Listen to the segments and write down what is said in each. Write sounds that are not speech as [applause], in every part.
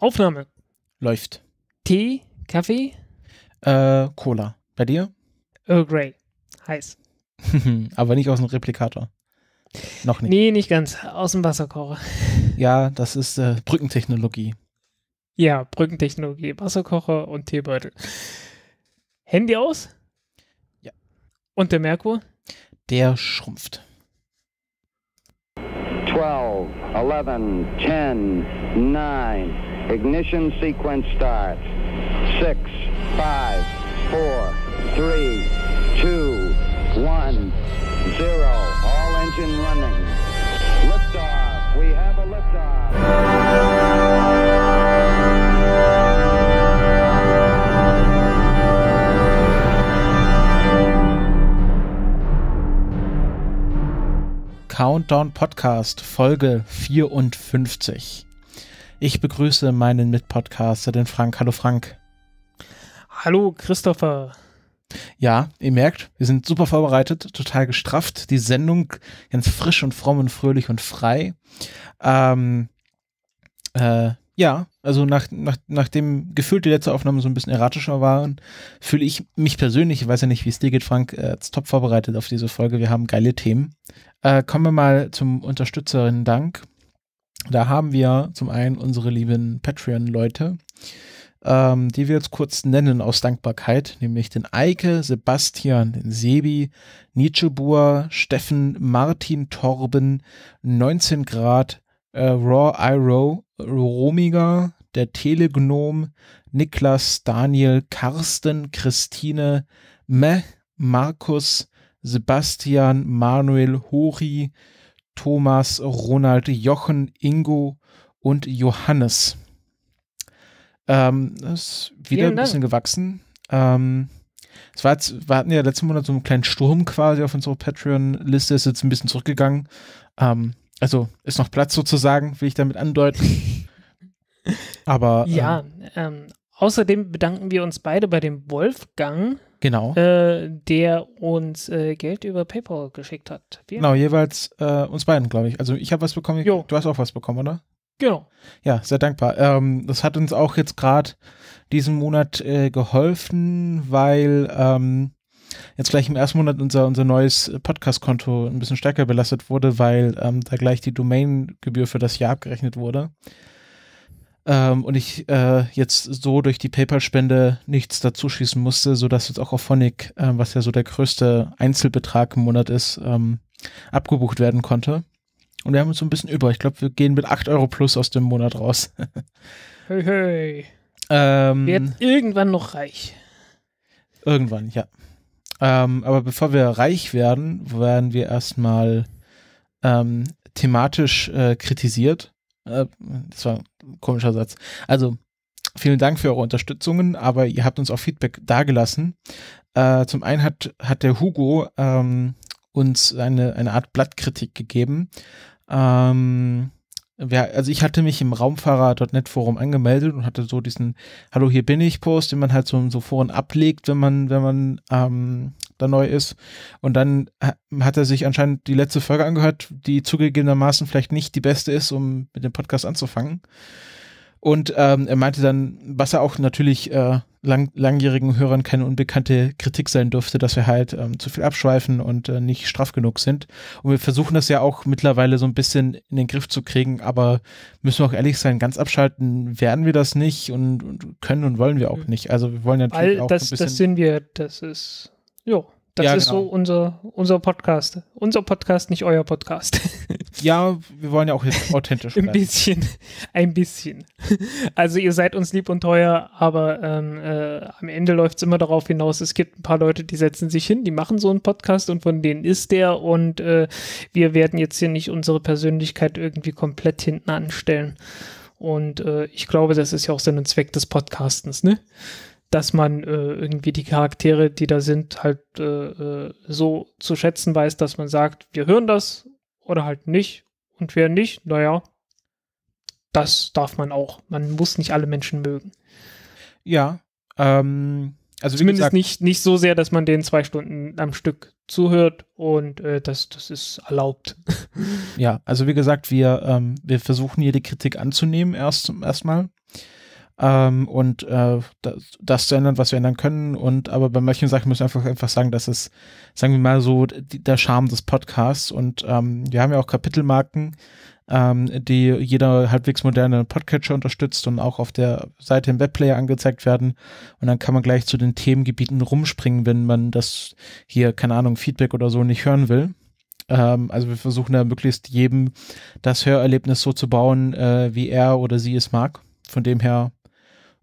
Aufnahme. Läuft. Tee, Kaffee? Äh, Cola. Bei dir? Earl Grey. Heiß. [laughs] Aber nicht aus dem Replikator. Noch nicht. Nee, nicht ganz. Aus dem Wasserkocher. [laughs] Ja, das ist äh, Brückentechnologie. Ja, Brückentechnologie, Wasserkocher und Teebeutel. Handy aus? Ja. Und der Merkur? Der schrumpft. 12, 11, 10, 9. Ignition sequence start. Six, five, four, three, two, one, zero. All engine running. Liftoff. We have a liftoff. Countdown Podcast Folge 54. Ich begrüße meinen Mitpodcaster, den Frank. Hallo Frank. Hallo Christopher. Ja, ihr merkt, wir sind super vorbereitet, total gestrafft. Die Sendung ganz frisch und fromm und fröhlich und frei. Ähm, äh, ja, also nach, nach, nachdem gefühlt die letzte Aufnahme so ein bisschen erratischer waren, fühle ich mich persönlich, ich weiß ja nicht, wie es dir geht, Frank, äh, top vorbereitet auf diese Folge. Wir haben geile Themen. Äh, kommen wir mal zum Unterstützerinnen-Dank. Da haben wir zum einen unsere lieben Patreon-Leute, ähm, die wir jetzt kurz nennen aus Dankbarkeit, nämlich den Eike, Sebastian, den Sebi, Nietzschebur, Steffen, Martin, Torben, 19 Grad, äh, Raw Iroh, Romiger, der Telegnom, Niklas, Daniel, Carsten, Christine, Meh, Markus, Sebastian, Manuel, Hori, Thomas, Ronald, Jochen, Ingo und Johannes. Ähm, das ist wieder ein bisschen gewachsen. Ähm, es war jetzt, wir hatten ja letzten Monat so einen kleinen Sturm quasi auf unserer Patreon-Liste, ist jetzt ein bisschen zurückgegangen. Ähm, also ist noch Platz sozusagen, will ich damit andeuten. [laughs] Aber. Ja, ähm, ähm Außerdem bedanken wir uns beide bei dem Wolfgang, Genau. Äh, der uns äh, Geld über PayPal geschickt hat. Wir genau, jeweils äh, uns beiden, glaube ich. Also ich habe was bekommen, ich, du hast auch was bekommen, oder? Genau. Ja, sehr dankbar. Ähm, das hat uns auch jetzt gerade diesen Monat äh, geholfen, weil ähm, jetzt gleich im ersten Monat unser, unser neues Podcast-Konto ein bisschen stärker belastet wurde, weil ähm, da gleich die Domaingebühr für das Jahr abgerechnet wurde ähm, und ich äh, jetzt so durch die PayPal-Spende nichts dazu schießen musste, sodass jetzt auch auf Phonic, äh, was ja so der größte Einzelbetrag im Monat ist, ähm, abgebucht werden konnte. Und wir haben uns so ein bisschen über. Ich glaube, wir gehen mit 8 Euro plus aus dem Monat raus. [laughs] hey, hey. Ähm, Wird irgendwann noch reich. Irgendwann, ja. Ähm, aber bevor wir reich werden, werden wir erstmal ähm, thematisch äh, kritisiert. Äh, das war komischer Satz. Also, vielen Dank für eure Unterstützungen, aber ihr habt uns auch Feedback dargelassen. Äh, zum einen hat, hat der Hugo ähm, uns eine, eine Art Blattkritik gegeben. Ähm, wir, also ich hatte mich im Raumfahrer.net Forum angemeldet und hatte so diesen Hallo, hier bin ich Post, den man halt so in so Foren ablegt, wenn man, wenn man ähm, da neu ist. Und dann hat er sich anscheinend die letzte Folge angehört, die zugegebenermaßen vielleicht nicht die beste ist, um mit dem Podcast anzufangen. Und ähm, er meinte dann, was er auch natürlich äh, lang, langjährigen Hörern keine unbekannte Kritik sein dürfte, dass wir halt ähm, zu viel abschweifen und äh, nicht straff genug sind. Und wir versuchen das ja auch mittlerweile so ein bisschen in den Griff zu kriegen, aber müssen wir auch ehrlich sein, ganz abschalten werden wir das nicht und, und können und wollen wir auch mhm. nicht. Also wir wollen natürlich All auch das, ein bisschen. Das sind wir, das ist, ja. Das ja, ist genau. so unser, unser Podcast. Unser Podcast, nicht euer Podcast. [laughs] ja, wir wollen ja auch jetzt authentisch bleiben. Ein bisschen, ein bisschen. Also ihr seid uns lieb und teuer, aber ähm, äh, am Ende läuft es immer darauf hinaus, es gibt ein paar Leute, die setzen sich hin, die machen so einen Podcast und von denen ist der und äh, wir werden jetzt hier nicht unsere Persönlichkeit irgendwie komplett hinten anstellen. Und äh, ich glaube, das ist ja auch Sinn und Zweck des Podcastens, ne? dass man äh, irgendwie die Charaktere, die da sind, halt äh, äh, so zu schätzen weiß, dass man sagt, wir hören das oder halt nicht. Und wer nicht, naja, das darf man auch. Man muss nicht alle Menschen mögen. Ja, ähm, also Zumindest gesagt, nicht, nicht so sehr, dass man denen zwei Stunden am Stück zuhört und äh, das, das ist erlaubt. [laughs] Ja, also wie gesagt, wir, ähm, wir versuchen hier die Kritik anzunehmen erst erstmal ähm, und äh, das, das zu ändern, was wir ändern können. Und aber bei manchen Sachen müssen wir einfach, einfach sagen, das ist, sagen wir mal so, die, der Charme des Podcasts. Und ähm, wir haben ja auch Kapitelmarken, ähm, die jeder halbwegs moderne Podcatcher unterstützt und auch auf der Seite im Webplayer angezeigt werden. Und dann kann man gleich zu den Themengebieten rumspringen, wenn man das hier, keine Ahnung, Feedback oder so nicht hören will ähm, also wir versuchen da möglichst jedem das Hörerlebnis so zu bauen, äh, wie er oder sie es mag. Von dem her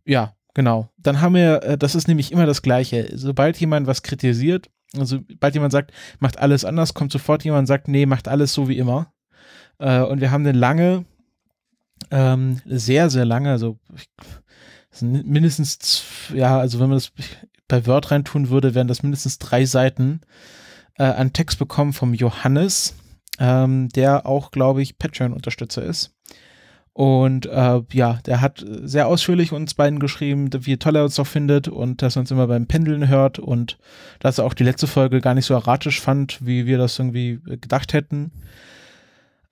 ja, genau. Dann haben wir, äh, das ist nämlich immer das Gleiche. Sobald jemand was kritisiert, also sobald jemand sagt, macht alles anders, kommt sofort jemand und sagt, nee, macht alles so wie immer. Äh, und wir haben eine lange, ähm, sehr, sehr lange, also mindestens, ja, also wenn man das bei Word reintun würde, wären das mindestens drei Seiten äh, an Text bekommen vom Johannes, ähm, der auch, glaube ich, Patreon-Unterstützer ist. Und äh, ja, der hat sehr ausführlich uns beiden geschrieben, wie toll er uns doch findet und dass er uns immer beim Pendeln hört und dass er auch die letzte Folge gar nicht so erratisch fand, wie wir das irgendwie gedacht hätten.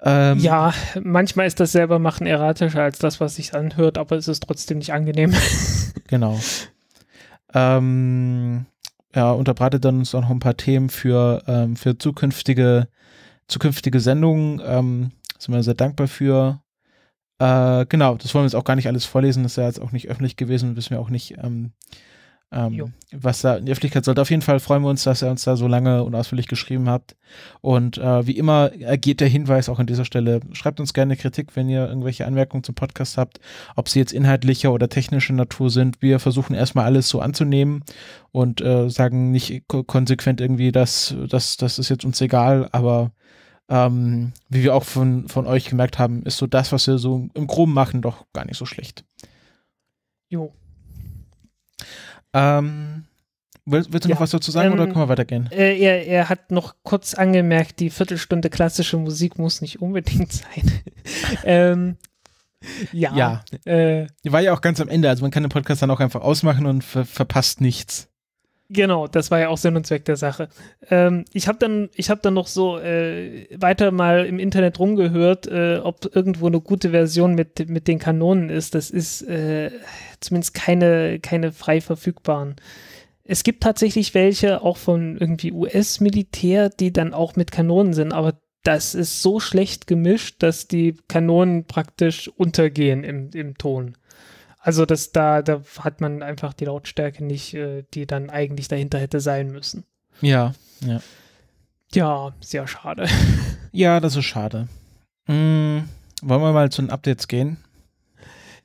Ähm, ja, manchmal ist das selber machen erratischer als das, was sich anhört, aber es ist trotzdem nicht angenehm. [laughs] genau. Ähm, ja, unterbreitet dann uns auch noch ein paar Themen für, ähm, für zukünftige, zukünftige Sendungen. Ähm, sind wir sehr dankbar für. Äh, genau, das wollen wir jetzt auch gar nicht alles vorlesen, das ist ja jetzt auch nicht öffentlich gewesen, wissen wir auch nicht, ähm, ähm, was da in die Öffentlichkeit sollte. Auf jeden Fall freuen wir uns, dass ihr uns da so lange und ausführlich geschrieben habt. Und äh, wie immer geht der Hinweis auch an dieser Stelle. Schreibt uns gerne Kritik, wenn ihr irgendwelche Anmerkungen zum Podcast habt, ob sie jetzt inhaltlicher oder technischer Natur sind. Wir versuchen erstmal alles so anzunehmen und äh, sagen nicht konsequent irgendwie, dass das, das ist jetzt uns egal, aber ähm, wie wir auch von, von euch gemerkt haben, ist so das, was wir so im Groben machen, doch gar nicht so schlecht. Jo. Ähm, willst, willst, du noch was dazu sagen ähm, oder können wir weitergehen? Äh, er, er hat noch kurz angemerkt, die Viertelstunde klassische Musik muss nicht unbedingt [laughs] sein. ähm, ja. ja. Äh, War ja auch ganz am Ende. Also man kann den Podcast dann auch einfach ausmachen und ver verpasst nichts. Genau, das war ja auch Sinn und Zweck der Sache. Ähm, ich habe dann, ich dann noch so äh, weiter mal im Internet rumgehört, äh, ob irgendwo eine gute Version mit mit den Kanonen ist. Das ist äh, zumindest keine keine frei verfügbaren. Es gibt tatsächlich welche auch von irgendwie US-Militär, die dann auch mit Kanonen sind, aber das ist so schlecht gemischt, dass die Kanonen praktisch untergehen im, im Ton. Also das, da, da hat man einfach die Lautstärke nicht, äh, die dann eigentlich dahinter hätte sein müssen. Ja, ja. Ja, sehr schade. [laughs] Ja, das ist schade. Hm, wollen wir mal zu den Updates gehen?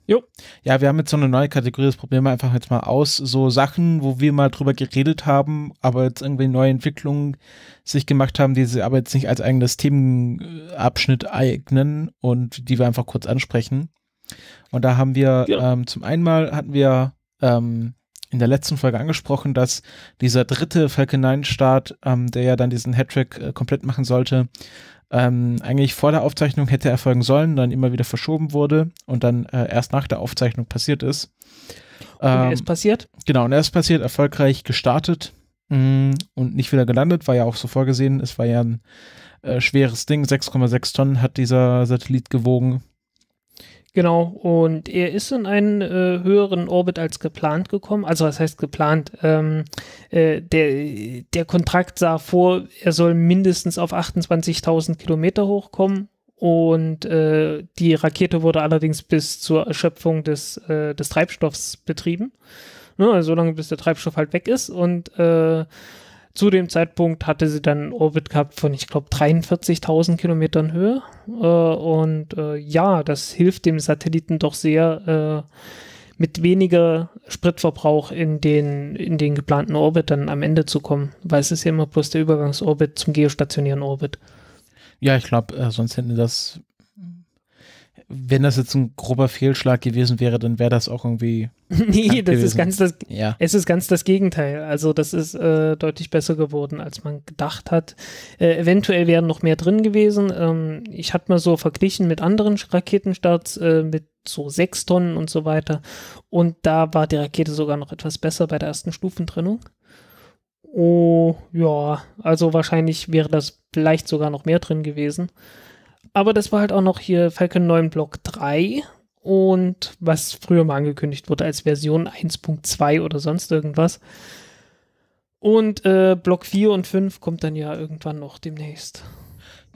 Jo. Ja, wir haben jetzt so eine neue Kategorie, das probieren wir einfach jetzt mal aus. So Sachen, wo wir mal drüber geredet haben, aber jetzt irgendwie neue Entwicklungen sich gemacht haben, die sie aber jetzt nicht als eigenes Themenabschnitt eignen und die wir einfach kurz ansprechen. Und da haben wir ja. ähm, zum einen mal hatten wir ähm, in der letzten Folge angesprochen, dass dieser dritte Falcon 9 Start, ähm, der ja dann diesen Hattrick äh, komplett machen sollte, ähm, eigentlich vor der Aufzeichnung hätte erfolgen sollen, dann immer wieder verschoben wurde und dann äh, erst nach der Aufzeichnung passiert ist. Ähm, und er ähm, ist passiert? Genau, und er ist passiert, erfolgreich gestartet mh, mm, und nicht wieder gelandet, war ja auch so vorgesehen. Es war ja ein äh, schweres Ding, 6,6 Tonnen hat dieser Satellit gewogen. Genau, und er ist in einen äh, höheren Orbit als geplant gekommen. Also was heißt geplant? Ähm, äh, der, der Kontrakt sah vor, er soll mindestens auf 28.000 Kilometer hochkommen und äh, die Rakete wurde allerdings bis zur Erschöpfung des, äh, des Treibstoffs betrieben. Ne, also solange bis der Treibstoff halt weg ist und äh, zu dem Zeitpunkt hatte sie dann einen Orbit gehabt von, ich glaube, 43.000 Kilometern Höhe. Äh, und äh, ja, das hilft dem Satelliten doch sehr, äh, mit weniger Spritverbrauch in den, in den geplanten Orbit dann am Ende zu kommen, weil es ist ja immer bloß der Übergangsorbit zum geostationären Orbit. Ja, ich glaube, äh, sonst hätten das wenn das jetzt ein grober Fehlschlag gewesen wäre, dann wäre das auch irgendwie. [laughs] nee, das gewesen. ist ganz das, ja. es ist ganz das Gegenteil. Also das ist äh, deutlich besser geworden, als man gedacht hat. Äh, eventuell wären noch mehr drin gewesen. Ähm, ich hatte mal so verglichen mit anderen Raketenstarts, äh, mit so sechs Tonnen und so weiter. Und da war die Rakete sogar noch etwas besser bei der ersten Stufentrennung. Oh, ja, also wahrscheinlich wäre das vielleicht sogar noch mehr drin gewesen. Aber das war halt auch noch hier Falcon 9 Block 3 und was früher mal angekündigt wurde als Version 1.2 oder sonst irgendwas. Und äh, Block 4 und 5 kommt dann ja irgendwann noch demnächst.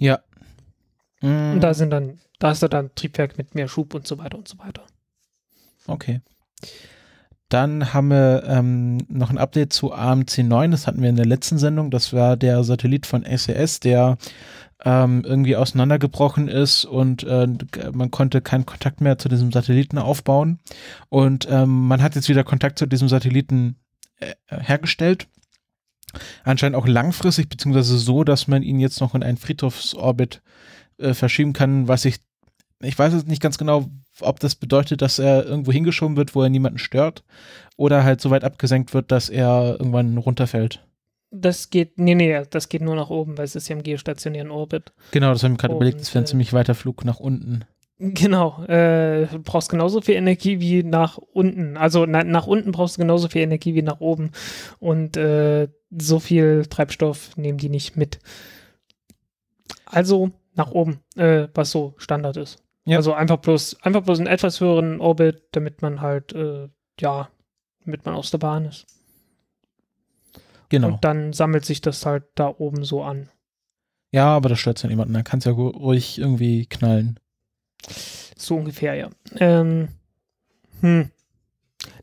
Ja. Mm. Und da mhm. sind dann, da ist dann Triebwerk mit mehr Schub und so weiter und so weiter. Okay. Dann haben wir ähm, noch ein Update zu AMC9, das hatten wir in der letzten Sendung. Das war der Satellit von SES, der ähm, irgendwie auseinandergebrochen ist und äh, man konnte keinen Kontakt mehr zu diesem Satelliten aufbauen. Und ähm, man hat jetzt wieder Kontakt zu diesem Satelliten äh, hergestellt. Anscheinend auch langfristig, beziehungsweise so, dass man ihn jetzt noch in einen Friedhofsorbit äh, verschieben kann, was ich, ich weiß jetzt nicht ganz genau, ob das bedeutet, dass er irgendwo hingeschoben wird, wo er niemanden stört, oder halt so weit abgesenkt wird, dass er irgendwann runterfällt das geht, nee, nee, das geht nur nach oben, weil es ist ja im geostationären Orbit. Genau, das haben wir gerade überlegt, das wäre ein äh, ziemlich weiter Flug nach unten. Genau, äh, du brauchst genauso viel Energie wie nach unten. Also na, nach unten brauchst du genauso viel Energie wie nach oben. Und äh, so viel Treibstoff nehmen die nicht mit. Also nach oben, äh, was so Standard ist. Ja. Also einfach bloß, einfach bloß einen etwas höheren Orbit, damit man halt, äh, ja, damit man aus der Bahn ist. Genau. Und dann sammelt sich das halt da oben so an. Ja, aber das stört ja niemanden. Da kann es ja ruhig irgendwie knallen. So ungefähr, ja. Ähm, hm.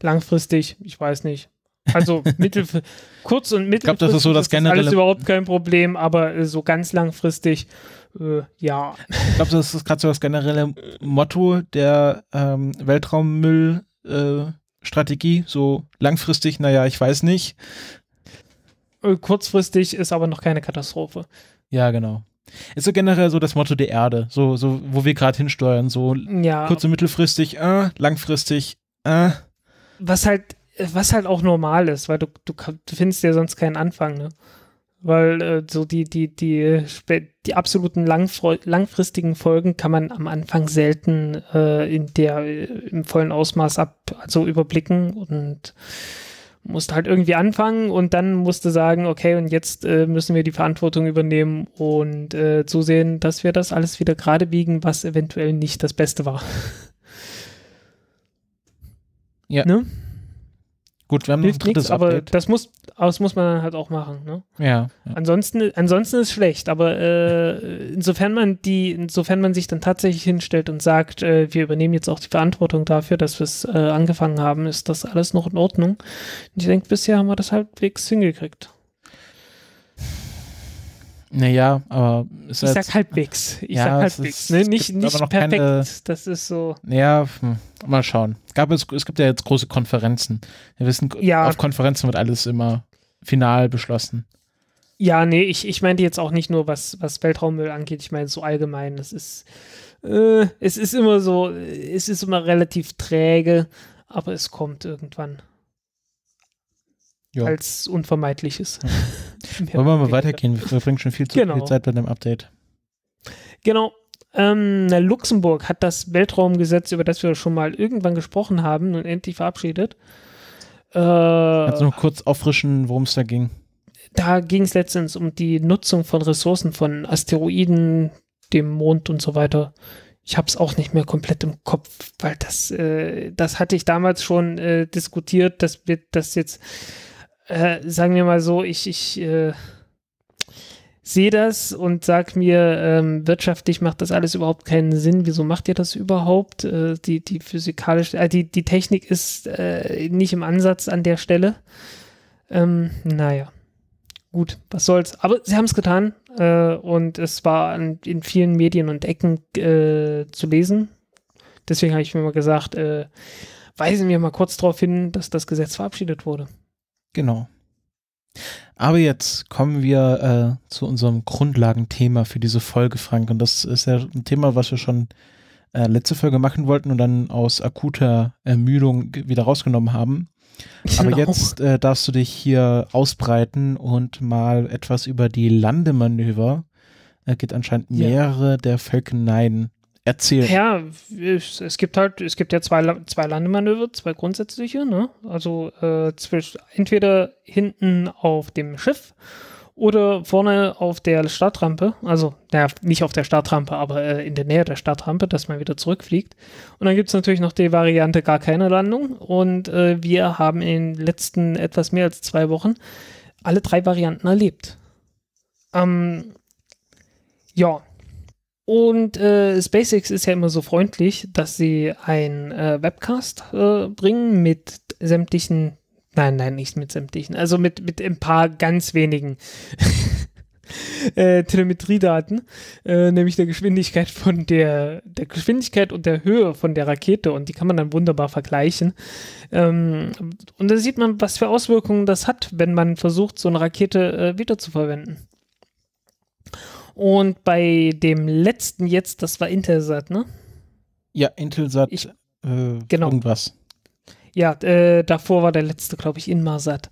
Langfristig, ich weiß nicht. Also [laughs] mittel, kurz und mittelfristig ich glaub, das ist, so das ist alles überhaupt kein Problem, aber äh, so ganz langfristig, äh, ja. Ich glaube, das ist gerade so das generelle Motto der ähm, Weltraummüll. Äh, Strategie, so langfristig, naja, ich weiß nicht. Äh, kurzfristig ist aber noch keine Katastrophe. Ja, genau. Ist so generell so das Motto der Erde, so, so wo wir gerade hinsteuern, so ja. kurz- und mittelfristig, äh, langfristig, äh. Was halt, was halt auch normal ist, weil du, du, du findest ja sonst keinen Anfang, ne? Weil äh, so die, die, die, die absoluten langfristigen Folgen kann man am Anfang selten äh, in der im vollen Ausmaß ab, also überblicken und musst halt irgendwie anfangen und dann musst du sagen, okay, und jetzt äh, müssen wir die Verantwortung übernehmen und äh, zusehen, dass wir das alles wieder gerade biegen, was eventuell nicht das Beste war. Ja. Ne? Gut, wir haben Hilft ein nix, aber Update. das muss, das muss man halt auch machen. Ne? Ja, ja, Ansonsten, ansonsten ist schlecht, aber äh, insofern man die, insofern man sich dann tatsächlich hinstellt und sagt, äh, wir übernehmen jetzt auch die Verantwortung dafür, dass wir es äh, angefangen haben, ist das alles noch in Ordnung. Und ich denke, bisher haben wir das halbwegs hingekriegt. Naja, aber ist ich halt, sag halbwegs. Ich ja, sag halbwegs. Ist, ne? Nicht, nicht perfekt. Keine, das ist so. Ja, hm, mal schauen. Gab es, es gibt ja jetzt große Konferenzen. Wir wissen, ja. auf Konferenzen wird alles immer final beschlossen. Ja, nee, ich, ich meinte jetzt auch nicht nur, was, was Weltraummüll angeht. Ich meine so allgemein. Das ist, äh, es ist immer so, es ist immer relativ träge, aber es kommt irgendwann jo. als unvermeidliches. Ja. [laughs] Wollen wir mal weitergehen? Wir verbringen schon viel zu genau. viel Zeit bei dem Update. Genau. Ähm, Luxemburg hat das Weltraumgesetz, über das wir schon mal irgendwann gesprochen haben, nun endlich verabschiedet. Äh, Kannst du noch kurz auffrischen, worum es da ging? Da ging es letztens um die Nutzung von Ressourcen von Asteroiden, dem Mond und so weiter. Ich habe es auch nicht mehr komplett im Kopf, weil das, äh, das hatte ich damals schon äh, diskutiert, dass wir das jetzt äh, sagen wir mal so, ich, ich äh, sehe das und sage mir, ähm, wirtschaftlich macht das alles überhaupt keinen Sinn. Wieso macht ihr das überhaupt? Äh, die, die physikalische, äh, die, die Technik ist äh, nicht im Ansatz an der Stelle. Ähm, naja, gut, was soll's. Aber sie haben es getan äh, und es war an, in vielen Medien und Ecken äh, zu lesen. Deswegen habe ich mir mal gesagt, äh, weisen wir mal kurz darauf hin, dass das Gesetz verabschiedet wurde. Genau. Aber jetzt kommen wir äh, zu unserem Grundlagenthema für diese Folge, Frank. Und das ist ja ein Thema, was wir schon äh, letzte Folge machen wollten und dann aus akuter Ermüdung wieder rausgenommen haben. [laughs] Genau. Aber jetzt äh, darfst du dich hier ausbreiten und mal etwas über die Landemanöver. Da geht anscheinend mehrere ja. der Falcon 9 Erzähl. Ja, es gibt halt, es gibt ja zwei, zwei Landemanöver, zwei grundsätzliche, ne? Also äh, zwischen, entweder hinten auf dem Schiff oder vorne auf der Startrampe, also naja, nicht auf der Startrampe, aber äh, in der Nähe der Startrampe, dass man wieder zurückfliegt. Und dann gibt es natürlich noch die Variante gar keine Landung. Und äh, wir haben in den letzten etwas mehr als zwei Wochen alle drei Varianten erlebt. Ähm, ja, und äh, SpaceX ist ja immer so freundlich, dass sie ein äh, Webcast äh, bringen mit sämtlichen, nein, nein, nicht mit sämtlichen, also mit, mit ein paar ganz wenigen [laughs] äh, Telemetriedaten, äh, nämlich der Geschwindigkeit von der, der Geschwindigkeit und der Höhe von der Rakete und die kann man dann wunderbar vergleichen. Ähm, und da sieht man, was für Auswirkungen das hat, wenn man versucht, so eine Rakete äh, wiederzuverwenden. Und bei dem letzten jetzt, das war Intelsat, ne? Ja, Intelsat ich, äh, genau. irgendwas. Ja, äh, davor war der letzte, glaube ich, Inmarsat.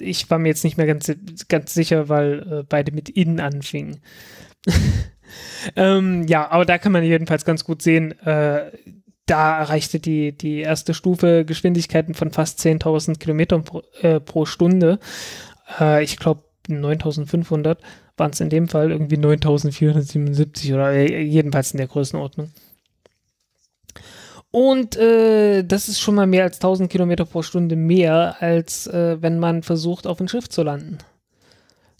Ich war mir jetzt nicht mehr ganz, ganz sicher, weil äh, beide mit In anfingen. [laughs] ähm, ja, aber da kann man jedenfalls ganz gut sehen, äh, da erreichte die, die erste Stufe Geschwindigkeiten von fast 10.000 Kilometern pro, äh, pro Stunde. Äh, ich glaube 9.500 waren es in dem Fall irgendwie 9477 oder äh, jedenfalls in der Größenordnung. Und äh, das ist schon mal mehr als 1000 Kilometer pro Stunde mehr, als äh, wenn man versucht, auf ein Schiff zu landen.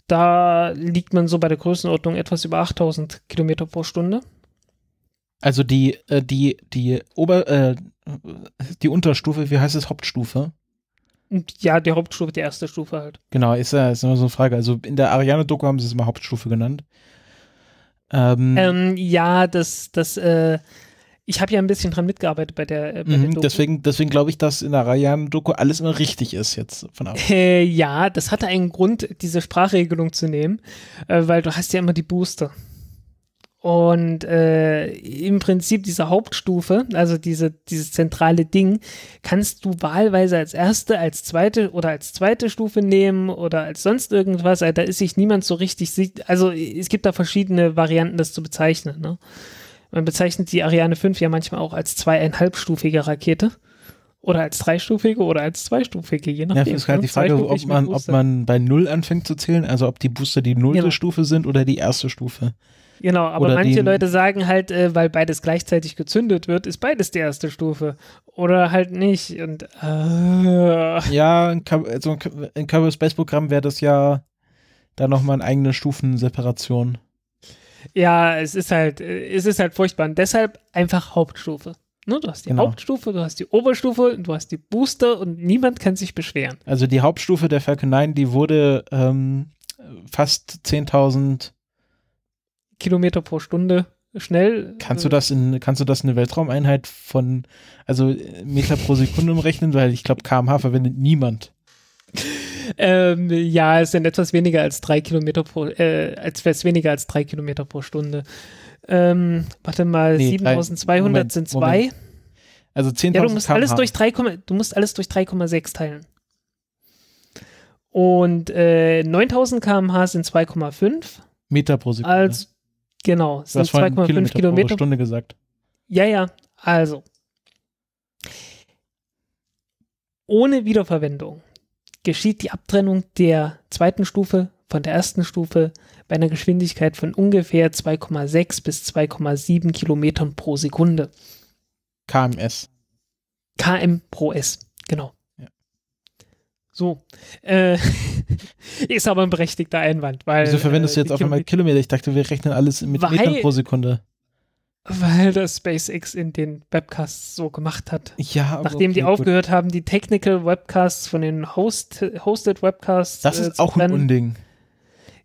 Da liegt man so bei der Größenordnung etwas über 8000 Kilometer pro Stunde. Also die, äh, die, die Ober, äh, die Unterstufe, wie heißt es, Hauptstufe? Ja, die Hauptstufe, die erste Stufe halt. Genau, ist, äh, ist immer so eine Frage. Also in der Ariane-Doku haben sie es immer Hauptstufe genannt. Ähm, ähm, ja, das, das, äh, ich habe ja ein bisschen dran mitgearbeitet bei der, äh, bei mhm, der Deswegen, deswegen glaube ich, dass in der ariane doku alles immer richtig ist jetzt von außen. Äh, ja, das hatte einen Grund, diese Sprachregelung zu nehmen, äh, weil du hast ja immer die Booster. Und äh, im Prinzip diese Hauptstufe, also diese, dieses zentrale Ding, kannst du wahlweise als erste, als zweite oder als zweite Stufe nehmen oder als sonst irgendwas. Also da ist sich niemand so richtig. sicher. Also es gibt da verschiedene Varianten, das zu bezeichnen. Ne? Man bezeichnet die Ariane 5 ja manchmal auch als zweieinhalbstufige Rakete. Oder als dreistufige oder als zweistufige, je nachdem. Ja, das ist halt ne? die Frage, ob man, ob man bei Null anfängt zu zählen, also ob die Booster die nullte genau. Stufe sind oder die erste Stufe. Genau, aber Oder manche den, Leute sagen halt, äh, weil beides gleichzeitig gezündet wird, ist beides die erste Stufe. Oder halt nicht. Und, äh. Ja, ein, also ein Kerbal Space Programm wäre das ja da nochmal eine eigene Stufenseparation. Ja, es ist halt, äh, es ist halt furchtbar. Und deshalb einfach Hauptstufe. Ne, du hast die genau. Hauptstufe, du hast die Oberstufe, du hast die Booster und niemand kann sich beschweren. Also die Hauptstufe der Falcon 9, die wurde ähm, fast 10.000 Kilometer pro Stunde schnell. Kannst du äh, das in, kannst du das in eine Weltraumeinheit von, also äh, Meter pro Sekunde umrechnen? Weil ich glaube, kmh verwendet niemand. [laughs] ähm, ja, es sind etwas weniger als drei Kilometer pro, äh, etwas weniger als drei Kilometer pro Stunde. Ähm, warte mal, nee, 7200 sind zwei. Moment. Also 10.000 ja, du musst kmh. alles durch 3, du musst alles durch 3,6 teilen. Und äh, 9000 kmh sind 2,5. Meter pro Sekunde. Also, Genau, es sind 2,5 Kilometer, Kilometer. Pro Stunde gesagt. Ja, ja, also. Ohne Wiederverwendung geschieht die Abtrennung der zweiten Stufe von der ersten Stufe bei einer Geschwindigkeit von ungefähr 2,6 bis 2,7 Kilometern pro Sekunde. KMS. KM pro S, genau. So. Äh, [laughs] ist aber ein berechtigter Einwand, weil. Wieso verwendest du äh, jetzt auf einmal Kilometer? Ich dachte, wir rechnen alles mit weil, Metern pro Sekunde. Weil das SpaceX in den Webcasts so gemacht hat. Ja, aber Nachdem okay, die aufgehört gut. haben, die Technical Webcasts von den Host, Hosted Webcasts. Das ist äh, auch ein Unding.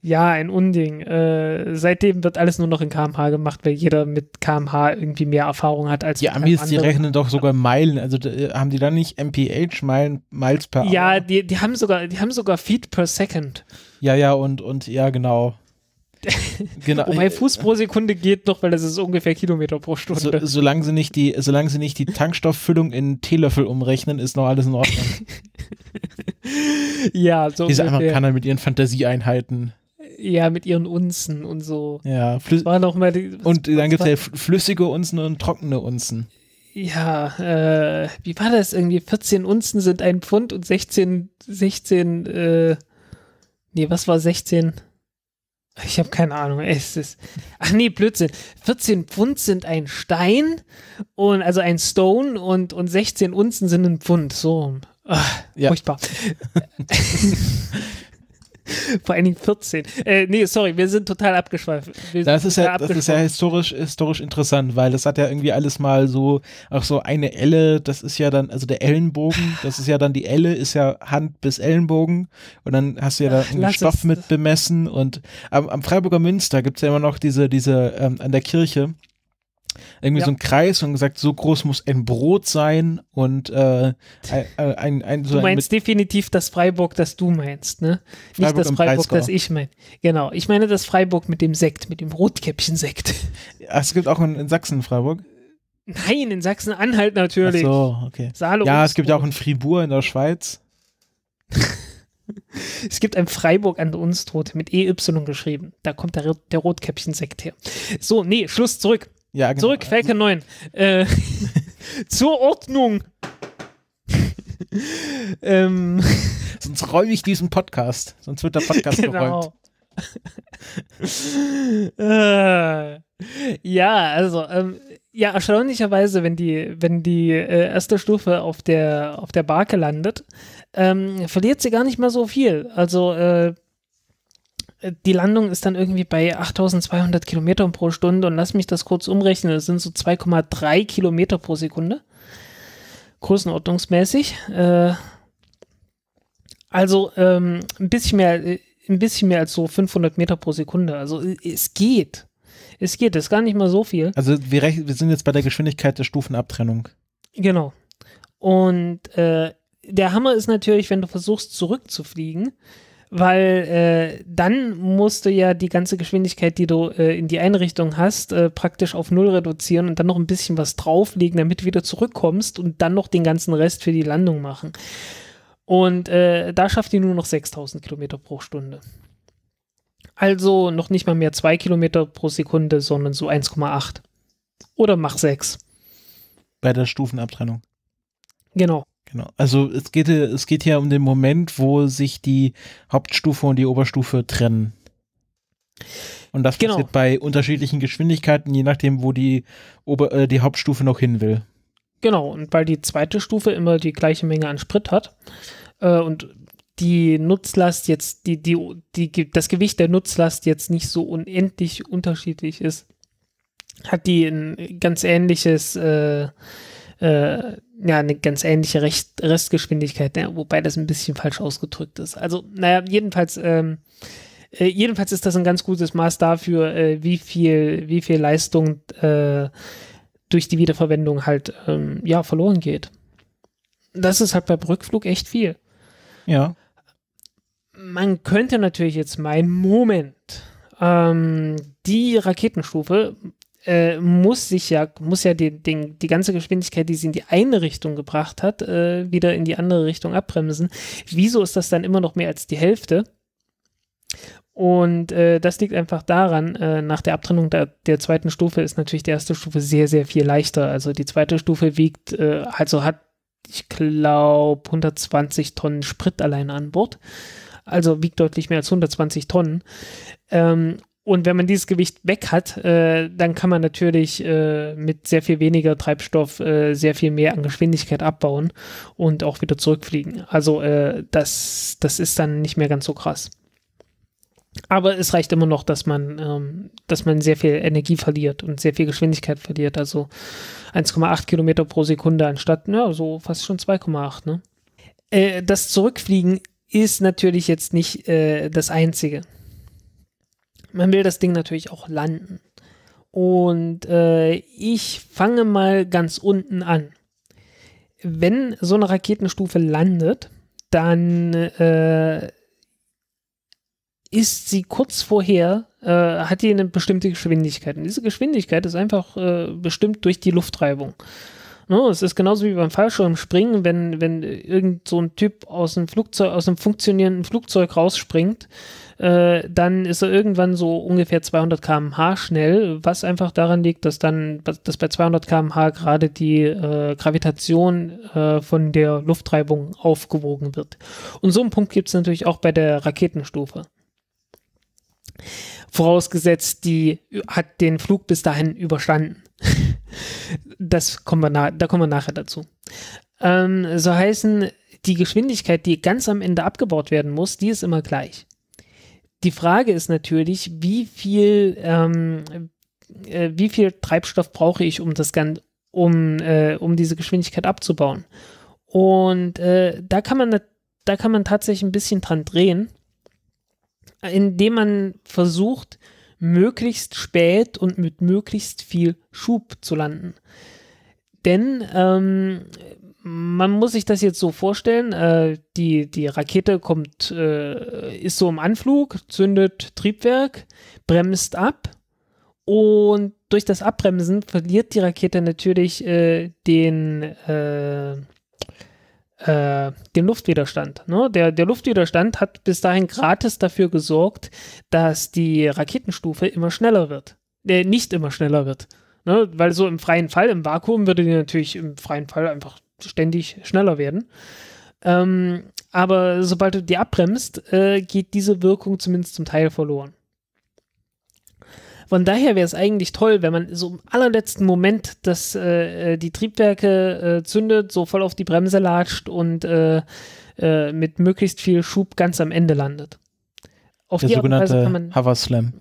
Ja, ein Unding. Äh, seitdem wird alles nur noch in kmh gemacht, weil jeder mit kmh irgendwie mehr Erfahrung hat als Die Amis, die rechnen doch sogar Meilen. Also äh, haben die dann nicht MPH Meilen, Miles per Hour? Ja, die, die haben sogar, die haben sogar Feet per Second. Ja, ja und und ja genau. [laughs] genau. Wobei äh, Fuß pro Sekunde geht noch, weil das ist ungefähr Kilometer pro Stunde. So, solange sie nicht die, solange sie nicht die Tankstofffüllung in Teelöffel umrechnen, ist noch alles in Ordnung. [laughs] ja, so Die Diese ungefähr. Amerikaner mit ihren Fantasieeinheiten ja, mit ihren Unzen und so. Ja, Flüss waren auch immer die, was, Und dann gibt es ja flüssige Unzen und trockene Unzen. Ja, äh, wie war das irgendwie? 14 Unzen sind ein Pfund und 16, 16, äh, nee, was war 16? Ich habe keine Ahnung. Es ist. Ach nee, Blödsinn. 14 Pfund sind ein Stein und also ein Stone und, und 16 Unzen sind ein Pfund. So. Ach, ja. Furchtbar. [laughs] [laughs] Vor allen Dingen 14. Äh, nee, sorry, wir sind total abgeschweift. Wir das ist, ja, das ist ja historisch, historisch interessant, weil das hat ja irgendwie alles mal so, auch so eine Elle, das ist ja dann, also der Ellenbogen, das ist ja dann die Elle, ist ja Hand bis Ellenbogen und dann hast du ja da Ach, einen Stoff es. mit bemessen und am, am Freiburger Münster gibt es ja immer noch diese, diese ähm, an der Kirche, irgendwie ja. so einen Kreis und gesagt, so groß muss ein Brot sein und äh, ein, äh, ein, so Du meinst ein definitiv das Freiburg, das du meinst, ne? Freiburg Nicht das Freiburg, das ich meine. Genau, ich meine das Freiburg mit dem Sekt, mit dem Rotkäppchen-Sekt. Es gibt auch in, in Sachsen Freiburg? Nein, in Sachsen-Anhalt natürlich. Ach so, okay. Saale ja, es gibt ja auch in Fribourg in der Schweiz. [laughs] Es gibt ein Freiburg an der Unstrut mit EY geschrieben. Da kommt der, der Rotkäppchen-Sekt her. So, nee, Schluss zurück. Ja, genau. Zurück, Falcon 9. Äh, [laughs] zur Ordnung. [laughs] ähm, sonst räume ich diesen Podcast. Sonst wird der Podcast genau. geräumt. [laughs] äh, ja, also ähm, ja, erstaunlicherweise, wenn die, wenn die äh, erste Stufe auf der auf der Barke landet, ähm, verliert sie gar nicht mehr so viel. Also äh, äh, die Landung ist dann irgendwie bei 8200 Kilometern pro Stunde und lass mich das kurz umrechnen, das sind so 2,3 Kilometer pro Sekunde. Größenordnungsmäßig. Äh, also ähm, ein bisschen mehr, äh, ein bisschen mehr als so 500 Meter pro Sekunde. Also äh, es geht. Es geht, das ist gar nicht mal so viel. Also wir, wir sind jetzt bei der Geschwindigkeit der Stufenabtrennung. Genau. Und äh, der Hammer ist natürlich, wenn du versuchst zurückzufliegen, weil äh, dann musst du ja die ganze Geschwindigkeit, die du äh, in die Einrichtung hast, äh, praktisch auf Null reduzieren und dann noch ein bisschen was drauflegen, damit du wieder zurückkommst und dann noch den ganzen Rest für die Landung machen. Und äh, da schafft die nur noch 6000 Kilometer pro Stunde. Also noch nicht mal mehr 2 Kilometer pro Sekunde, sondern so 1,8. Oder mach 6. Bei der Stufenabtrennung. Genau. Genau. Also es geht, es geht hier um den Moment, wo sich die Hauptstufe und die Oberstufe trennen. Und das genau. passiert bei unterschiedlichen Geschwindigkeiten, je nachdem, wo die, Ober äh, die Hauptstufe noch hin will. Genau, und weil die zweite Stufe immer die gleiche Menge an Sprit hat äh, und die Nutzlast jetzt, die, die, die, das Gewicht der Nutzlast jetzt nicht so unendlich unterschiedlich ist, hat die ein ganz ähnliches äh, äh, ja, eine ganz ähnliche Recht Restgeschwindigkeit, ne? wobei das ein bisschen falsch ausgedrückt ist. Also, naja, jedenfalls, ähm, äh, jedenfalls ist das ein ganz gutes Maß dafür, äh, wie viel, wie viel Leistung äh, durch die Wiederverwendung halt ähm, ja verloren geht. Das ist halt bei Rückflug echt viel. Ja. Man könnte natürlich jetzt meinen, Moment, ähm, die Raketenstufe äh, muss sich ja, muss ja die, die, die, ganze Geschwindigkeit, die sie in die eine Richtung gebracht hat, äh, wieder in die andere Richtung abbremsen. Wieso ist das dann immer noch mehr als die Hälfte? Und äh, das liegt einfach daran, äh, nach der Abtrennung der, der, zweiten Stufe ist natürlich die erste Stufe sehr, sehr viel leichter. Also die zweite Stufe wiegt, äh, also hat, ich glaube, 120 Tonnen Sprit alleine an Bord. Also wiegt deutlich mehr als 120 Tonnen. Ähm, und wenn man dieses Gewicht weg hat, äh, dann kann man natürlich äh, mit sehr viel weniger Treibstoff äh, sehr viel mehr an Geschwindigkeit abbauen und auch wieder zurückfliegen. Also äh, das, das ist dann nicht mehr ganz so krass. Aber es reicht immer noch, dass man, ähm, dass man sehr viel Energie verliert und sehr viel Geschwindigkeit verliert. Also 1,8 Kilometer pro Sekunde anstatt, ja, so fast schon 2,8. Ne? Äh, das Zurückfliegen ist natürlich jetzt nicht äh, das Einzige man will das Ding natürlich auch landen. Und äh, ich fange mal ganz unten an. Wenn so eine Raketenstufe landet, dann äh, ist sie kurz vorher, äh, hat die eine bestimmte Geschwindigkeit. Und diese Geschwindigkeit ist einfach äh, bestimmt durch die Luftreibung. No, ne, es ist genauso wie beim Fallschirmspringen, wenn, wenn irgend so ein Typ aus einem Flugzeug, aus einem funktionierenden Flugzeug rausspringt, äh, dann ist er irgendwann so ungefähr 200 km/h schnell, was einfach daran liegt, dass dann, dass bei 200 km/h gerade die äh, Gravitation äh, von der Luftreibung aufgewogen wird. Und so einen Punkt gibt es natürlich auch bei der Raketenstufe. Vorausgesetzt, die hat den Flug bis dahin überstanden. [laughs] das kommen wir na, da kommen wir nachher dazu. Ähm, so heißen, die Geschwindigkeit, die ganz am Ende abgebaut werden muss, die ist immer gleich. Die Frage ist natürlich, wie viel, ähm, äh, wie viel Treibstoff brauche ich, um das Ganze, um, äh, um diese Geschwindigkeit abzubauen. Und äh, da kann man da kann man tatsächlich ein bisschen dran drehen, indem man versucht, möglichst spät und mit möglichst viel Schub zu landen. Denn ähm, man muss sich das jetzt so vorstellen, äh, die, die Rakete kommt, äh, ist so im Anflug, zündet Triebwerk, bremst ab und durch das Abbremsen verliert die Rakete natürlich äh, den, äh, äh, den Luftwiderstand. Ne? Der, der Luftwiderstand hat bis dahin gratis dafür gesorgt, dass die Raketenstufe immer schneller wird. Äh, nicht immer schneller wird. Ne? Weil so im freien Fall, im Vakuum würde die natürlich im freien Fall einfach ständig schneller werden. Ähm, aber sobald du die abbremst, äh, geht diese Wirkung zumindest zum Teil verloren. Von daher wäre es eigentlich toll, wenn man so im allerletzten Moment das, äh, äh, die Triebwerke äh, zündet, so voll auf die Bremse latscht und äh, äh, mit möglichst viel Schub ganz am Ende landet. Auf Der sogenannte Hover Slam.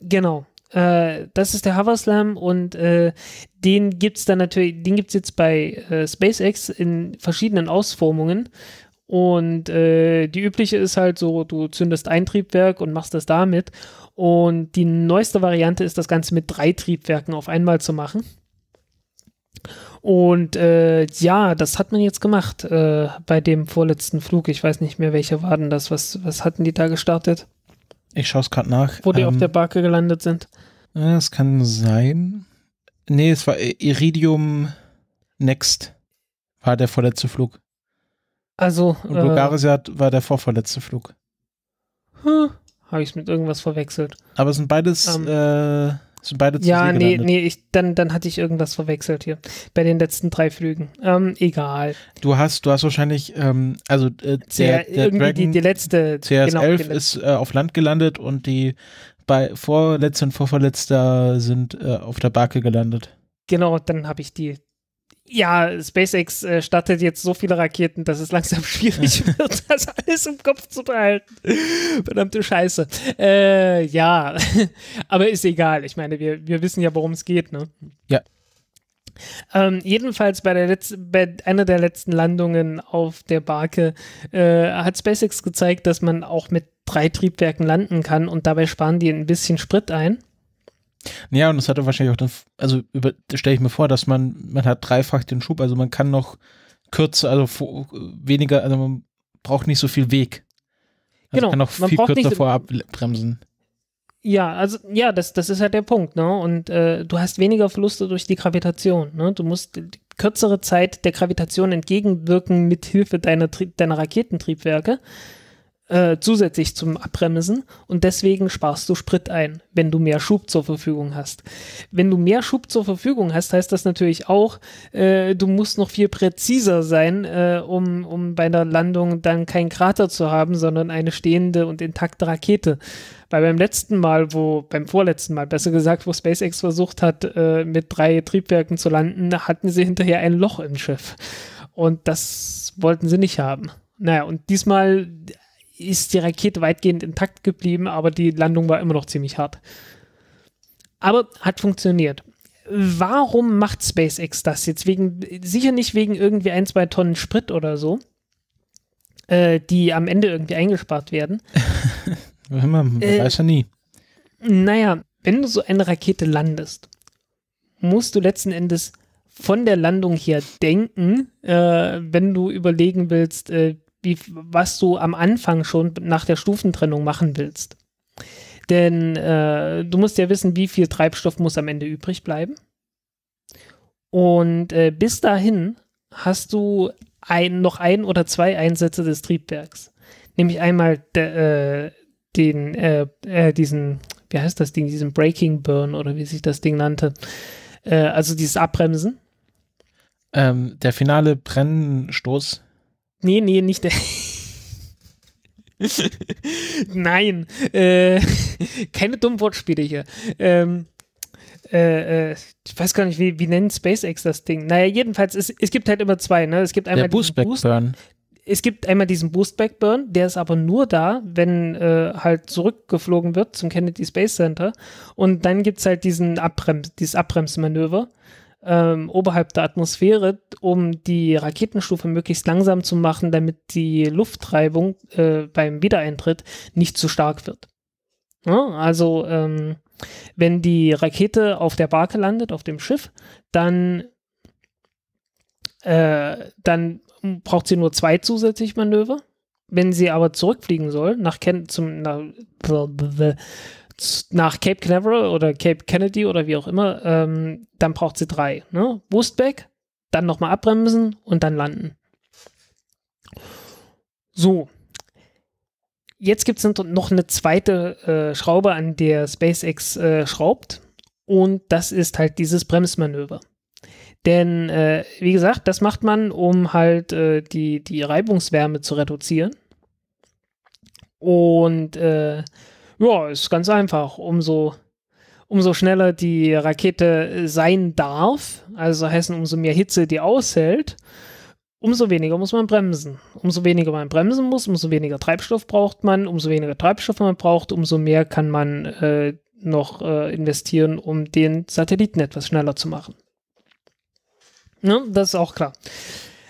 Genau. Äh, das ist der Hover Slam und äh, den gibt's dann natürlich, den gibt's jetzt bei äh, SpaceX in verschiedenen Ausformungen. Und äh, die übliche ist halt so, du zündest ein Triebwerk und machst das damit. Und die neueste Variante ist, das Ganze mit drei Triebwerken auf einmal zu machen. Und äh, ja, das hat man jetzt gemacht äh, bei dem vorletzten Flug. Ich weiß nicht mehr, welcher war denn das? Was, was hatten die da gestartet? Ich schaue es gerade nach. Wo die ähm, auf der Barke gelandet sind. Das kann sein. Nee, es war Iridium Next. War der vorletzte Flug. Also. Und Bulgarisia äh, war der vorvorletzte Flug. Hm, Habe ich es mit irgendwas verwechselt. Aber es sind beides ähm, äh, sind beide zu Ja, See nee, nee, ich, dann, dann hatte ich irgendwas verwechselt hier bei den letzten drei Flügen. Ähm, egal. Du hast, du hast wahrscheinlich, ähm, also äh, der, der irgendwie Dragon, die, genau, die letzte CS11 genau, ist äh, auf Land gelandet und die bei vorletzter und vorverletzter sind äh, auf der Barke gelandet. Genau, dann habe ich die ja, SpaceX äh, startet jetzt so viele Raketen, dass es langsam [laughs] schwierig wird, das alles im Kopf zu behalten. Verdammte Scheiße. Äh, ja, [laughs] aber ist egal. Ich meine, wir, wir wissen ja, worum es geht, ne? Ja. Ähm, jedenfalls bei, der Letz bei einer der letzten Landungen auf der Barke äh, hat SpaceX gezeigt, dass man auch mit drei Triebwerken landen kann und dabei sparen die ein bisschen Sprit ein. Ja, und das hat wahrscheinlich auch, den, also stelle ich mir vor, dass man, man hat dreifach den Schub, also man kann noch kürzer, also weniger, also man braucht nicht so viel Weg. Also genau. Man kann noch viel kürzer so vorab bremsen. Ja, also ja, das, das ist halt der Punkt, ne? Und äh, du hast weniger Verluste durch die Gravitation, ne? Du musst kürzere Zeit der Gravitation entgegenwirken mit Hilfe deiner, deiner Raketentriebwerke. Äh, zusätzlich zum Abbremsen und deswegen sparst du Sprit ein, wenn du mehr Schub zur Verfügung hast. Wenn du mehr Schub zur Verfügung hast, heißt das natürlich auch, äh, du musst noch viel präziser sein, äh, um, um bei der Landung dann keinen Krater zu haben, sondern eine stehende und intakte Rakete. Weil beim letzten Mal, wo, beim vorletzten Mal, besser gesagt, wo SpaceX versucht hat, äh, mit drei Triebwerken zu landen, hatten sie hinterher ein Loch im Schiff. Und das wollten sie nicht haben. Naja, und diesmal ist die Rakete weitgehend intakt geblieben, aber die Landung war immer noch ziemlich hart. Aber hat funktioniert. Warum macht SpaceX das jetzt? Wegen, sicher nicht wegen irgendwie ein, zwei Tonnen Sprit oder so, äh, die am Ende irgendwie eingespart werden. [laughs] Man äh, weiß ja nie. Naja, wenn du so eine Rakete landest, musst du letzten Endes von der Landung her denken, äh, wenn du überlegen willst, äh, wie, was du am Anfang schon nach der Stufentrennung machen willst. Denn äh, du musst ja wissen, wie viel Treibstoff muss am Ende übrig bleiben. Und äh, bis dahin hast du ein, noch ein oder zwei Einsätze des Triebwerks. Nämlich einmal de, äh, den, äh, äh diesen, wie heißt das Ding, diesen Breaking Burn oder wie sich das Ding nannte. Äh, also dieses Abbremsen. Ähm, der finale Brennstoß. Nee, nee, nicht der. Nein, äh, keine dummen Wortspiele hier. Ähm, äh, äh ich weiß gar nicht, wie, wie nennt SpaceX das Ding? Naja, jedenfalls, es, es gibt halt immer zwei. Ne? Es gibt einmal der Boost Backburn. Es gibt einmal diesen Boost Backburn, der ist aber nur da, wenn äh, halt zurückgeflogen wird zum Kennedy Space Center. Und dann gibt es halt diesen Abbrems, dieses Abbremsmanöver ähm, oberhalb der Atmosphäre, um die Raketenstufe möglichst langsam zu machen, damit die Lufttreibung äh, beim Wiedereintritt nicht zu stark wird. Ja, also ähm, wenn die Rakete auf der Barke landet, auf dem Schiff, dann, äh, dann braucht sie nur zwei zusätzliche Manöver. Wenn sie aber zurückfliegen soll, nach, Ken zum, nach, nach Cape Canaveral oder Cape Kennedy oder wie auch immer, ähm, dann braucht sie drei. Ne? Wurstback, dann nochmal abbremsen und dann landen. So. Jetzt gibt es noch eine zweite äh, Schraube, an der SpaceX äh, schraubt. Und das ist halt dieses Bremsmanöver. Denn, äh, wie gesagt, das macht man, um halt äh, die, die Reibungswärme zu reduzieren. Und äh, ja, ist ganz einfach. Umso, umso schneller die Rakete sein darf, also heißen umso mehr Hitze die aushält, umso weniger muss man bremsen. Umso weniger man bremsen muss, umso weniger Treibstoff braucht man, umso weniger Treibstoff man braucht, umso mehr kann man äh, noch äh, investieren, um den Satelliten etwas schneller zu machen. Ne? Das ist auch klar.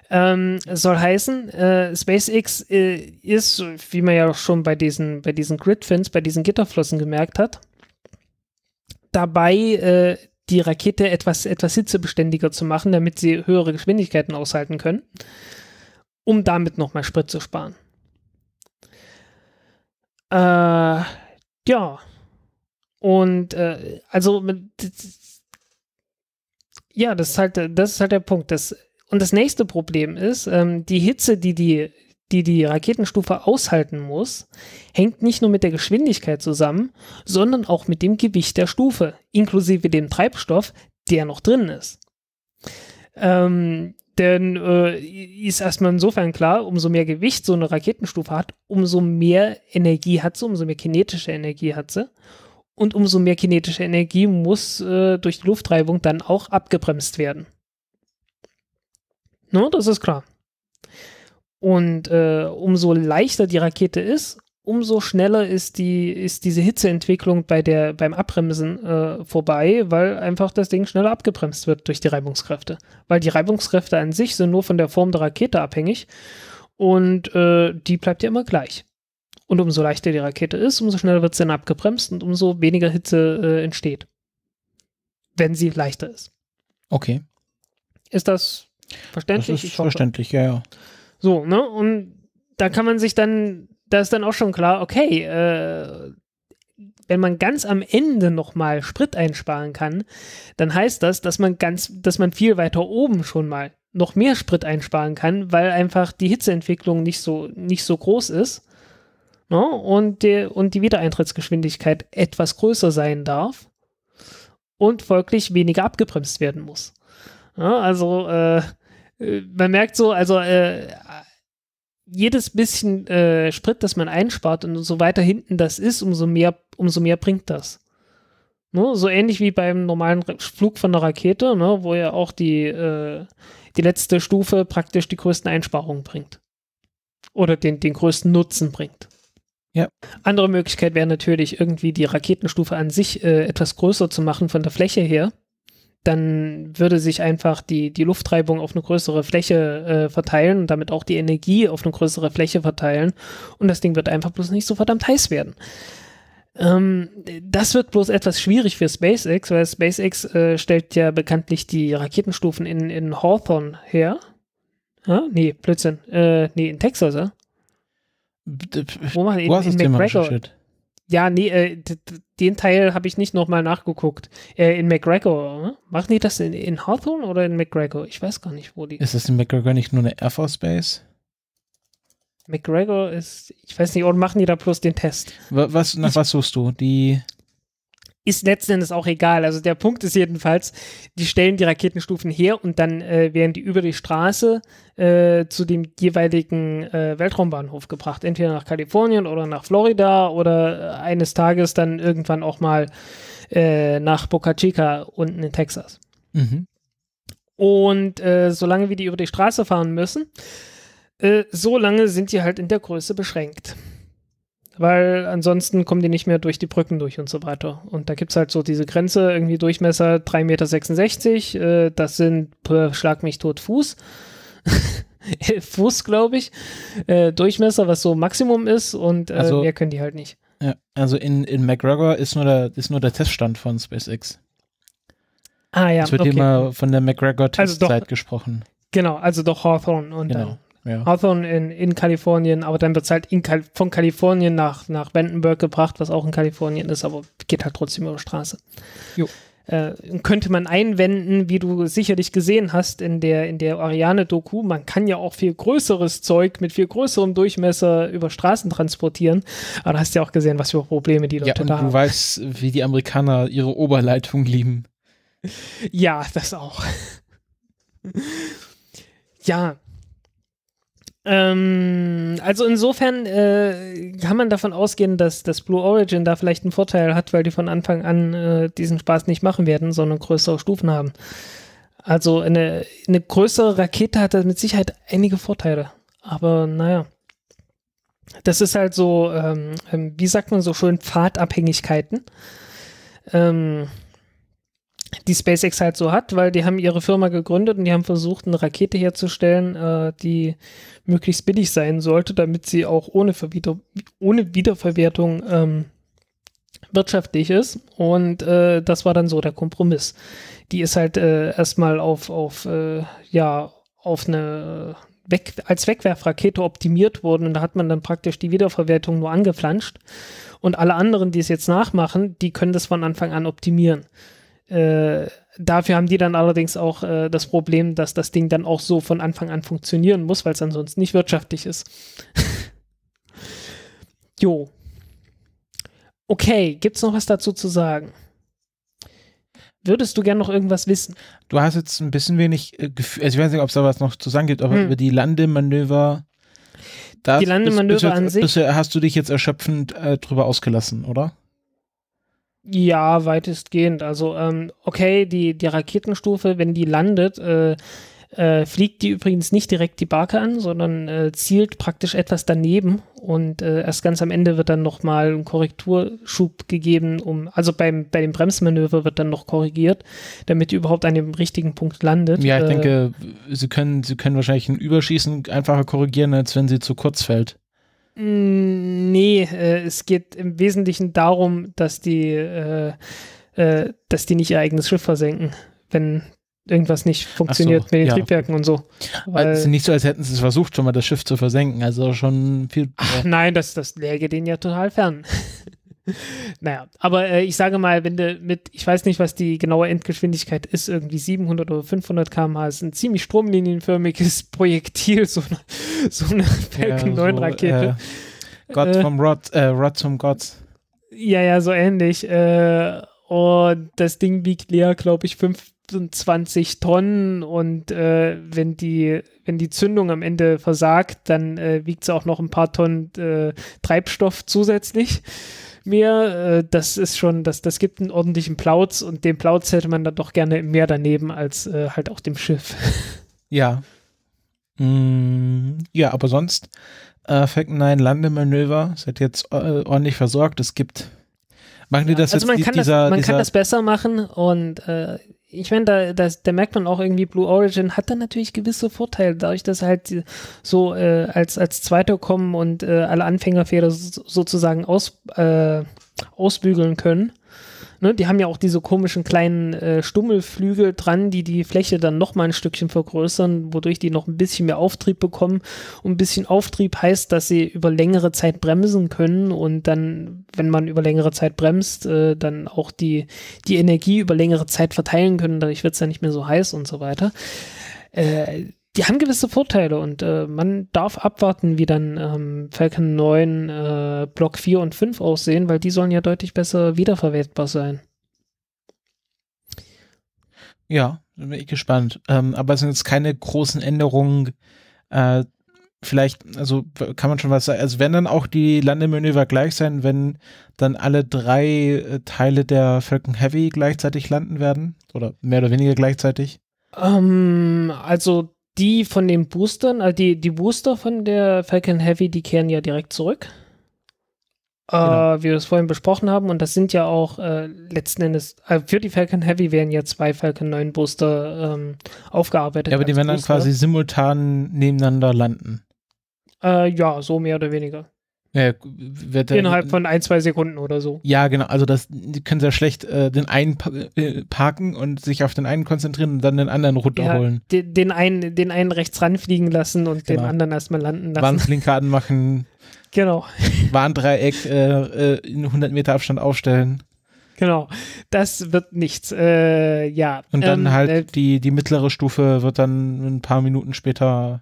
Ähm, soll heißen, äh, SpaceX äh, ist, wie man ja auch schon bei diesen, bei diesen Gridfins, bei diesen Gitterflossen gemerkt hat, dabei äh, die Rakete etwas, etwas hitzebeständiger zu machen, damit sie höhere Geschwindigkeiten aushalten können, um damit nochmal Sprit zu sparen. Äh, ja. Und äh, also ja, das ist halt, das ist halt der Punkt. Das und das nächste Problem ist, ähm, die Hitze, die die, die die Raketenstufe aushalten muss, hängt nicht nur mit der Geschwindigkeit zusammen, sondern auch mit dem Gewicht der Stufe, inklusive dem Treibstoff, der noch drin ist. Ähm, denn äh, ist erstmal insofern klar, umso mehr Gewicht so eine Raketenstufe hat, umso mehr Energie hat sie, umso mehr kinetische Energie hat sie. Und umso mehr kinetische Energie muss äh, durch die Luftreibung dann auch abgebremst werden. Ne, das ist klar. Und äh, umso leichter die Rakete ist, umso schneller ist die ist diese Hitzeentwicklung bei der beim Abbremsen äh, vorbei, weil einfach das Ding schneller abgebremst wird durch die Reibungskräfte, weil die Reibungskräfte an sich sind nur von der Form der Rakete abhängig und äh, die bleibt ja immer gleich. Und umso leichter die Rakete ist, umso schneller wird sie dann abgebremst und umso weniger Hitze äh, entsteht, wenn sie leichter ist. Okay. Ist das Verständlich? Das ist verständlich, ja, ja. So, ne? Und da kann man sich dann, da ist dann auch schon klar, okay, äh, wenn man ganz am Ende nochmal Sprit einsparen kann, dann heißt das, dass man ganz, dass man viel weiter oben schon mal noch mehr Sprit einsparen kann, weil einfach die Hitzeentwicklung nicht so, nicht so groß ist. No, ne, und, die, und die Wiedereintrittsgeschwindigkeit etwas größer sein darf und folglich weniger abgebremst werden muss. Ja, also äh, äh, man merkt so, also äh, jedes bisschen äh, Sprit, das man einspart und so weiter hinten das ist, umso mehr, umso mehr bringt das. Ne? So ähnlich wie beim normalen Flug von einer Rakete, ne? wo ja auch die, äh, die letzte Stufe praktisch die größten Einsparungen bringt. Oder den, den größten Nutzen bringt. Ja. Andere Möglichkeit wäre natürlich, irgendwie die Raketenstufe an sich äh, etwas größer zu machen von der Fläche her dann würde sich einfach die, die Luftreibung auf eine größere Fläche äh, verteilen und damit auch die Energie auf eine größere Fläche verteilen. Und das Ding wird einfach bloß nicht so verdammt heiß werden. Ähm, das wird bloß etwas schwierig für SpaceX, weil SpaceX äh, stellt ja bekanntlich die Raketenstufen in, in Hawthorne her. Ha? Nee, Blödsinn. Äh, nee, in Texas, ja? Wo machen in, in McGregor? ja, nee, äh, den Teil habe ich nicht nochmal nachgeguckt. Äh, in McGregor, ne? Machen die das in, in Hawthorne oder in McGregor? Ich weiß gar nicht, wo die. Ist das in McGregor nicht nur eine Air Force Base? McGregor ist, ich weiß nicht, oder machen die da bloß den Test? Was, nach was suchst du? Die ist letzten Endes auch egal. Also der Punkt ist jedenfalls, die stellen die Raketenstufen her und dann äh, werden die über die Straße äh, zu dem jeweiligen äh, Weltraumbahnhof gebracht. Entweder nach Kalifornien oder nach Florida oder äh, eines Tages dann irgendwann auch mal äh, nach Boca Chica unten in Texas. Mhm. Und äh, solange wir die über die Straße fahren müssen, solange sind die halt in der Größe beschränkt weil ansonsten kommen die nicht mehr durch die Brücken durch und so weiter. Und da gibt es halt so diese Grenze, irgendwie Durchmesser 3,66 Meter, äh, das sind, äh, schlag mich tot, Fuß. [laughs] Fuß, glaube ich, äh, Durchmesser, was so Maximum ist und äh, also, mehr können die halt nicht. Ja, also in, in McGregor ist nur, der, ist nur der Teststand von SpaceX. Ah ja, Es wird okay. immer von der McGregor-Testzeit also gesprochen. Genau, also doch Hawthorne und genau ja. Hawthorne in, in Kalifornien, aber dann wird es halt Kal von Kalifornien nach, nach Vandenberg gebracht, was auch in Kalifornien ist, aber geht halt trotzdem über Straße. Jo. Äh, könnte man einwenden, wie du sicherlich gesehen hast in der, in der Ariane-Doku, man kann ja auch viel größeres Zeug mit viel größerem Durchmesser über Straßen transportieren. Aber da hast du ja auch gesehen, was für Probleme die Leute ja, und da haben. Du weißt, wie die Amerikaner ihre Oberleitung lieben. Ja, das auch. ja, ähm, also insofern äh, kann man davon ausgehen, dass das Blue Origin da vielleicht einen Vorteil hat, weil die von Anfang an äh, diesen Spaß nicht machen werden, sondern größere Stufen haben. Also eine, eine größere Rakete hat da mit Sicherheit einige Vorteile. Aber naja. Das ist halt so, ähm, ähm wie sagt man so schön, Pfadabhängigkeiten. Ähm, die SpaceX halt so hat, weil die haben ihre Firma gegründet und die haben versucht, eine Rakete herzustellen, äh, die möglichst billig sein sollte, damit sie auch ohne, Verwieder ohne Wiederverwertung ähm, wirtschaftlich ist. Und äh, das war dann so der Kompromiss. Die ist halt äh, erstmal auf, auf, äh, ja, auf eine Weg als Wegwerfrakete optimiert worden und da hat man dann praktisch die Wiederverwertung nur angeflanscht. Und alle anderen, die es jetzt nachmachen, die können das von Anfang an optimieren. Äh, dafür haben die dann allerdings auch äh, das Problem, dass das Ding dann auch so von Anfang an funktionieren muss, weil es ansonsten nicht wirtschaftlich ist. [laughs] jo. Okay, gibt es noch was dazu zu sagen? Würdest du gerne noch irgendwas wissen? Du hast jetzt ein bisschen wenig äh, Gefühl, also ich weiß nicht, ob es da was noch zu sagen gibt, aber hm. über die Landemanöver. Das, die Landemanöver bis, bis, an sich. hast du dich jetzt erschöpfend äh, drüber ausgelassen, oder? Ja, weitestgehend. Also, ähm, okay, die, die Raketenstufe, wenn die landet, äh, äh, fliegt die übrigens nicht direkt die Barke an, sondern äh, zielt praktisch etwas daneben und äh, erst ganz am Ende wird dann nochmal ein Korrekturschub gegeben, um, also beim, bei dem Bremsmanöver wird dann noch korrigiert, damit die überhaupt an dem richtigen Punkt landet. Ja, ich äh, denke, sie können, sie können wahrscheinlich ein Überschießen einfacher korrigieren, als wenn sie zu kurz fällt. Nee, äh, es geht im Wesentlichen darum, dass die, äh, äh, dass die nicht ihr eigenes Schiff versenken, wenn irgendwas nicht funktioniert so, mit den ja. Triebwerken und so. Weil es ist nicht so, als hätten sie es versucht, schon mal das Schiff zu versenken. Also schon viel. Ach, äh, nein, das, das läge denen ja total fern. [laughs] naja, aber äh, ich sage mal, wenn du mit, ich weiß nicht, was die genaue Endgeschwindigkeit ist, irgendwie 700 oder 500 km/h, ist ein ziemlich stromlinienförmiges [laughs] Projektil, so eine, so eine Falcon 9 Rakete. Ja, so, äh, Gott äh, vom Rod, äh, Rod zum Gott. Ja, ja, so ähnlich. Äh, und das Ding wiegt leer, glaube ich, 25 Tonnen und äh, wenn die wenn die Zündung am Ende versagt, dann äh, wiegt es auch noch ein paar Tonnen Treibstoff zusätzlich mir. Äh, das ist schon, das, das gibt einen ordentlichen Plauz und den Plauz hätte man dann doch gerne mehr daneben als äh, halt auch dem Schiff. [laughs] Ja. Mm, ja, aber sonst äh, Falcon 9 Landemanöver seid jetzt äh, ordentlich versorgt. Es gibt Machen die das also jetzt man kann dieser, das, man dieser kann das besser machen und äh, ich meine, da, das, da merkt man auch irgendwie, Blue Origin hat dann natürlich gewisse Vorteile, dadurch, dass halt so äh, als, als Zweiter kommen und äh, alle Anfängerfehler sozusagen aus, äh, ausbügeln können ne, die haben ja auch diese komischen kleinen äh, Stummelflügel dran, die die Fläche dann noch mal ein Stückchen vergrößern, wodurch die noch ein bisschen mehr Auftrieb bekommen. Und ein bisschen Auftrieb heißt, dass sie über längere Zeit bremsen können und dann, wenn man über längere Zeit bremst, äh, dann auch die, die Energie über längere Zeit verteilen können. Dadurch wird es ja nicht mehr so heiß und so weiter. Äh, die haben gewisse Vorteile und äh, man darf abwarten, wie dann ähm, Falcon 9 äh, Block 4 und 5 aussehen, weil die sollen ja deutlich besser wiederverwertbar sein. Ja, bin ich gespannt. Ähm, aber es sind jetzt keine großen Änderungen. Äh, vielleicht, also kann man schon was sagen. Also werden dann auch die Landemanöver gleich sein, wenn dann alle drei äh, Teile der Falcon Heavy gleichzeitig landen werden? Oder mehr oder weniger gleichzeitig? Ähm, also die von den Boostern, also die, die Booster von der Falcon Heavy, die kehren ja direkt zurück. Äh, genau. Äh, wie wir das vorhin besprochen haben. Und das sind ja auch äh, letzten Endes, äh, für die Falcon Heavy werden ja zwei Falcon 9 Booster ähm, aufgearbeitet. Ja, aber die werden dann quasi simultan nebeneinander landen. Äh, ja, so mehr oder weniger. Ja, Innerhalb von ein, zwei Sekunden oder so. Ja, genau. Also das, die können sehr schlecht äh, den einen äh, parken und sich auf den einen konzentrieren und dann den anderen runterholen. Ja, den, den, einen, den einen rechts ranfliegen lassen und genau. den anderen erstmal landen lassen. Warnblinker anmachen. [laughs] Genau. Warndreieck äh, äh in 100 Meter Abstand aufstellen. Genau, das wird nichts. Äh, ja. Und dann ähm, halt äh, die, die mittlere Stufe wird dann ein paar Minuten später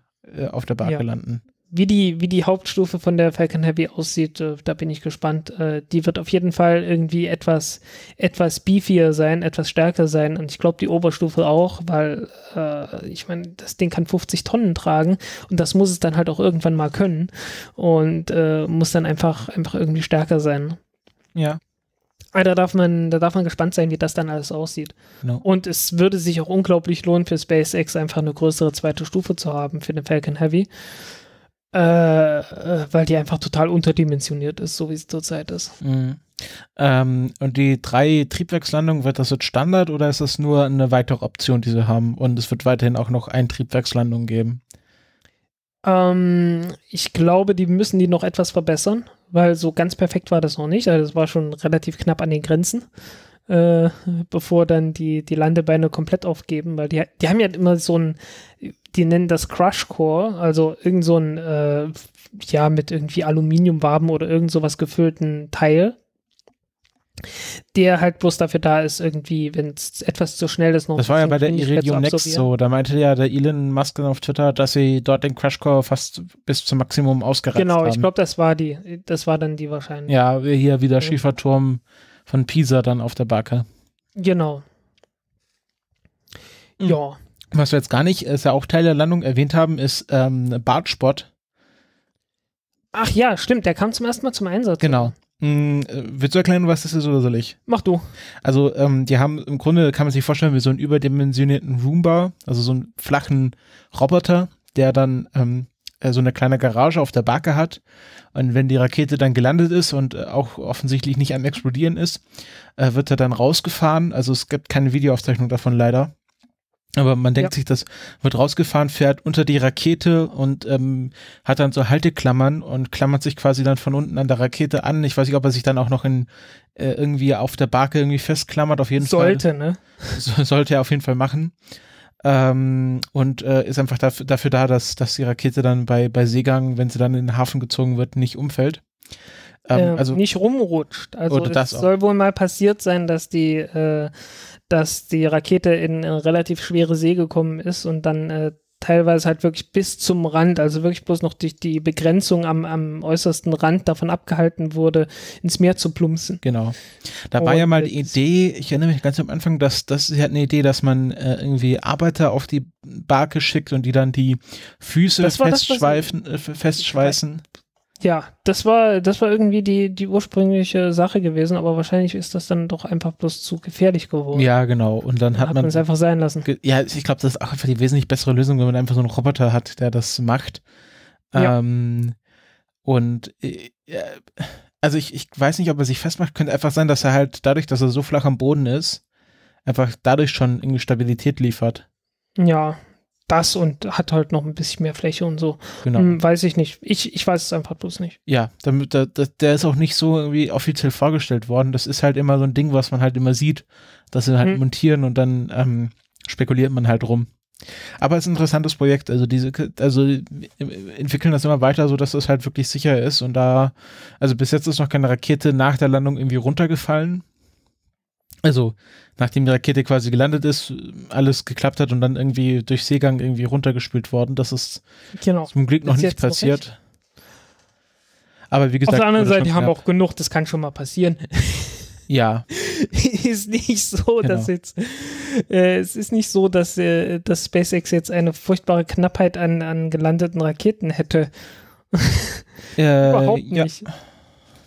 auf der Barke ja. landen wie die, wie die Hauptstufe von der Falcon Heavy aussieht, äh, da bin ich gespannt. Äh, die wird auf jeden Fall irgendwie etwas, etwas beefier sein, etwas stärker sein. Und ich glaube, die Oberstufe auch, weil äh, ich meine, das Ding kann 50 Tonnen tragen und das muss es dann halt auch irgendwann mal können und äh, muss dann einfach, einfach irgendwie stärker sein. Ja. Ah, da darf man, da darf man gespannt sein, wie das dann alles aussieht. Genau. Und es würde sich auch unglaublich lohnen, für SpaceX einfach eine größere zweite Stufe zu haben für den Falcon Heavy. Äh, äh, weil die einfach total unterdimensioniert ist, so wie es zurzeit ist. Mhm. Ähm, und die drei Triebwerkslandungen, wird das jetzt Standard oder ist das nur eine weitere Option, die sie haben? Und es wird weiterhin auch noch ein Triebwerkslandung geben? Ähm, ich glaube, die müssen die noch etwas verbessern, weil so ganz perfekt war das noch nicht. Also es war schon relativ knapp an den Grenzen. Äh, bevor dann die, die Landebeine komplett aufgeben, weil die, die haben ja immer so ein, die nennen das Crushcore, also irgend so ein, äh, ja, mit irgendwie Aluminiumwaben oder irgend sowas gefüllten Teil, der halt bloß dafür da ist, irgendwie, wenn es etwas zu schnell ist, noch Das war ja bei der Iridium Next so. Da meinte ja der Elon Musk auf Twitter, dass sie dort den Crashcore fast bis zum Maximum ausgereizt genau, haben. Genau, ich glaube, das war die, das war dann die wahrscheinlich. Ja, hier wieder okay. Schieferturm von Pisa dann auf der Backe. Genau. Ja. Hm was wir jetzt gar nicht, äh, ist ja auch Teil der Landung erwähnt haben, ist ähm, Bartspot. Ach ja, stimmt, der kam zum ersten Mal zum Einsatz. Genau. Hm, willst du erklären, was das ist oder soll ich? Mach du. Also, ähm, die haben im Grunde, kann man sich vorstellen, wie so einen überdimensionierten Roomba, also so einen flachen Roboter, der dann ähm, äh, so eine kleine Garage auf der Barke hat. Und wenn die Rakete dann gelandet ist und auch offensichtlich nicht am Explodieren ist, äh, wird er dann rausgefahren. Also es gibt keine Videoaufzeichnung davon leider. Aber man denkt ja. sich, das wird rausgefahren, fährt unter die Rakete und ähm, hat dann so Halteklammern und klammert sich quasi dann von unten an der Rakete an. Ich weiß nicht, ob er sich dann auch noch in äh, irgendwie auf der Barke irgendwie festklammert. Auf jeden sollte, Fall. Sollte, ne? So, sollte er auf jeden Fall machen. Ähm, und äh, ist einfach dafür, dafür da, dass, dass die Rakete dann bei, bei Seegang, wenn sie dann in den Hafen gezogen wird, nicht umfällt. Ähm, also nicht rumrutscht. Also das soll wohl mal passiert sein, dass die äh, dass die Rakete in, in relativ schwere See gekommen ist und dann äh, teilweise halt wirklich bis zum Rand, also wirklich bloß noch durch die Begrenzung am, am äußersten Rand davon abgehalten wurde, ins Meer zu plumpsen. Genau. Da und war ja mal die Idee, ich erinnere mich ganz am Anfang, dass das ist ja eine Idee, dass man äh, irgendwie Arbeiter auf die Barke schickt und die dann die Füße festschweifen, das, äh, festschweißen ja, das war, das war irgendwie die, die ursprüngliche Sache gewesen, aber wahrscheinlich ist das dann doch einfach bloß zu gefährlich geworden. Ja, genau. Und dann, hat, hat man es einfach sein lassen. Ja, ich glaube, das ist auch einfach die wesentlich bessere Lösung, wenn man einfach so einen Roboter hat, der das macht. Ja. Ähm, und äh, äh, also ich, ich weiß nicht, ob er sich festmacht. Könnte einfach sein, dass er halt dadurch, dass er so flach am Boden ist, einfach dadurch schon irgendwie Stabilität liefert. Ja, das und hat halt noch ein bisschen mehr Fläche und so. Genau. Hm, weiß ich nicht. Ich, ich weiß es einfach bloß nicht. Ja, damit, da, da, der ist auch nicht so irgendwie offiziell vorgestellt worden. Das ist halt immer so ein Ding, was man halt immer sieht, dass sie halt hm. montieren und dann ähm, spekuliert man halt rum. Aber es ist ein interessantes Projekt. Also diese, also entwickeln das immer weiter, so dass das halt wirklich sicher ist. Und da, also bis jetzt ist noch keine Rakete nach der Landung irgendwie runtergefallen also nachdem die Rakete quasi gelandet ist, alles geklappt hat und dann irgendwie durch Seegang irgendwie runtergespült worden. Das ist genau. zum Glück noch ist nicht passiert. Aber wie gesagt, auf der anderen Seite haben wir auch genug, das kann schon mal passieren. Ja. [laughs] ist nicht so, genau. dass jetzt äh, es ist nicht so, dass, äh, dass SpaceX jetzt eine furchtbare Knappheit an, an gelandeten Raketen hätte. äh, [laughs] Überhaupt nicht. Ja.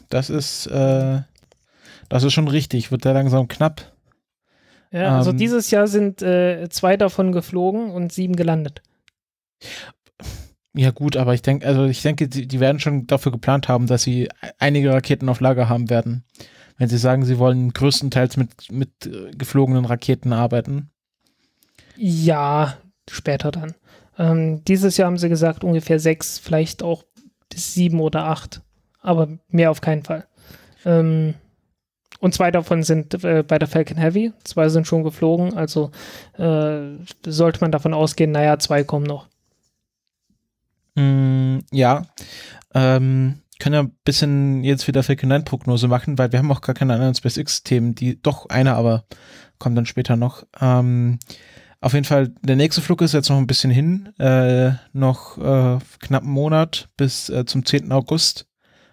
Das ist äh, das ist schon richtig, wird der langsam knapp. Ja, also ähm, also dieses Jahr sind äh, zwei davon geflogen und sieben gelandet. Ja, gut, aber ich denke, also ich denke, die, die, werden schon dafür geplant haben, dass sie e-, einige Raketen auf Lager haben werden. Wenn sie sagen, sie wollen größtenteils mit, mit äh, geflogenen Raketen arbeiten. Ja, später dann. Ähm, dieses Jahr haben sie gesagt, ungefähr sechs, vielleicht auch sieben oder acht. Aber mehr auf keinen Fall. Ähm, und zwei davon sind äh, bei der Falcon Heavy, zwei sind schon geflogen, also äh, sollte man davon ausgehen, naja, zwei kommen noch. Mm, ja. Ähm, können ja ein bisschen jetzt wieder Falcon 9 Prognose machen, weil wir haben auch gar keine anderen SpaceX-Themen, die doch einer, aber kommt dann später noch. Ähm, auf jeden Fall, der nächste Flug ist jetzt noch ein bisschen hin, äh, noch äh, knapp einen Monat bis äh, zum 10. August.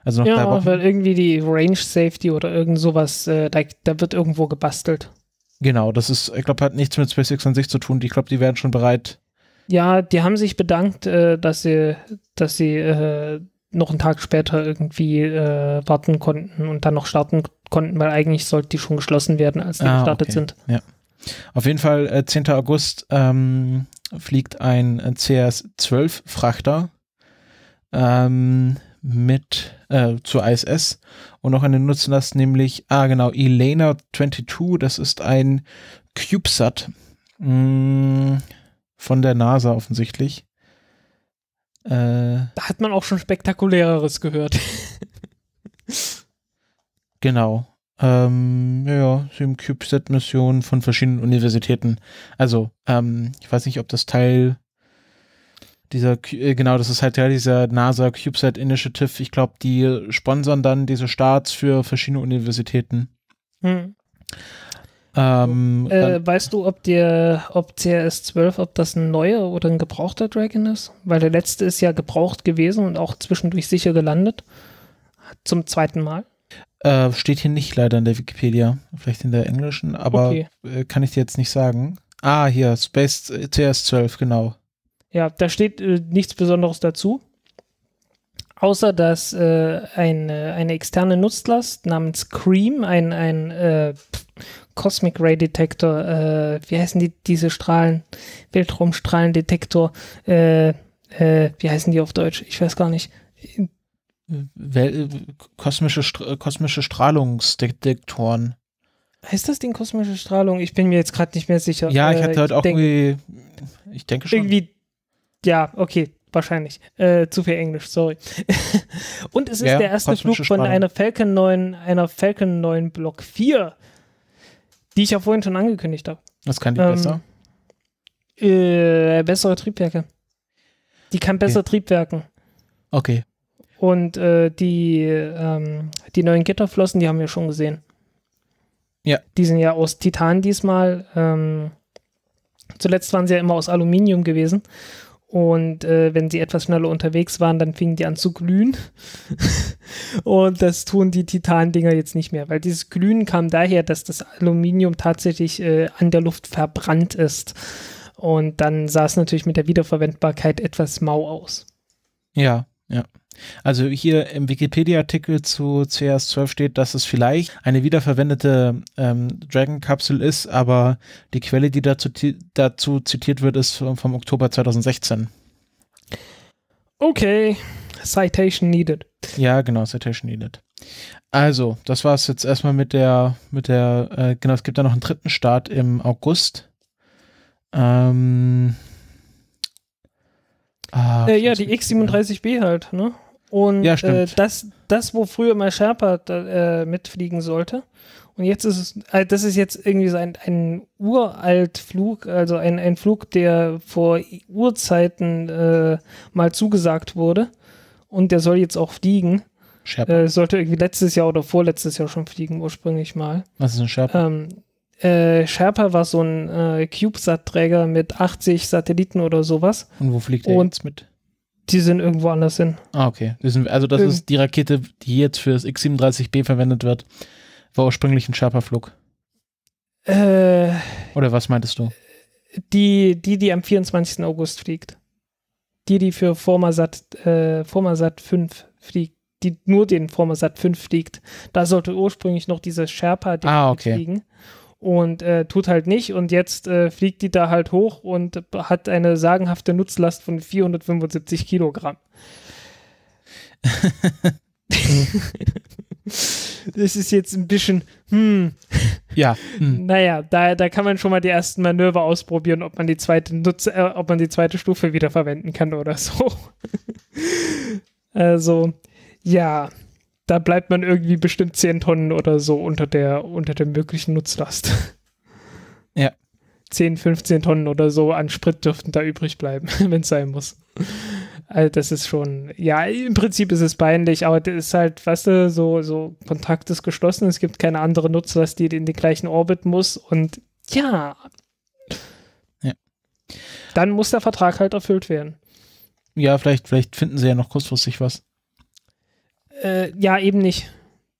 Also noch ja, drei Wochen. weil irgendwie die Range Safety oder irgend sowas, äh, da, da wird irgendwo gebastelt. Genau, das ist, ich glaube, hat nichts mit SpaceX an sich zu tun. Ich glaube, die wären schon bereit. Ja, die haben sich bedankt, äh, dass sie, dass sie äh, noch einen Tag später irgendwie äh, warten konnten und dann noch starten konnten, weil eigentlich sollten die schon geschlossen werden, als die ah, gestartet okay. sind. Ja. Auf jeden Fall, äh, 10. August ähm, fliegt ein äh, cs 12 frachter ähm, mit äh, zur ISS und noch eine nutzen lassen, nämlich, ah genau, Elena 22, das ist ein CubeSat mm, von der NASA offensichtlich. Äh, da hat man auch schon spektakuläreres gehört. [laughs] genau. Ähm, ja, Sim CubeSat-Missionen von verschiedenen Universitäten. Also, ähm, ich weiß nicht, ob das Teil dieser, äh, genau, das ist halt ja dieser NASA CubeSat Initiative. Ich glaube, die sponsern dann diese Starts für verschiedene Universitäten. Hm. Ähm, äh, weißt du, ob der, ob CRS 12, ob das ein neuer oder ein gebrauchter Dragon ist? Weil der letzte ist ja gebraucht gewesen und auch zwischendurch sicher gelandet. Zum zweiten Mal. Äh, steht hier nicht leider in der Wikipedia, vielleicht in der englischen, aber okay. Äh, kann ich dir jetzt nicht sagen. Ah, hier, Space äh, CRS 12, genau. Ja, da steht äh, nichts Besonderes dazu. Außer dass äh, eine, äh, eine externe Nutzlast namens Cream, ein, ein äh, Cosmic Ray Detector, äh, wie heißen die diese Strahlen, Weltraumstrahlendetektor, äh, äh, wie heißen die auf Deutsch? Ich weiß gar nicht. Wel äh, kosmische, Stra äh, kosmische Strahlungsdetektoren. Heißt das Ding kosmische Strahlung? Ich bin mir jetzt gerade nicht mehr sicher. Ja, ich hatte halt auch denk irgendwie, ich denke schon. Irgendwie ja, okay, wahrscheinlich. Äh, zu viel Englisch, sorry. [laughs] und es ist ja, der erste Flug von Sprache. einer Falcon 9, einer Falcon 9 Block 4, die ich ja vorhin schon angekündigt habe. Was kann die ähm, besser? Äh, bessere Triebwerke. Die kann besser okay. Triebwerken. Okay. Und äh, die, ähm, die neuen Gitterflossen, die haben wir schon gesehen. Ja. Die sind ja aus Titan diesmal. Ähm, zuletzt waren sie ja immer aus Aluminium gewesen. Und äh, wenn sie etwas schneller unterwegs waren, dann fingen die an zu glühen. [laughs] und das tun die Titan-Dinger jetzt nicht mehr, weil dieses Glühen kam daher, dass das Aluminium tatsächlich äh, an der Luft verbrannt ist. Und dann sah es natürlich mit der Wiederverwendbarkeit etwas mau aus. Ja, ja. Also hier im Wikipedia-Artikel zu cs 12 steht, dass es vielleicht eine wiederverwendete ähm, Dragon-Kapsel ist, aber die Quelle, die dazu, dazu zitiert wird, ist vom, vom Oktober 2016. Okay, Citation needed. Ja, genau, Citation needed. Also, das war es jetzt erstmal mit der, mit der, äh, genau, es gibt da noch einen dritten Start im August. Ähm, Ah, äh, ja, die X37B halt, ne? Und ja, äh, das, das, wo früher mal Shepard äh, mitfliegen sollte. Und jetzt ist es, äh, das ist jetzt irgendwie so ein, ein uralt Flug, also ein, ein Flug, der vor Urzeiten äh, mal zugesagt wurde. Und der soll jetzt auch fliegen. Shepard. Äh, sollte irgendwie letztes Jahr oder vorletztes Jahr schon fliegen, ursprünglich mal. Was ist ein Sherpa? Ähm, äh, Sherpa war so ein äh, CubeSat-Träger mit 80 Satelliten oder sowas. Und wo fliegt er jetzt mit? Die sind irgendwo anders hin. Ah, okay. Das sind, also das Irgend ist die Rakete, die jetzt für das X-37B verwendet wird, war ursprünglich ein Sherpa-Flug. Äh, Oder was meintest du? Die, die, die am 24. August fliegt. Die, die für Formasat, äh, Formasat 5 fliegt. Die nur den Formasat 5 fliegt. Da sollte ursprünglich noch diese Sherpa-Ding ah, okay. fliegen. Ah, okay und äh, tut halt nicht. Und jetzt äh, fliegt die da halt hoch und hat eine sagenhafte Nutzlast von 475 Kilogramm. [laughs] das ist jetzt ein bisschen, hm. Ja. Hm. Naja, da, da kann man schon mal die ersten Manöver ausprobieren, ob man die zweite Nutz, äh, ob man die zweite Stufe wiederverwenden kann oder so. [laughs] also, ja da bleibt man irgendwie bestimmt 10 Tonnen oder so unter der, unter der möglichen Nutzlast. [laughs] Ja. 10, 15 Tonnen oder so an Sprit dürften da übrig bleiben, [laughs] wenn es sein muss. Also das ist schon, ja, im Prinzip ist es peinlich, aber das ist halt, weißt du, so, so Kontakt ist geschlossen, es gibt keine andere Nutzlast, die in den gleichen Orbit muss und ja. ja. Dann muss der Vertrag halt erfüllt werden. Ja, vielleicht, vielleicht finden sie ja noch kurzfristig was. Äh, ja, eben nicht.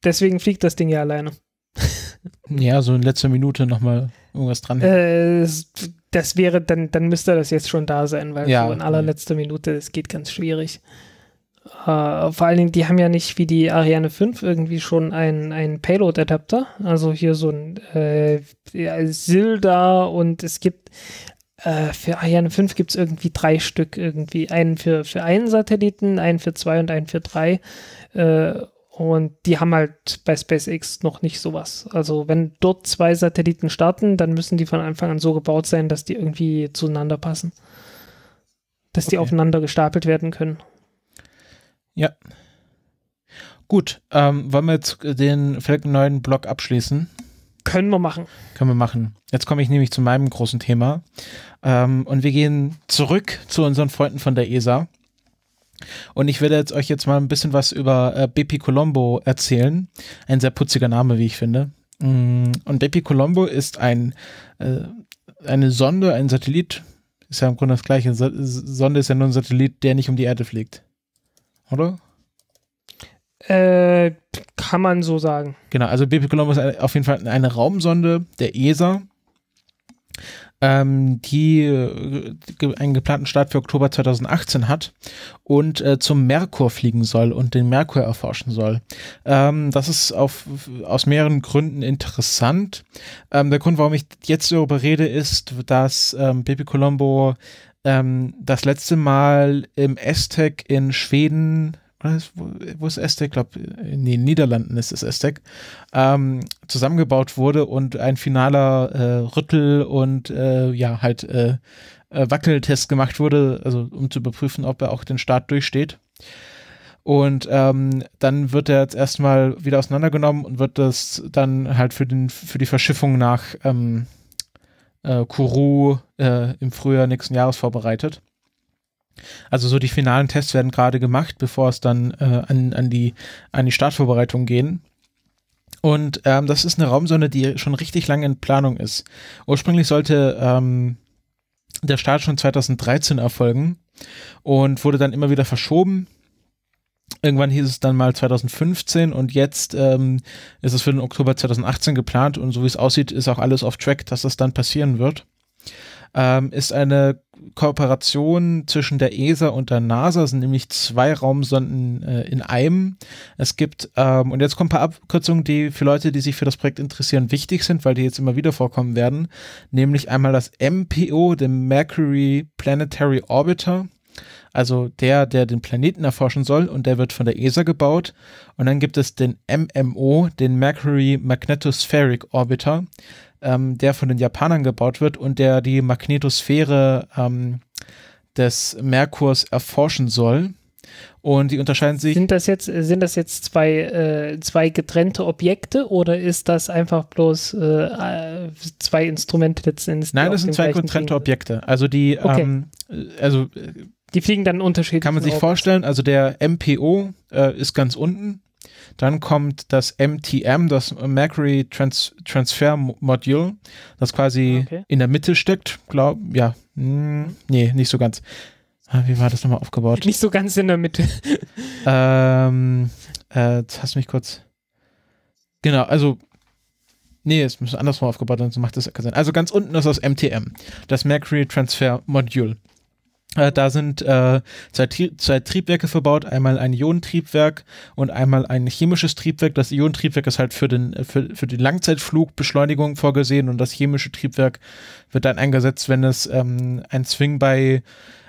Deswegen fliegt das Ding ja alleine. ja, so in letzter Minute nochmal irgendwas dran. Äh, das wäre, dann, dann müsste das jetzt schon da sein, weil ja, so in allerletzter Minute, das geht ganz schwierig. Uh, vor allen Dingen, die haben ja nicht wie die Ariane 5 irgendwie schon einen, einen Payload-Adapter. Also hier so ein äh, ja, Silda und es gibt äh, für Ariane 5 gibt es irgendwie drei Stück irgendwie. Einen für, für einen Satelliten, einen für zwei und einen für drei. Äh, und die haben halt bei SpaceX noch nicht sowas. Also wenn dort zwei Satelliten starten, dann müssen die von Anfang an so gebaut sein, dass die irgendwie zueinander passen. Dass okay. die aufeinander gestapelt werden können. Ja. Gut, ähm, wollen wir jetzt den Falcon 9 Block abschließen? Können wir machen. Können wir machen. Jetzt komme ich nämlich zu meinem großen Thema. Ähm, und wir gehen zurück zu unseren Freunden von der ESA. Und ich werde jetzt euch jetzt mal ein bisschen was über äh, Bepi Colombo erzählen. Ein sehr putziger Name, wie ich finde. Mm, und Bepi Colombo ist ein, äh, eine Sonde, ein Satellit. Ist ja im Grunde das gleiche. So Sonde ist ja nur ein Satellit, der nicht um die Erde fliegt. Oder? Äh, kann man so sagen. Genau, also Bepi Colombo ist auf jeden Fall eine Raumsonde der ESA ähm, die äh, einen geplanten Start für Oktober 2018 hat und äh, zum Merkur fliegen soll und den Merkur erforschen soll. Ähm, das ist auf, aus mehreren Gründen interessant. Ähm, der Grund, warum ich jetzt darüber rede, ist, dass ähm, Baby Colombo ähm, das letzte Mal im Aztec in Schweden Ne, wo, ist Aztec? Ich glaube, in den Niederlanden ist es Aztec, ähm, zusammengebaut wurde und ein finaler äh, Rüttel und äh, ja, halt äh, äh Wackeltest gemacht wurde, also um zu überprüfen, ob er auch den Start durchsteht. Und ähm, dann wird er jetzt erstmal wieder auseinandergenommen und wird das dann halt für, den, für die Verschiffung nach ähm, äh, Kuru äh, im Frühjahr nächsten Jahres vorbereitet. Also so die finalen Tests werden gerade gemacht, bevor es dann äh, an, an, die, an die Startvorbereitung gehen. Und ähm, das ist eine Raumsonde, die schon richtig lange in Planung ist. Ursprünglich sollte ähm, der Start schon 2013 erfolgen und wurde dann immer wieder verschoben. Irgendwann hieß es dann mal 2015 und jetzt ähm, ist es für den Oktober 2018 geplant und so wie es aussieht, ist auch alles auf Track, dass das dann passieren wird ähm, ist eine Kooperation zwischen der ESA und der NASA. Es sind nämlich zwei Raumsonden äh, in einem. Es gibt, ähm, und jetzt kommen ein paar Abkürzungen, die für Leute, die sich für das Projekt interessieren, wichtig sind, weil die jetzt immer wieder vorkommen werden. Nämlich einmal das MPO, den Mercury Planetary Orbiter. Also der, der den Planeten erforschen soll und der wird von der ESA gebaut. Und dann gibt es den MMO, den Mercury Magnetospheric Orbiter ähm, der von den Japanern gebaut wird und der die Magnetosphäre ähm, des Merkurs erforschen soll. Und die unterscheiden sich. Sind das jetzt, sind das jetzt zwei, äh, zwei getrennte Objekte oder ist das einfach bloß äh, zwei Instrumente letzten Nein, das sind zwei getrennte Ding. Objekte. Also die, ähm, okay. ähm, also äh, die fliegen dann unterschiedlich. Kann man sich vorstellen, also der MPO äh, ist ganz unten dann kommt das MTM, das Mercury Trans Transfer Module, das quasi ah, okay. in der Mitte steckt. Glaub, ja, hm, nee, nicht so ganz. Ah, wie war das nochmal aufgebaut? Nicht so ganz in der Mitte. [laughs] ähm, äh, jetzt hast du mich kurz. Genau, also. Nee, es muss andersrum aufgebaut, sonst macht das keinen Sinn. Also ganz unten ist das MTM, das Mercury Transfer Module. Äh, da sind äh, zwei, zwei, Triebwerke verbaut, einmal ein Ionentriebwerk und einmal ein chemisches Triebwerk. Das Ionentriebwerk ist halt für den, für, für die Langzeitflugbeschleunigung vorgesehen und das chemische Triebwerk wird dann eingesetzt, wenn es ähm, ein Swing bei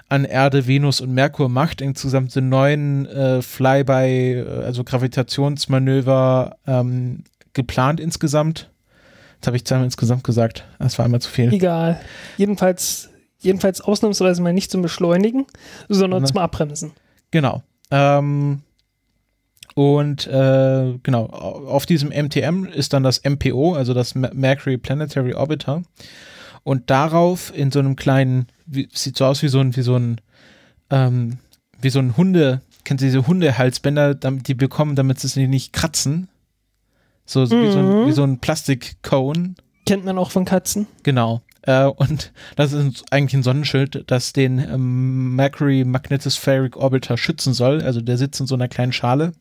an Erde, Venus und Merkur macht. Insgesamt sind neun äh, Flyby, äh, also Gravitationsmanöver ähm, geplant insgesamt. Jetzt habe ich zweimal insgesamt gesagt. Das war einmal zu viel. Egal. Jedenfalls jedenfalls ausnahmsweise mal nicht zum Beschleunigen, sondern mhm. zum Abbremsen. Genau. Ähm, und äh, genau, auf diesem MTM ist dann das MPO, also das Mercury Planetary Orbiter. Und darauf in so einem kleinen, wie, sieht so aus wie so ein, wie so ein, ähm, wie so ein Hunde, kennt ihr diese Hundehalsbänder, die bekommen, damit sie sich nicht kratzen. So, mhm. wie, so ein, wie mhm. so ein Plastikcone. Kennt man auch von Katzen. Genau. Äh, und das ist eigentlich ein Sonnenschild, das den ähm, Mercury Magnetospheric Orbiter schützen soll. Also der sitzt in so einer kleinen Schale.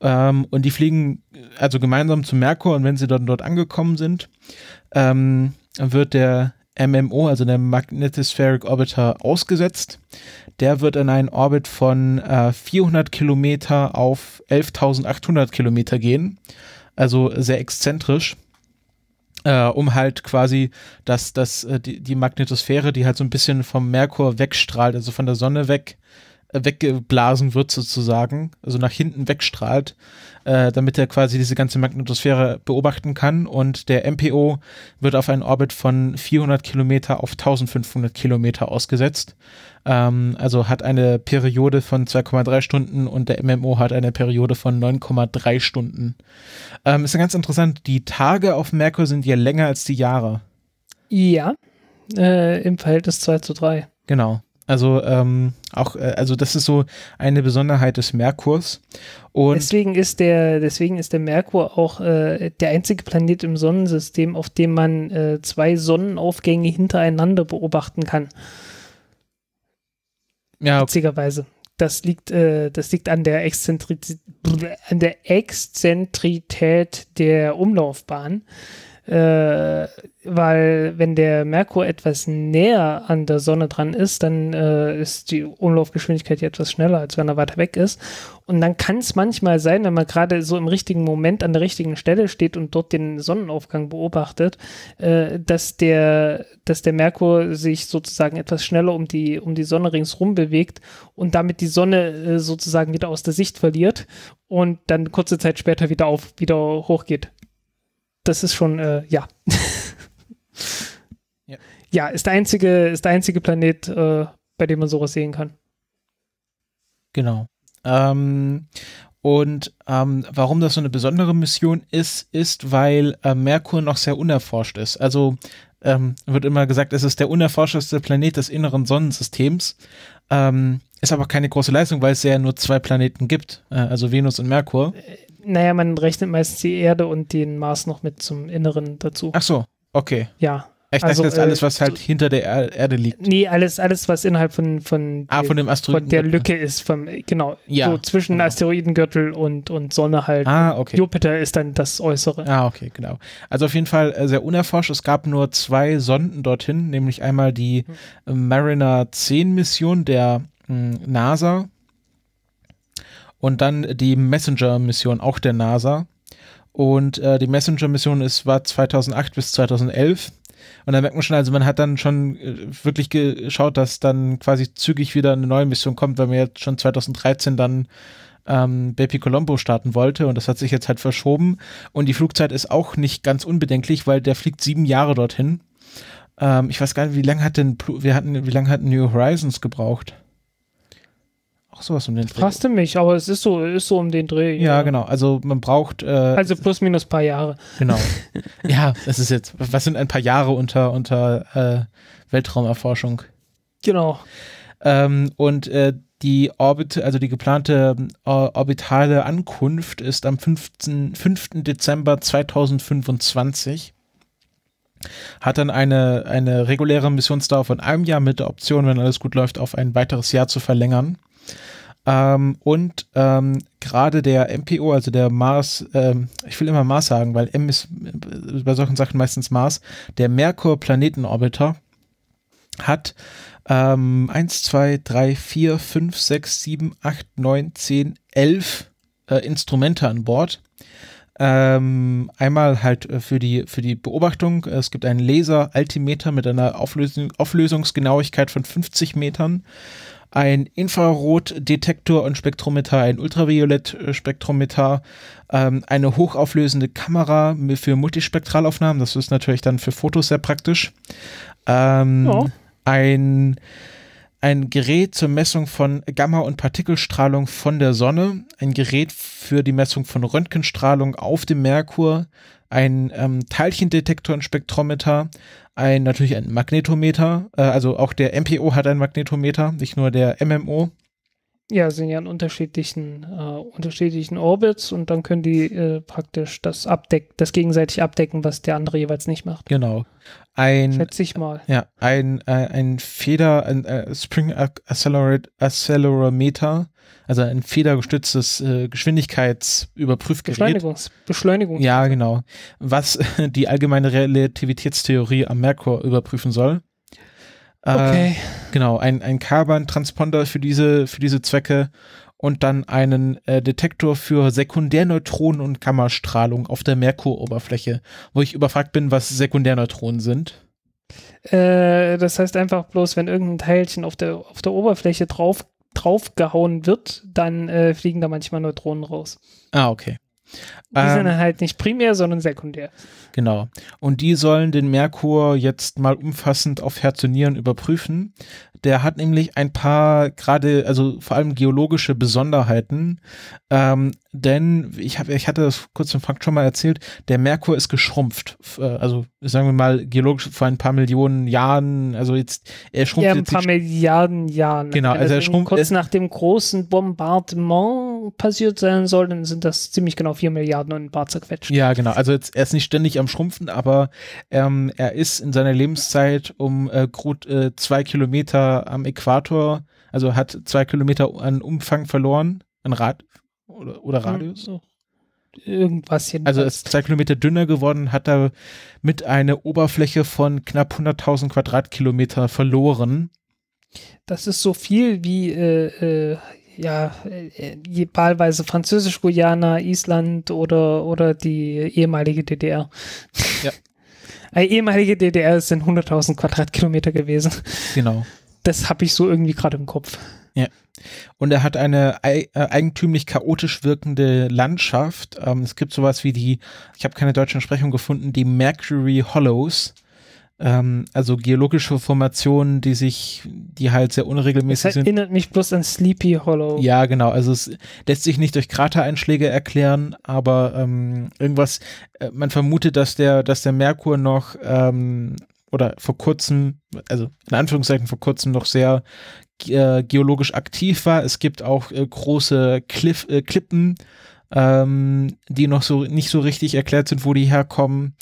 Ähm, und die fliegen also gemeinsam zu Merkur und wenn sie dann dort angekommen sind, ähm, wird der MMO, also der Magnetospheric Orbiter, ausgesetzt. Der wird in einen Orbit von äh, 400 Kilometer auf 11.800 Kilometer gehen. Also sehr exzentrisch. Äh, um halt quasi dass das, äh, die, die Magnetosphäre, die halt so ein bisschen vom Merkur wegstrahlt, also von der Sonne weg, äh, weggeblasen wird sozusagen, also nach hinten wegstrahlt, äh, damit er quasi diese ganze Magnetosphäre beobachten kann. Und der MPO wird auf einen Orbit von 400 Kilometer auf 1500 Kilometer ausgesetzt. Ähm, also hat eine Periode von 2,3 Stunden und der MMO hat eine Periode von 9,3 Stunden. Ähm, ist ja ganz interessant, die Tage auf Merkur sind ja länger als die Jahre. Ja, äh, im Verhältnis 2 zu 3. Genau. Also ähm, auch, äh, also das ist so eine Besonderheit des Merkurs. Und deswegen ist der, deswegen ist der Merkur auch äh, der einzige Planet im Sonnensystem, auf dem man äh, zwei Sonnenaufgänge hintereinander beobachten kann. Ja, Witzigerweise. Das liegt, äh, das liegt an der Exzentrizität, an der Exzentrität der Umlaufbahn äh, weil wenn der Merkur etwas näher an der Sonne dran ist, dann äh, ist die Umlaufgeschwindigkeit ja etwas schneller, als wenn er weiter weg ist. Und dann kann es manchmal sein, wenn man gerade so im richtigen Moment an der richtigen Stelle steht und dort den Sonnenaufgang beobachtet, äh, dass der, dass der Merkur sich sozusagen etwas schneller um die, um die Sonne ringsrum bewegt und damit die Sonne äh, sozusagen wieder aus der Sicht verliert und dann kurze Zeit später wieder auf, wieder hochgeht das ist schon, äh, ja. ja. ja. ist der einzige, ist der einzige Planet, äh, bei dem man sowas sehen kann. Genau. Ähm, und ähm, warum das so eine besondere Mission ist, ist, weil äh, Merkur noch sehr unerforscht ist. Also ähm, wird immer gesagt, es ist der unerforschteste Planet des inneren Sonnensystems. Ähm, ist aber keine große Leistung, weil es ja nur zwei Planeten gibt, äh, also Venus und Merkur. Äh, naja, man rechnet meistens die Erde und den Mars noch mit zum Inneren dazu. Ach so, okay. Ja. Ich also, das ist also, äh, alles, was halt so, hinter der Erde liegt. Nee, alles, alles, was innerhalb von, von, ah, von, dem Asteroiden von der Lücke ist. Vom, genau, ja, so zwischen genau. Asteroidengürtel und, und Sonne halt. Ah, okay. Jupiter ist dann das Äußere. Ah, okay, genau. Also auf jeden Fall äh, sehr unerforscht. Es gab nur zwei Sonden dorthin, nämlich einmal die mhm. äh, Mariner 10-Mission der hm, NASA und dann die Messenger-Mission auch der NASA. Und äh, die Messenger-Mission war 2008 bis 2011. Und da merkt man schon, also man hat dann schon äh, wirklich geschaut, dass dann quasi zügig wieder eine neue Mission kommt, weil man jetzt schon 2013 dann ähm, Baby Colombo starten wollte und das hat sich jetzt halt verschoben. Und die Flugzeit ist auch nicht ganz unbedenklich, weil der fliegt sieben Jahre dorthin. Ähm, ich weiß gar nicht, wie lange hat denn, wir hatten, wie lange hat New Horizons gebraucht? Auch sowas um den Dreh. Passte mich, aber es ist so, ist so um den Dreh. Ja, ja. genau. Also man braucht. Äh, also plus minus paar Jahre. Genau. [laughs] ja, das ist jetzt. Was sind ein paar Jahre unter, unter äh, Weltraumerforschung? Genau. Ähm, und äh, die Orbit, also die geplante äh, orbitale Ankunft ist am 15, 5. Dezember 2025. Hat dann eine, eine reguläre Missionsdauer von einem Jahr mit der Option, wenn alles gut läuft, auf ein weiteres Jahr zu verlängern. Ähm, und ähm, gerade der MPO, also der Mars, ähm, ich will immer Mars sagen, weil M ist äh, bei solchen Sachen meistens Mars, der Merkur-Planetenorbiter hat ähm, 1, 2, 3, 4, 5, 6, 7, 8, 9, 10, 11 äh, Instrumente an Bord. Ähm, einmal halt äh, für die, für die Beobachtung. Es gibt einen Laser-Altimeter mit einer Auflösungsgenauigkeit von 50 Metern ein Infrarotdetektor und Spektrometer, ein Ultraviolettspektrometer, ähm, eine hochauflösende Kamera für Multispektralaufnahmen, das ist natürlich dann für Fotos sehr praktisch, ähm, ja. ein ein Gerät zur Messung von Gamma- und Partikelstrahlung von der Sonne, ein Gerät für die Messung von Röntgenstrahlung auf dem Merkur, ein ähm, Teilchendetektor, ein Spektrometer, ein natürlich ein Magnetometer, äh, also auch der MPO hat ein Magnetometer, nicht nur der MMO. Ja, sind ja in unterschiedlichen, äh, unterschiedlichen Orbits und dann können die äh, praktisch das abdecken, das gegenseitig abdecken, was der andere jeweils nicht macht. Genau. Ein, Schätze ich mal. Ja, ein, äh, ein Feder, ein äh, Spring Accelerate, Accelerometer also ein federgestütztes äh, Geschwindigkeitsüberprüfgerät. Beschleunigungs Beschleunigung. Ja, genau. Was [laughs] die allgemeine Relativitätstheorie am Merkur überprüfen soll. Äh, okay. Äh, genau, ein, ein Carbon-Transponder für diese, für diese Zwecke und dann einen äh, Detektor für Sekundärneutronen und Gammastrahlung auf der Merkur-Oberfläche, wo ich überfragt bin, was Sekundärneutronen sind. Äh, das heißt einfach bloß, wenn irgendein Teilchen auf der, auf der Oberfläche drauf draufgehauen wird, dann äh, fliegen da manchmal Neutronen raus. Ah, okay. Die sind ähm, dann halt nicht primär, sondern sekundär. Genau. Und die sollen den Merkur jetzt mal umfassend auf Herz und Nieren überprüfen. Der hat nämlich ein paar gerade, also vor allem geologische Besonderheiten, ähm, denn ich, habe ich hatte das kurz im Fakt schon mal erzählt, der Merkur ist geschrumpft. Äh, also sagen wir mal geologisch vor ein paar Millionen Jahren, also jetzt er schrumpft ja, ein paar Milliarden Jahren. Genau, also er schrumpft kurz nach dem großen Bombardement passiert sein soll, dann sind das ziemlich genau vier Milliarden und ein paar zerquetscht. Ja, genau. Also jetzt, er ist nicht ständig am Schrumpfen, aber ähm, er ist in seiner Lebenszeit um äh, gut äh, zwei Kilometer am Äquator, also hat zwei Kilometer an Umfang verloren an Rad, oder, oder hm. Radius noch? Irgendwas hier. Also ist zwei Kilometer dünner geworden, hat er mit einer Oberfläche von knapp 100.000 Quadratkilometer verloren. Das ist so viel wie äh, äh, ja, äh, äh wahlweise Französisch-Guyana, Island oder, oder die ehemalige DDR. Ja. Eine [laughs] äh, ehemalige DDR sind 100.000 Quadratkilometer gewesen. Genau. Das habe ich so irgendwie gerade im Kopf. Ja und er hat eine äh, eigentümlich chaotisch wirkende Landschaft. Ähm, es gibt sowas wie die, ich habe keine deutsche Entsprechung gefunden, die Mercury Hollows. Ähm, also geologische Formationen, die sich, die halt sehr unregelmäßig das sind. erinnert mich bloß an Sleepy Hollow. Ja, genau. Also es lässt sich nicht durch Kratereinschläge erklären, aber ähm, irgendwas, äh, man vermutet, dass der, dass der Merkur noch ähm, oder vor kurzem, also in Anführungszeichen vor kurzem noch sehr äh, geologisch aktiv war. Es gibt auch äh, große Cliff, äh, Klippen, ähm, die noch so nicht so richtig erklärt sind, wo die herkommen.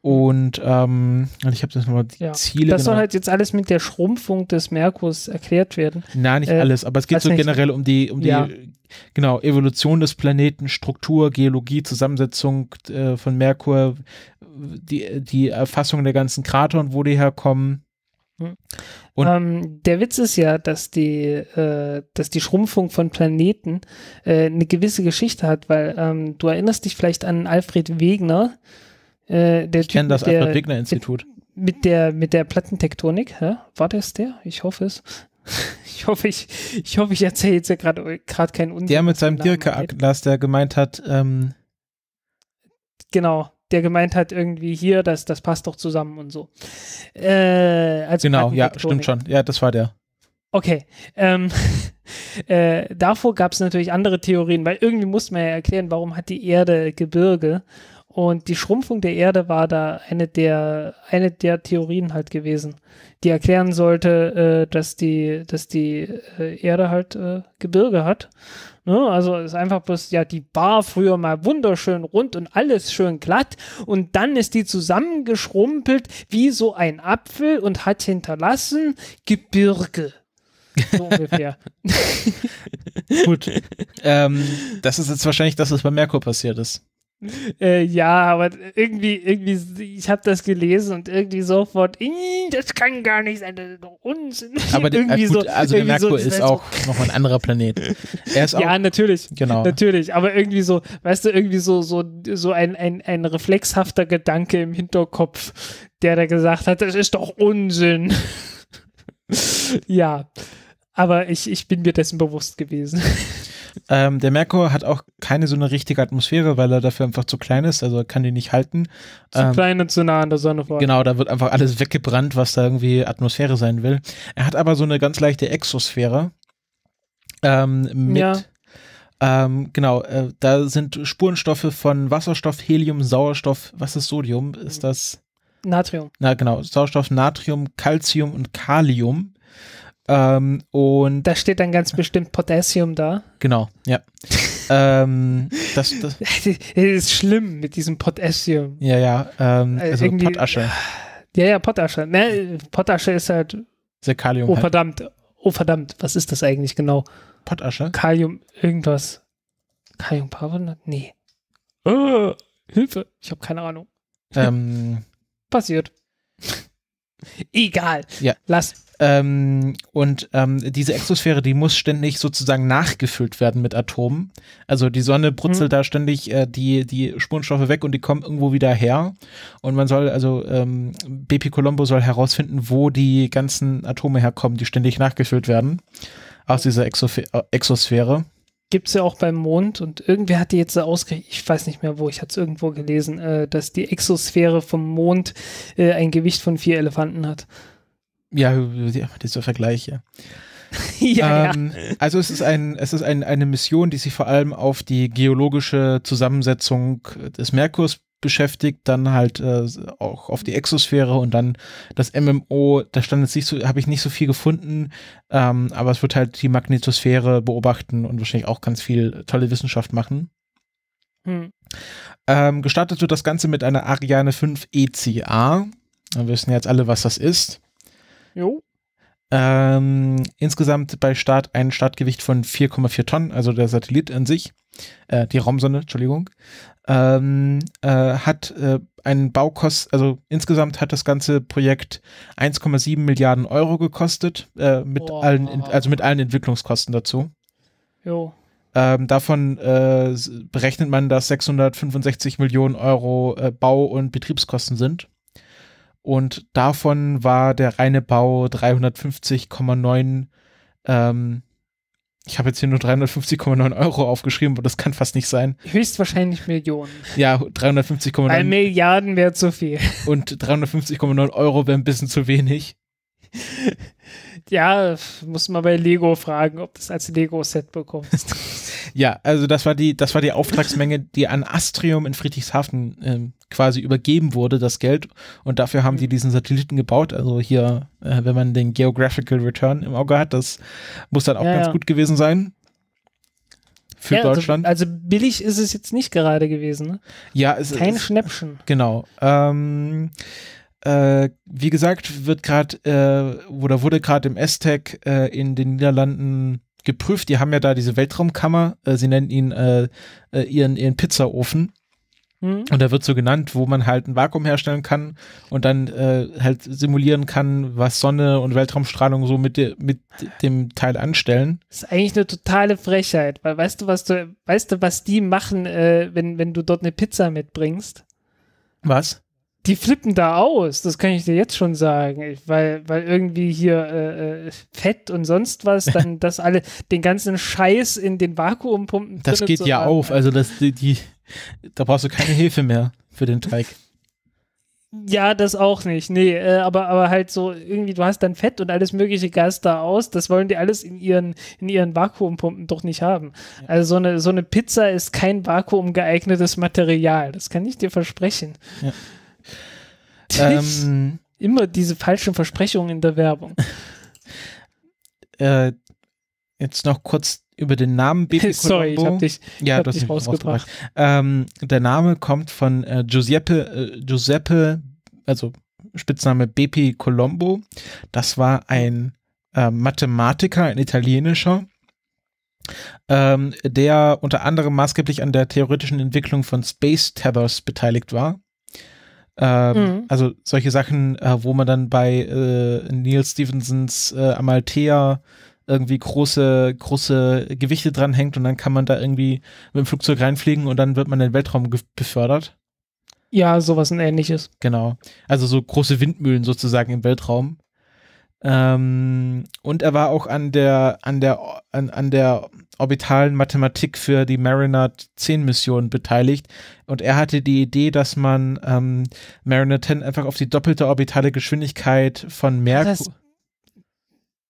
Und ähm, ich habe das nochmal die ja. Ziele. Das genau. soll halt jetzt alles mit der Schrumpfung des Merkurs erklärt werden. Nein, nicht äh, alles, aber es geht so nicht. generell um die, um die ja. genau, Evolution des Planeten, Struktur, Geologie, Zusammensetzung äh, von Merkur, die, die Erfassung der ganzen Krater und wo die herkommen. Hm. Ähm, der Witz ist ja, dass die, äh, dass die Schrumpfung von Planeten äh, eine gewisse Geschichte hat, weil ähm, du erinnerst dich vielleicht an Alfred Wegener. Äh, ich kenne das der, Alfred Wegener Institut. Mit, mit, der, mit der Plattentektonik. Hä? War das der? Ich hoffe es. [laughs] Ich hoffe, ich, ich, hoffe, ich erzähle jetzt ja gerade keinen Unsinn. Der mit seinem Dirke-Atlas, der gemeint hat, ähm, Genau der gemeint hat, irgendwie hier, das, das passt doch zusammen und so. Äh, also genau, ja, stimmt schon. Ja, das war der. Okay. Ähm, [laughs] äh, davor gab es natürlich andere Theorien, weil irgendwie muss man ja erklären, warum hat die Erde Gebirge und die Schrumpfung der Erde war da eine der, eine der Theorien halt gewesen, die erklären sollte, äh, dass die, dass die äh, Erde halt äh, Gebirge hat. Ne? Also ist einfach bloß, ja, die war früher mal wunderschön rund und alles schön glatt und dann ist die zusammengeschrumpelt wie so ein Apfel und hat hinterlassen Gebirge. So ungefähr. [laughs] [laughs] Gut. Ähm, das ist jetzt wahrscheinlich das, was bei Merkur passiert ist. Äh, ja, aber irgendwie, irgendwie, ich habe das gelesen und irgendwie sofort, das kann gar nicht sein, das ist doch Unsinn. [laughs] Aber äh, irgendwie gut, also so, also irgendwie der Merkur so, ist auch so. noch ein anderer Planet. [laughs] Er ist auch, ja, natürlich, genau. natürlich, aber irgendwie so, weißt du, irgendwie so, so, so ein, ein, ein reflexhafter Gedanke im Hinterkopf, der da gesagt hat, das ist doch Unsinn. [laughs] ja, aber ich, ich bin mir dessen bewusst gewesen. Ähm, der Merkur hat auch keine so eine richtige Atmosphäre, weil er dafür einfach zu klein ist, also kann die nicht halten. Zu ähm, klein und zu nah an der Sonne vor. Genau, da wird einfach alles weggebrannt, was da irgendwie Atmosphäre sein will. Er hat aber so eine ganz leichte Exosphäre ähm, mit. Ja. Ähm, genau, äh, da sind Spurenstoffe von Wasserstoff, Helium, Sauerstoff. Was ist Sodium? Ist das? Natrium. Na genau, Sauerstoff, Natrium, Calcium und Kalium. Ähm, und da steht dann ganz bestimmt Potassium da. Genau, ja. [laughs] ähm, das, das, [laughs] das, ist schlimm mit diesem Potassium. Ja, ja. Ähm, äh, also Irgendwie, Potasche. Ja, ja, Potasche. Ne, Potasche ist halt. Sehr Kalium. Oh, halt. verdammt. Oh, verdammt. Was ist das eigentlich genau? Potasche? Kalium, irgendwas. Kaliumparbonat? Nee. Oh, Hilfe. Ich habe keine Ahnung. Ähm. [laughs] Passiert. Egal. Ja. Lass. Ähm, und ähm, diese Exosphäre, die muss ständig sozusagen nachgefüllt werden mit Atomen. Also die Sonne brutzelt mhm. da ständig äh, die, die Spurenstoffe weg und die kommen irgendwo wieder her. Und man soll, also ähm, BP Colombo soll herausfinden, wo die ganzen Atome herkommen, die ständig nachgefüllt werden aus dieser Exophä äh, Exosphäre. Gibt es ja auch beim Mond und irgendwer hat die jetzt ausgerechnet, ich weiß nicht mehr wo, ich hatte es irgendwo gelesen, äh, dass die Exosphäre vom Mond äh, ein Gewicht von vier Elefanten hat. Ja, dieser Vergleich, [laughs] ja. ja, ähm, ja. Also es ist, ein, es ist ein, eine Mission, die sich vor allem auf die geologische Zusammensetzung des Merkurs beschäftigt, dann halt äh, auch auf die Exosphäre und dann das MMO, da stand jetzt nicht so, habe ich nicht so viel gefunden, ähm, aber es wird halt die Magnetosphäre beobachten und wahrscheinlich auch ganz viel tolle Wissenschaft machen. Hm. Ähm, gestartet wird das Ganze mit einer Ariane 5 ECA. Wir wissen jetzt alle, was das ist. Jo. Ähm, insgesamt bei Start ein Startgewicht von 4,4 Tonnen, also der Satellit an sich, äh, die Raumsonde, Entschuldigung, ähm, äh, hat äh, einen Baukost, also insgesamt hat das ganze Projekt 1,7 Milliarden Euro gekostet, äh, mit Boah. allen, also mit allen Entwicklungskosten dazu. Jo. Ähm, davon äh, berechnet man, dass 665 Millionen Euro äh, Bau- und Betriebskosten sind und davon war der reine Bau 350,9 ähm, ich habe jetzt hier nur 350,9 Euro aufgeschrieben, aber das kann fast nicht sein. Höchstwahrscheinlich Millionen. Ja, 350,9. Weil Milliarden wäre zu viel. Und 350,9 Euro wäre ein bisschen zu wenig. [laughs] Ja, muss man bei Lego fragen, ob das als Lego-Set bekommst. [laughs] ja, also das war die, das war die Auftragsmenge, die an Astrium in Friedrichshafen ähm, quasi übergeben wurde, das Geld. Und dafür haben die mhm. diesen Satelliten gebaut. Also hier, äh, wenn man den Geographical Return im Auge hat, das muss dann auch ja, ganz ja. gut gewesen sein. Für ja, also, Deutschland. Also, also, billig ist es jetzt nicht gerade gewesen. Ne? Ja, es ist. Kein Schnäppchen. Genau. Ähm, äh, wie gesagt, wird gerade äh, oder wurde gerade im STEC äh, in den Niederlanden geprüft. Die haben ja da diese Weltraumkammer. Äh, sie nennen ihn äh, ihren, ihren Pizzaofen hm? Und da wird so genannt, wo man halt ein Vakuum herstellen kann und dann äh, halt simulieren kann, was Sonne und Weltraumstrahlung so mit, de mit dem Teil anstellen. Das ist eigentlich eine totale Frechheit, weil weißt du, was du, weißt du, was die machen, äh, wenn, wenn du dort eine Pizza mitbringst? Was? die flippen da aus, das kann ich dir jetzt schon sagen, weil, weil irgendwie hier äh, äh, Fett und sonst was, dann [laughs] das alle, den ganzen Scheiß in den Vakuumpumpen. Das geht so ja an. auf, also das, die, die, da brauchst du keine Hilfe mehr für den Teig. Ja, das auch nicht. Nee, äh, aber, aber halt so, irgendwie, du hast dann Fett und alles mögliche Gas da aus. Das wollen die alles in ihren, in ihren Vakuumpumpen doch nicht haben. Ja. Also so eine, so eine Pizza ist kein vakuumgeeignetes Material. Das kann ich dir versprechen. Ja. Ähm, immer diese falschen Versprechungen in der Werbung. Äh, jetzt noch kurz über den Namen Baby [laughs] Colombo. Sorry, ich hab dich, ja, hab dich rausgebracht. Ähm, der Name kommt von äh, Giuseppe, äh, Giuseppe, also Spitzname Bepi Colombo. Das war ein äh, Mathematiker, ein italienischer, ähm, der unter anderem maßgeblich an der theoretischen Entwicklung von Space Tethers beteiligt war. Ähm, mhm. Also solche Sachen, äh, wo man dann bei äh, Neil Stephensons äh, Amalthea irgendwie große, große Gewichte dranhängt und dann kann man da irgendwie mit dem Flugzeug reinfliegen und dann wird man in den Weltraum befördert. Ja, sowas ein ähnliches. Genau. Also so große Windmühlen sozusagen im Weltraum. Ähm, und er war auch an der, an der, an, an der orbitalen Mathematik für die Mariner 10 Mission beteiligt. Und er hatte die Idee, dass man ähm, Mariner 10 einfach auf die doppelte orbitale Geschwindigkeit von Merkur. Das heißt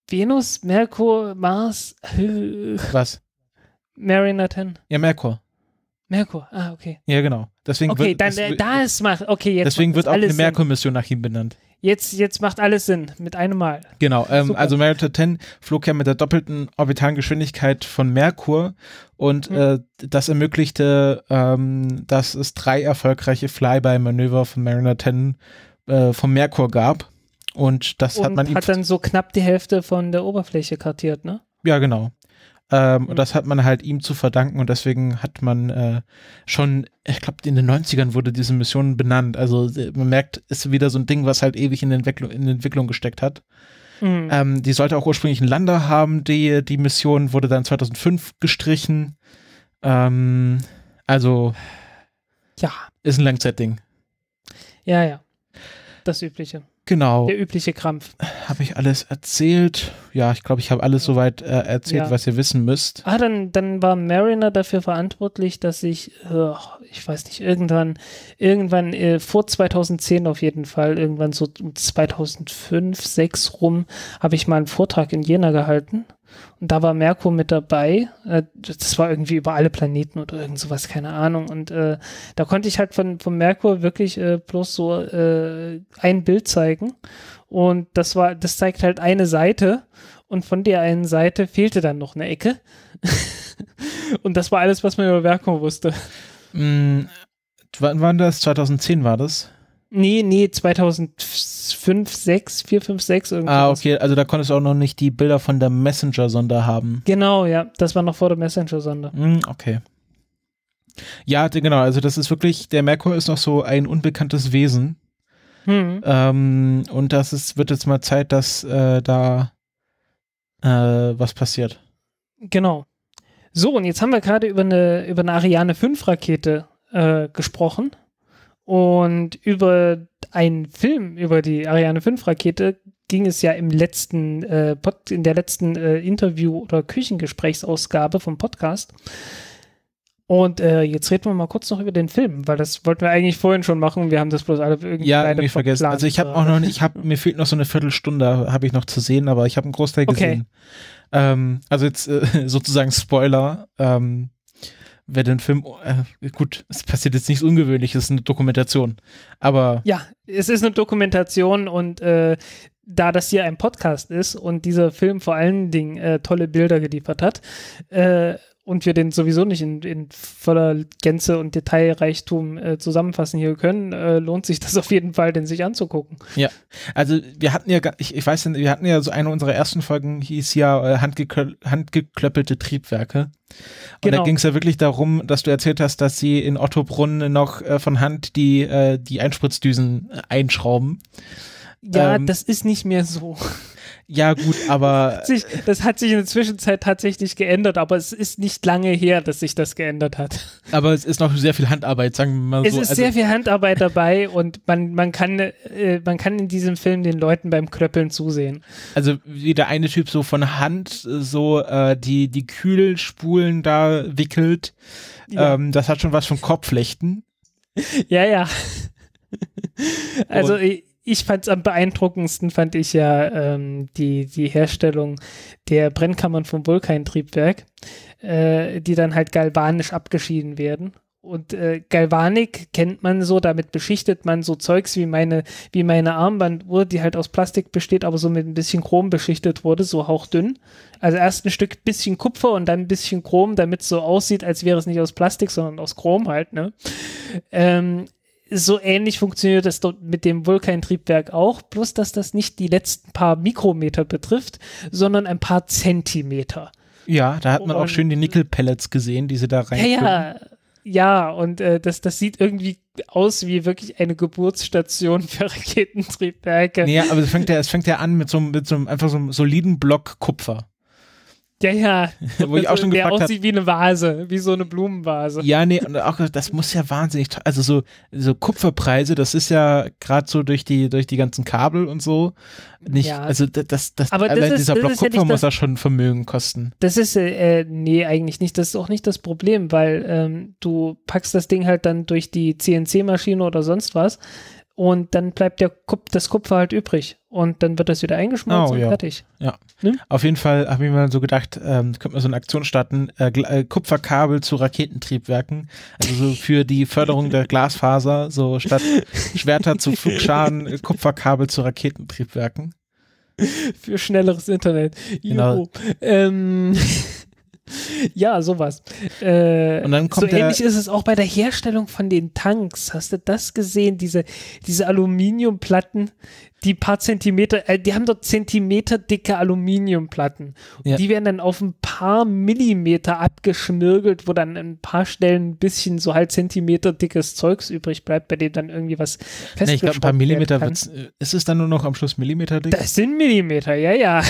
Venus, Merkur, Mars. Äh, Was? Mariner 10. Ja, Merkur. Merkur, ah, okay. Ja, genau. Deswegen okay, wird, dann äh, da ist macht, okay, jetzt Deswegen wird auch eine Merkur-Mission nach ihm benannt. Jetzt, jetzt macht alles Sinn, mit einem Mal. Genau, ähm, also Mariner 10 flog ja mit der doppelten orbitalen Geschwindigkeit von Merkur und mhm. äh, das ermöglichte, ähm, dass es drei erfolgreiche Flyby-Manöver von Mariner 10 äh, vom Merkur gab. Und das und hat man hat dann so knapp die Hälfte von der Oberfläche kartiert, ne? Ja, genau. Ähm, mhm. Und das mhm. hat man halt ihm zu verdanken und deswegen hat man äh, schon, ich glaube, in den 90ern wurde diese Mission benannt. Also äh, man merkt, ist wieder so ein Ding, was halt ewig in Entwicklung, in Entwicklung gesteckt hat. Mhm. Ähm, die sollte auch ursprünglich einen Lander haben, die, die Mission wurde dann 2005 gestrichen. Ähm, also, ja. Ist ein Langzeitding. Ja, ja. Das Übliche. Genau. Der übliche Krampf. Habe ich alles erzählt? Ja, ich glaube, ich habe alles soweit äh, erzählt, ja. was ihr wissen müsst. Ah, dann, dann war Mariner dafür verantwortlich, dass ich, äh, ich weiß nicht, irgendwann, irgendwann äh, vor 2010 auf jeden Fall, irgendwann so 2005, 6 rum, habe ich mal einen Vortrag in Jena gehalten und da war Merkur mit dabei. Äh, das war irgendwie über alle Planeten oder irgend sowas, keine Ahnung. Und äh, da konnte ich halt von, von Merkur wirklich äh, bloß so äh, ein Bild zeigen. Und das war, das zeigt halt eine Seite. Und von der einen Seite fehlte dann noch eine Ecke. [laughs] und das war alles, was man über Merkur wusste. Mm, wann war das? 2010 war das? Nee, nee, 2005, 6, 4, 5, 6 irgendwie. Ah, okay, also da konntest du auch noch nicht die Bilder von der messenger sonde haben. Genau, ja, das war noch vor der messenger sonde Mm, hm, okay. Ja, genau, also das ist wirklich, der Merkur ist noch so ein unbekanntes Wesen. Hm. Ähm, und das ist, wird jetzt mal Zeit, dass äh, da äh, was passiert. Genau. So, und jetzt haben wir gerade über eine, über eine Ariane 5 Rakete äh, gesprochen. Und über einen Film über die Ariane 5 Rakete ging es ja im letzten äh, Pod, in der letzten äh, Interview oder Küchengesprächsausgabe vom Podcast. Und äh, jetzt reden wir mal kurz noch über den Film, weil das wollten wir eigentlich vorhin schon machen. Wir haben das bloß alle irgendwie, ja, irgendwie vergessen. Also ich habe auch noch, ich habe [laughs] mir fehlt noch so eine Viertelstunde, habe ich noch zu sehen, aber ich habe einen Großteil okay. gesehen. Ähm, also jetzt äh, [laughs] sozusagen Spoiler. Ähm, wer den Film, äh, gut, es passiert jetzt nichts Ungewöhnliches, es ist eine Dokumentation. Aber. Ja, es ist eine Dokumentation und äh, da das hier ein Podcast ist und dieser Film vor allen Dingen äh, tolle Bilder geliefert hat, äh, und wir den sowieso nicht in, in voller Gänze und Detailreichtum äh, zusammenfassen hier können, äh, lohnt sich das [laughs] auf jeden Fall, den sich anzugucken. Ja, also wir hatten ja, ich, ich weiß nicht, wir hatten ja so eine unserer ersten Folgen, hieß ja äh, handgeklöppelte Triebwerke. Und genau. da ging es ja wirklich darum, dass du erzählt hast, dass sie in Ottobrunn noch äh, von Hand die, äh, die Einspritzdüsen äh, einschrauben. Ja, ähm, das ist nicht mehr so. Ja, gut, aber. Das hat, sich, das hat sich in der Zwischenzeit tatsächlich geändert, aber es ist nicht lange her, dass sich das geändert hat. Aber es ist noch sehr viel Handarbeit, sagen wir mal es so. Es ist also sehr viel Handarbeit dabei und man, man, kann, äh, man kann in diesem Film den Leuten beim Kröppeln zusehen. Also, wie der eine Typ so von Hand äh, so äh, die, die Kühlspulen da wickelt. Ja. Ähm, das hat schon was von Kopflechten. Ja, ja. also. Und ich fand es am beeindruckendsten, fand ich ja ähm, die, die Herstellung der Brennkammern vom Vulkantriebwerk, äh, die dann halt galvanisch abgeschieden werden. Und äh, Galvanik kennt man so, damit beschichtet man so Zeugs wie meine, wie meine Armbanduhr, die halt aus Plastik besteht, aber so mit ein bisschen Chrom beschichtet wurde, so hauchdünn. Also erst ein Stück bisschen Kupfer und dann ein bisschen Chrom, damit es so aussieht, als wäre es nicht aus Plastik, sondern aus Chrom halt, ne? Ähm, so ähnlich funktioniert das mit dem Vulkan-Triebwerk auch, bloß dass das nicht die letzten paar Mikrometer betrifft, sondern ein paar Zentimeter. Ja, da hat man und, auch schön die Nickel-Pellets gesehen, die sie da rein. Ja, ja, ja, und äh, das, das sieht irgendwie aus wie wirklich eine Geburtsstation für [laughs] Raketentriebwerke. Nee, aber es fängt ja, es fängt ja an mit so, mit so einem einfach so einem soliden Block Kupfer. Ja, ja. [laughs] Wo ich auch schon der gefragt Der aussieht hab, wie eine Vase, wie so eine Blumenvase. Ja, nee, und auch das muss ja wahnsinnig also so so Kupferpreise, das ist ja gerade so durch die durch die ganzen Kabel und so nicht ja. also das das Aber allein ist, dieser Block Kupfer ja muss ja schon Vermögen kosten. Das ist äh, äh, nee, eigentlich nicht, das ist auch nicht das Problem, weil ähm, du packst das Ding halt dann durch die CNC Maschine oder sonst was und dann bleibt der Kup das Kupfer halt übrig und dann wird das wieder eingeschmolzen oh, und fertig. Ja. Ne? Auf jeden Fall habe ich mir so gedacht, ähm, könnte man so eine Aktion starten, äh, äh, Kupferkabel zu Raketentriebwerken, also so für die Förderung der Glasfaser, so statt Schwerter zu Flugscharen, äh, Kupferkabel zu Raketentriebwerken. Für schnelleres Internet. Genau. Ähm ja, sowas. Äh, und dann kommt so ähnlich ist es auch bei der Herstellung von den Tanks. Hast du das gesehen? Diese, diese Aluminiumplatten, die paar Zentimeter, äh, die haben dort Zentimeter dicke Aluminiumplatten. Ja. Die werden dann auf ein paar Millimeter abgeschmirgelt, wo dann ein paar Stellen ein bisschen so halt Zentimeter dickes Zeugs übrig bleibt, bei dem dann irgendwie was festgeschraubt nee, ich glaube, ein paar Millimeter wird es. Äh, ist es dann nur noch am Schluss Millimeter dick? Das sind Millimeter, ja, ja.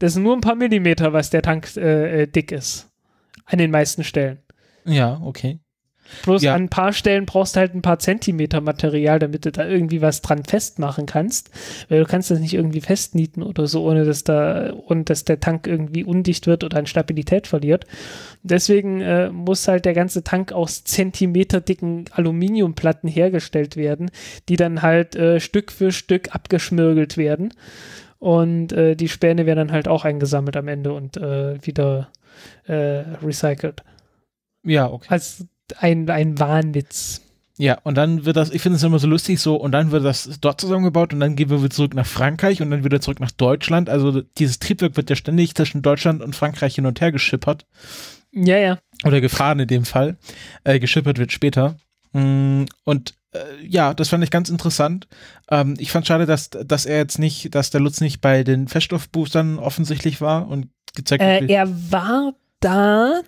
Das sind nur ein paar Millimeter, was der Tank äh, äh, dick ist. An den meisten Stellen. Ja, okay. Bloß ja. an ein paar Stellen brauchst du halt ein paar Zentimeter Material, damit du da irgendwie was dran festmachen kannst. Weil du kannst das nicht irgendwie festnieten oder so, ohne dass da und dass der Tank irgendwie undicht wird oder an Stabilität verliert. Deswegen äh, muss halt der ganze Tank aus zentimeterdicken Aluminiumplatten hergestellt werden, die dann halt äh, Stück für Stück abgeschmirgelt werden. Und äh, die Späne werden dann halt auch eingesammelt am Ende und äh, wieder äh, recycelt. Ja, okay. Als ein, ein Wahnwitz. Ja, und dann wird das, ich finde es immer so lustig so, und dann wird das dort zusammengebaut und dann gehen wir wieder zurück nach Frankreich und dann wieder zurück nach Deutschland. Also dieses Triebwerk wird ja ständig zwischen Deutschland und Frankreich hin und her geschippert. Ja, ja. Oder gefahren in dem Fall. Äh, geschippert wird später. Mm, und äh, ja, das fand ich ganz interessant. Ähm, ich fand schade, dass, dass er jetzt nicht, dass der Lutz nicht bei den Feststoffboostern offensichtlich war und gezeigt hat. Äh, er war da,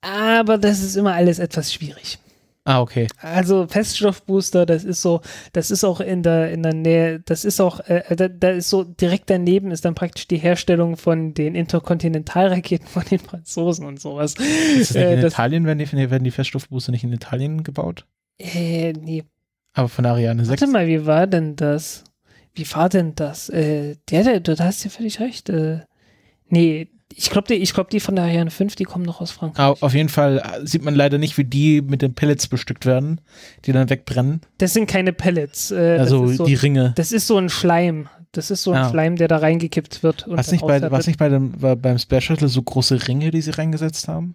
aber das ist immer alles etwas schwierig. Ah, okay. Also Feststoffbooster, das ist so, das ist auch in der, in der Nähe, das ist auch, äh, da, da, ist so direkt daneben ist dann praktisch die Herstellung von den Interkontinentalraketen von den Franzosen und sowas. Ist das nicht in äh, Italien, werden die, werden die Feststoffbooster nicht in Italien gebaut? Äh, nee. Aber von Ariane 6. Warte mal, wie war denn das? Wie war denn das? Äh, der, der, du hast ja völlig recht. Äh, nee, ich glaube, die, glaub, die von der Ariane 5, die kommen noch aus Frankreich. Auf jeden Fall äh, sieht man leider nicht, wie die mit den Pellets bestückt werden, die dann wegbrennen. Das sind keine Pellets. Äh, also so, die Ringe. Das ist so ein Schleim. Das ist so ein ah. Schleim, der da reingekippt wird. War es nicht, bei, was nicht bei dem, beim Space Shuttle so große Ringe, die sie reingesetzt haben?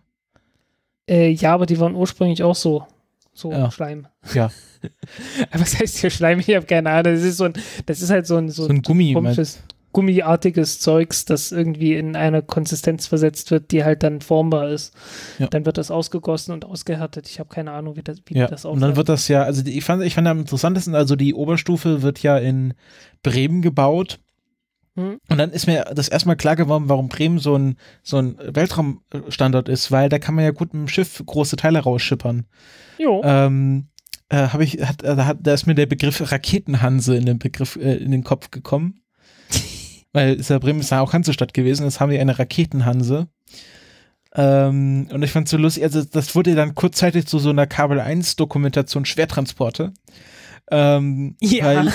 Äh, ja, aber die waren ursprünglich auch so so ja. Schleim. Ja. [laughs] was heißt hier Schleim? Ich habe keine Ahnung. Das ist so ein, das ist halt so ein, so, so ein Gummi, komisches, gummiartiges Zeugs, das irgendwie in eine Konsistenz versetzt wird, die halt dann formbar ist. Ja. Dann wird das ausgegossen und ausgehärtet. Ich habe keine Ahnung, wie das, wie ja. das Und dann wird das ja, also ich fand, ich fand am interessantesten, also die Oberstufe wird ja in Bremen gebaut hm. Und dann ist mir das erstmal klar geworden, warum Bremen so ein, so ein Weltraumstandort ist, weil da kann man ja gut mit dem Schiff große Teile rausschippern. Jo. Ähm, äh, hab ich, hat, da, äh, hat, da ist mir der Begriff Raketenhanse in den Begriff, äh, in den Kopf gekommen. [laughs] weil ist ja Bremen ist ja auch Hansestadt gewesen, jetzt haben die eine Raketenhanse. Ähm, und ich fand so lustig, also das wurde dann kurzzeitig zu so einer Kabel 1 Dokumentation Schwertransporte. Ähm, ja. Weil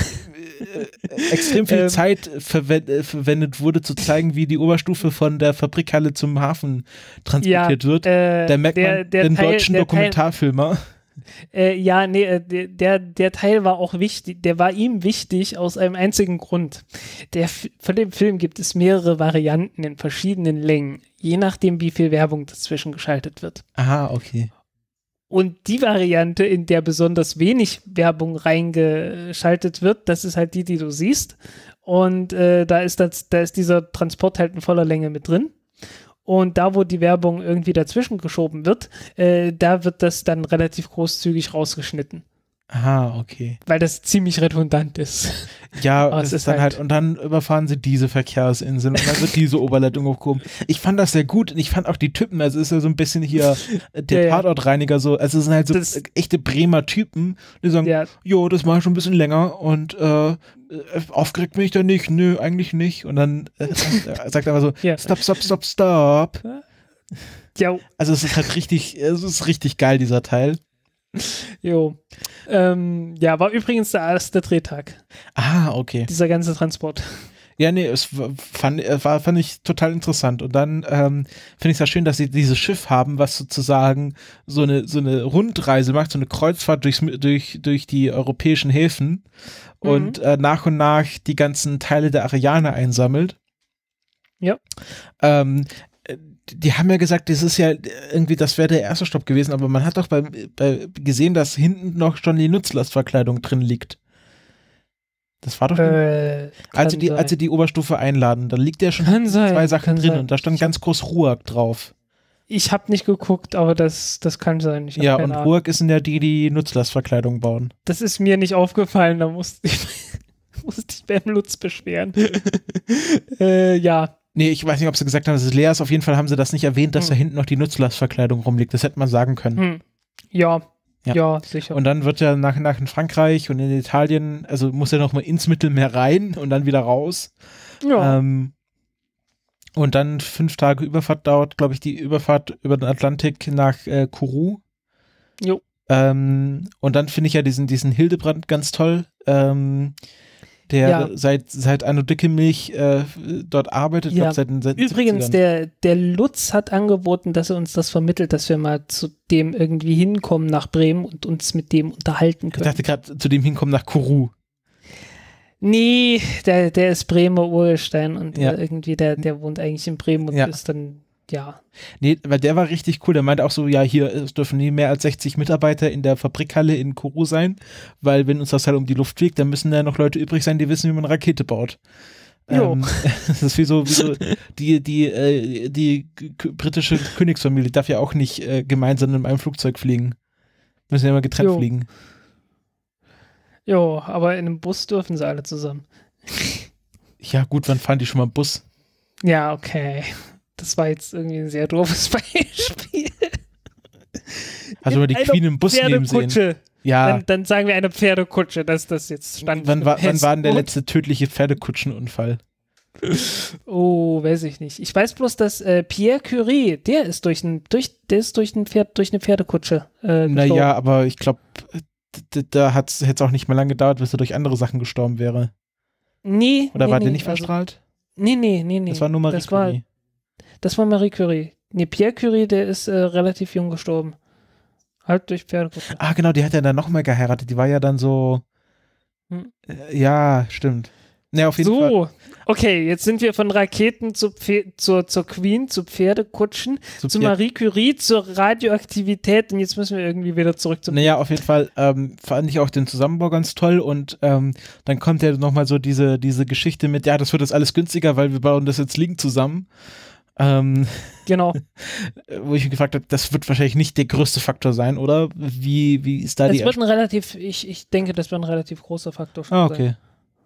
äh, extrem viel ähm, Zeit verwendet, äh, verwendet wurde, zu zeigen, wie die Oberstufe von der Fabrikhalle zum Hafen transportiert ja, wird. Äh, da merkt der, man der den Teil, deutschen Dokumentarfilmer. Teil, äh, ja, nee, äh, der, der Teil war auch wichtig, der war ihm wichtig aus einem einzigen Grund. Der, von dem Film gibt es mehrere Varianten in verschiedenen Längen, je nachdem, wie viel Werbung dazwischen geschaltet wird. Aha, okay. Und die Variante, in der besonders wenig Werbung reingeschaltet wird, das ist halt die, die du siehst. Und äh, da, ist das, da ist dieser Transport halt in voller Länge mit drin. Und da, wo die Werbung irgendwie dazwischen geschoben wird, äh, da wird das dann relativ großzügig rausgeschnitten. Aha, okay. Weil das ziemlich redundant ist. [laughs] Ja, es ist, dann halt, halt, und dann überfahren sie diese Verkehrsinseln und dann wird diese [laughs] Oberleitung hochgehoben. Ich fand das sehr gut und ich fand auch die Typen, also ist ja so ein bisschen hier [laughs] äh, der ja, Tatortreiniger so, also es sind halt so das, echte Bremer Typen, die sagen, ja. jo, das mache ich schon ein bisschen länger und äh, äh, aufgeregt bin ich da nicht, nö, eigentlich nicht. Und dann äh, sagt er aber so, ja. stop, stop, stop, stop. Ja. Also es ist halt richtig, es ist richtig geil, dieser Teil. [laughs] jo. Ähm, ja, war übrigens der erste Drehtag. Ah, okay. Dieser ganze Transport. Ja, nee, es fand, äh, war, fand ich total interessant. Und dann ähm, finde ich es ja schön, dass sie dieses Schiff haben, was sozusagen so eine, so eine Rundreise macht, so eine Kreuzfahrt durchs, durch, durch die europäischen Häfen mhm. und äh, nach und nach die ganzen Teile der Ariane einsammelt. Ja. Ähm, die haben ja gesagt, das ist ja irgendwie, das wäre der erste Stopp gewesen, aber man hat doch bei, bei, gesehen, dass hinten noch schon die Nutzlastverkleidung drin liegt. Das war doch. Äh, als, sie die, als sie die Oberstufe einladen, da liegt ja schon kann zwei sein, Sachen drin sein. und da stand ganz groß Ruag drauf. Ich habe nicht geguckt, aber das, das kann sein. ja, und Ahnung. Ruag ist in der die, die Nutzlastverkleidung bauen. Das ist mir nicht aufgefallen, da musste ich, [laughs] musste ich beim Lutz beschweren. [laughs] äh, ja, Nee, ich weiß nicht, ob sie gesagt haben, dass es leer ist. Auf jeden Fall haben sie das nicht erwähnt, dass hm. da hinten noch die Nutzlastverkleidung rumliegt. Das hätte man sagen können. Hm. Ja. ja. ja. sicher. Und dann wird er nach und nach in Frankreich und in Italien, also muss er nochmal ins Mittelmeer rein und dann wieder raus. Ja. Ähm, und dann fünf Tage Überfahrt dauert, glaube ich, die Überfahrt über den Atlantik nach äh, Kourou. Jo. Ähm, und dann finde ich ja diesen, diesen Hildebrand ganz toll. Ähm, der ja. seit, seit Anno Dicke Milch äh, dort arbeitet. Ja. Glaub, seit, seit Übrigens, der, der Lutz hat angeboten, dass er uns das vermittelt, dass wir mal zu dem irgendwie hinkommen nach Bremen und uns mit dem unterhalten können. Ich dachte gerade, zu dem hinkommen nach Kuru. Nee, der, der ist Bremer Urgestein und ja. irgendwie der, der wohnt eigentlich in Bremen und ja. ist dann ja. Nee, weil der war richtig cool. Der meinte auch so, ja, hier es dürfen nie mehr als 60 Mitarbeiter in der Fabrikhalle in Kourou sein, weil wenn uns das halt um die Luft fliegt, dann müssen da noch Leute übrig sein, die wissen, wie man eine Rakete baut. Jo. Ähm, [laughs] das ist wie so, wie so die, die, äh, die britische Königsfamilie darf ja auch nicht äh, gemeinsam in einem Flugzeug fliegen. Müssen ja immer getrennt jo. fliegen. Jo, aber in einem Bus dürfen sie alle zusammen. Ja, gut, wann fahren die schon mal Bus? Ja, okay. Das war jetzt irgendwie ein sehr doofes [laughs] Beispiel. Hast du mal die Queen im Bus neben sehen? Ja. Dann, dann, sagen wir eine Pferdekutsche, dass das jetzt stand. Wann war, wann war denn der letzte tödliche Pferdekutschenunfall? Oh, weiß ich nicht. Ich weiß bloß, dass äh, Pierre Curie, der ist durch ein, durch, der ist durch ein Pferd, durch eine Pferdekutsche. Äh, naja, aber ich glaube, da hätte es auch nicht mehr lange gedauert, bis er durch andere Sachen gestorben wäre. Nee. Oder nee, war nee, der nicht also, verstrahlt? Nee, nee, nee, nee. Das war nur Marie das Curie. War, das war Marie Curie. Nee, Pierre Curie, der ist äh, relativ jung gestorben. Halt durch Pferdekutsche. Ah, genau, die hat er dann nochmal geheiratet. Die war ja dann so. Hm. Äh, ja, stimmt. Ja, auf jeden so. Fall. So, okay, jetzt sind wir von Raketen zu zur, zur Queen, zu Pferdekutschen, zu, zu Marie Curie, zur Radioaktivität und jetzt müssen wir irgendwie wieder zurück zum. Naja, auf jeden Fall ähm, fand ich auch den Zusammenbau ganz toll und ähm, dann kommt ja nochmal so diese, diese Geschichte mit, ja, das wird jetzt alles günstiger, weil wir bauen das jetzt liegen zusammen. Ähm, genau. [laughs] wo ich mich gefragt habe, das wird wahrscheinlich nicht der größte Faktor sein, oder? Wie, wie ist da es die... Das wird ein relativ, ich, ich denke, das wird ein relativ großer Faktor schon ah, okay. Sein.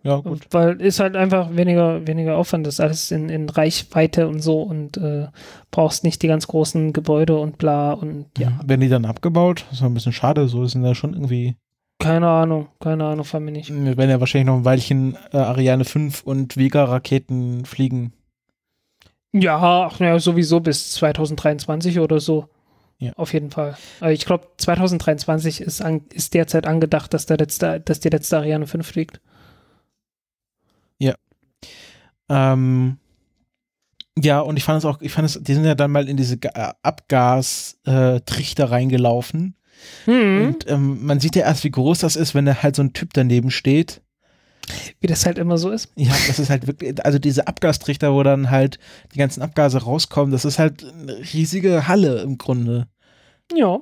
Ja, gut. Weil ist halt einfach weniger, weniger Aufwand, das ist alles in, in Reichweite und so und äh, brauchst nicht die ganz großen Gebäude und bla und ja. Mhm. Werden die dann abgebaut? Das ist ein bisschen schade, so ist denn da schon irgendwie. Keine Ahnung, keine Ahnung, fand mir nicht. Wir werden ja wahrscheinlich noch ein Weilchen äh, Ariane 5 und Vega-Raketen fliegen. Ja, ach, ja, sowieso bis 2023 oder so. Ja. Auf jeden Fall. Aber ich glaube, 2023 ist, an, ist derzeit angedacht, dass, der letzte, dass die letzte Ariane 5 fliegt. Ja. Ähm, ja, und ich fand es auch, ich fand es, die sind ja dann mal in diese äh, Abgas-Trichter äh, reingelaufen. Mhm. Und ähm, man sieht ja erst, wie groß das ist, wenn da halt so ein Typ daneben steht wie das halt immer so ist. Ja, das ist halt wirklich, also diese Abgastrichter, wo dann halt die ganzen Abgase rauskommen, das ist halt eine riesige Halle im Grunde. Ja.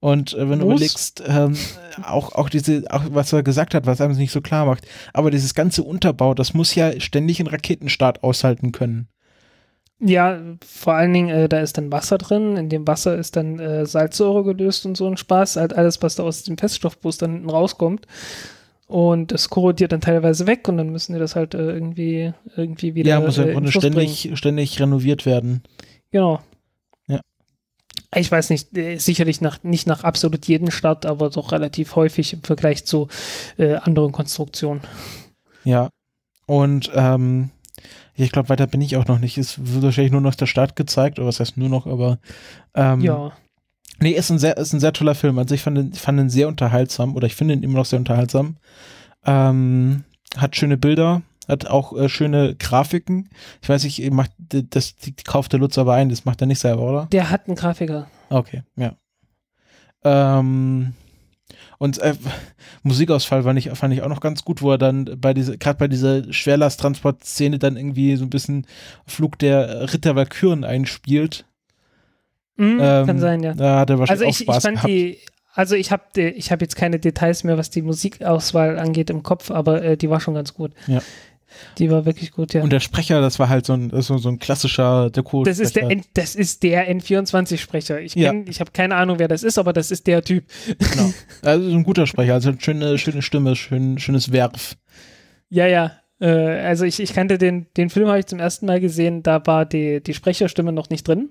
Und äh, wenn Los. du überlegst, ähm, auch, auch diese, auch was er gesagt hat, was einem nicht so klar macht, aber dieses ganze Unterbau, das muss ja ständig einen Raketenstart aushalten können. Ja, vor allen Dingen, äh, da ist dann Wasser drin, in dem Wasser ist dann äh, Salzsäure gelöst und so ein Spaß, halt alles, was da aus dem Feststoffbus dann hinten rauskommt. Und es korrodiert dann teilweise weg und dann müssen die das halt äh, irgendwie, irgendwie wieder. Ja, muss ja im äh, Grunde ständig, ständig renoviert werden. Genau. Ja. Ich weiß nicht, äh, sicherlich nach, nicht nach absolut jedem Start, aber doch relativ häufig im Vergleich zu äh, anderen Konstruktionen. Ja. Und ähm, ich glaube, weiter bin ich auch noch nicht. Es wird wahrscheinlich nur noch der Start gezeigt, oder was heißt nur noch, aber ähm, ja. Nee, ist ein sehr, ist ein sehr toller Film. Also ich fand, ihn, ich fand ihn sehr unterhaltsam oder ich finde ihn immer noch sehr unterhaltsam. Ähm, hat schöne Bilder, hat auch äh, schöne Grafiken. Ich weiß nicht, macht das die, kauft der Lutz aber ein, das macht er nicht selber, oder? Der hat einen Grafiker. Okay, ja. Ähm, und äh, Musikausfall fand ich, fand ich auch noch ganz gut, wo er dann bei dieser, gerade bei dieser Schwerlasttransport-Szene dann irgendwie so ein bisschen Flug der Ritter Valkyren einspielt Mhm, ähm, kann sein, ja. Da hat er wahrscheinlich also ich, auch Spaß ich fand gehabt. die also ich habe ich hab jetzt keine Details mehr, was die Musikauswahl angeht im Kopf, aber äh, die war schon ganz gut. Ja. Die war wirklich gut, ja. Und der Sprecher, das war halt so ein, so, so ein klassischer Deko. Das ist der, N, das ist der N24-Sprecher. Ich, ja. ich habe keine Ahnung, wer das ist, aber das ist der Typ. Genau. [laughs] Also ein guter Sprecher, also eine schöne, schöne Stimme, schön, schönes Werf. Ja, ja. Äh, also ich, ich kannte den, den Film, habe ich zum ersten Mal gesehen, da war die, die Sprecherstimme noch nicht drin.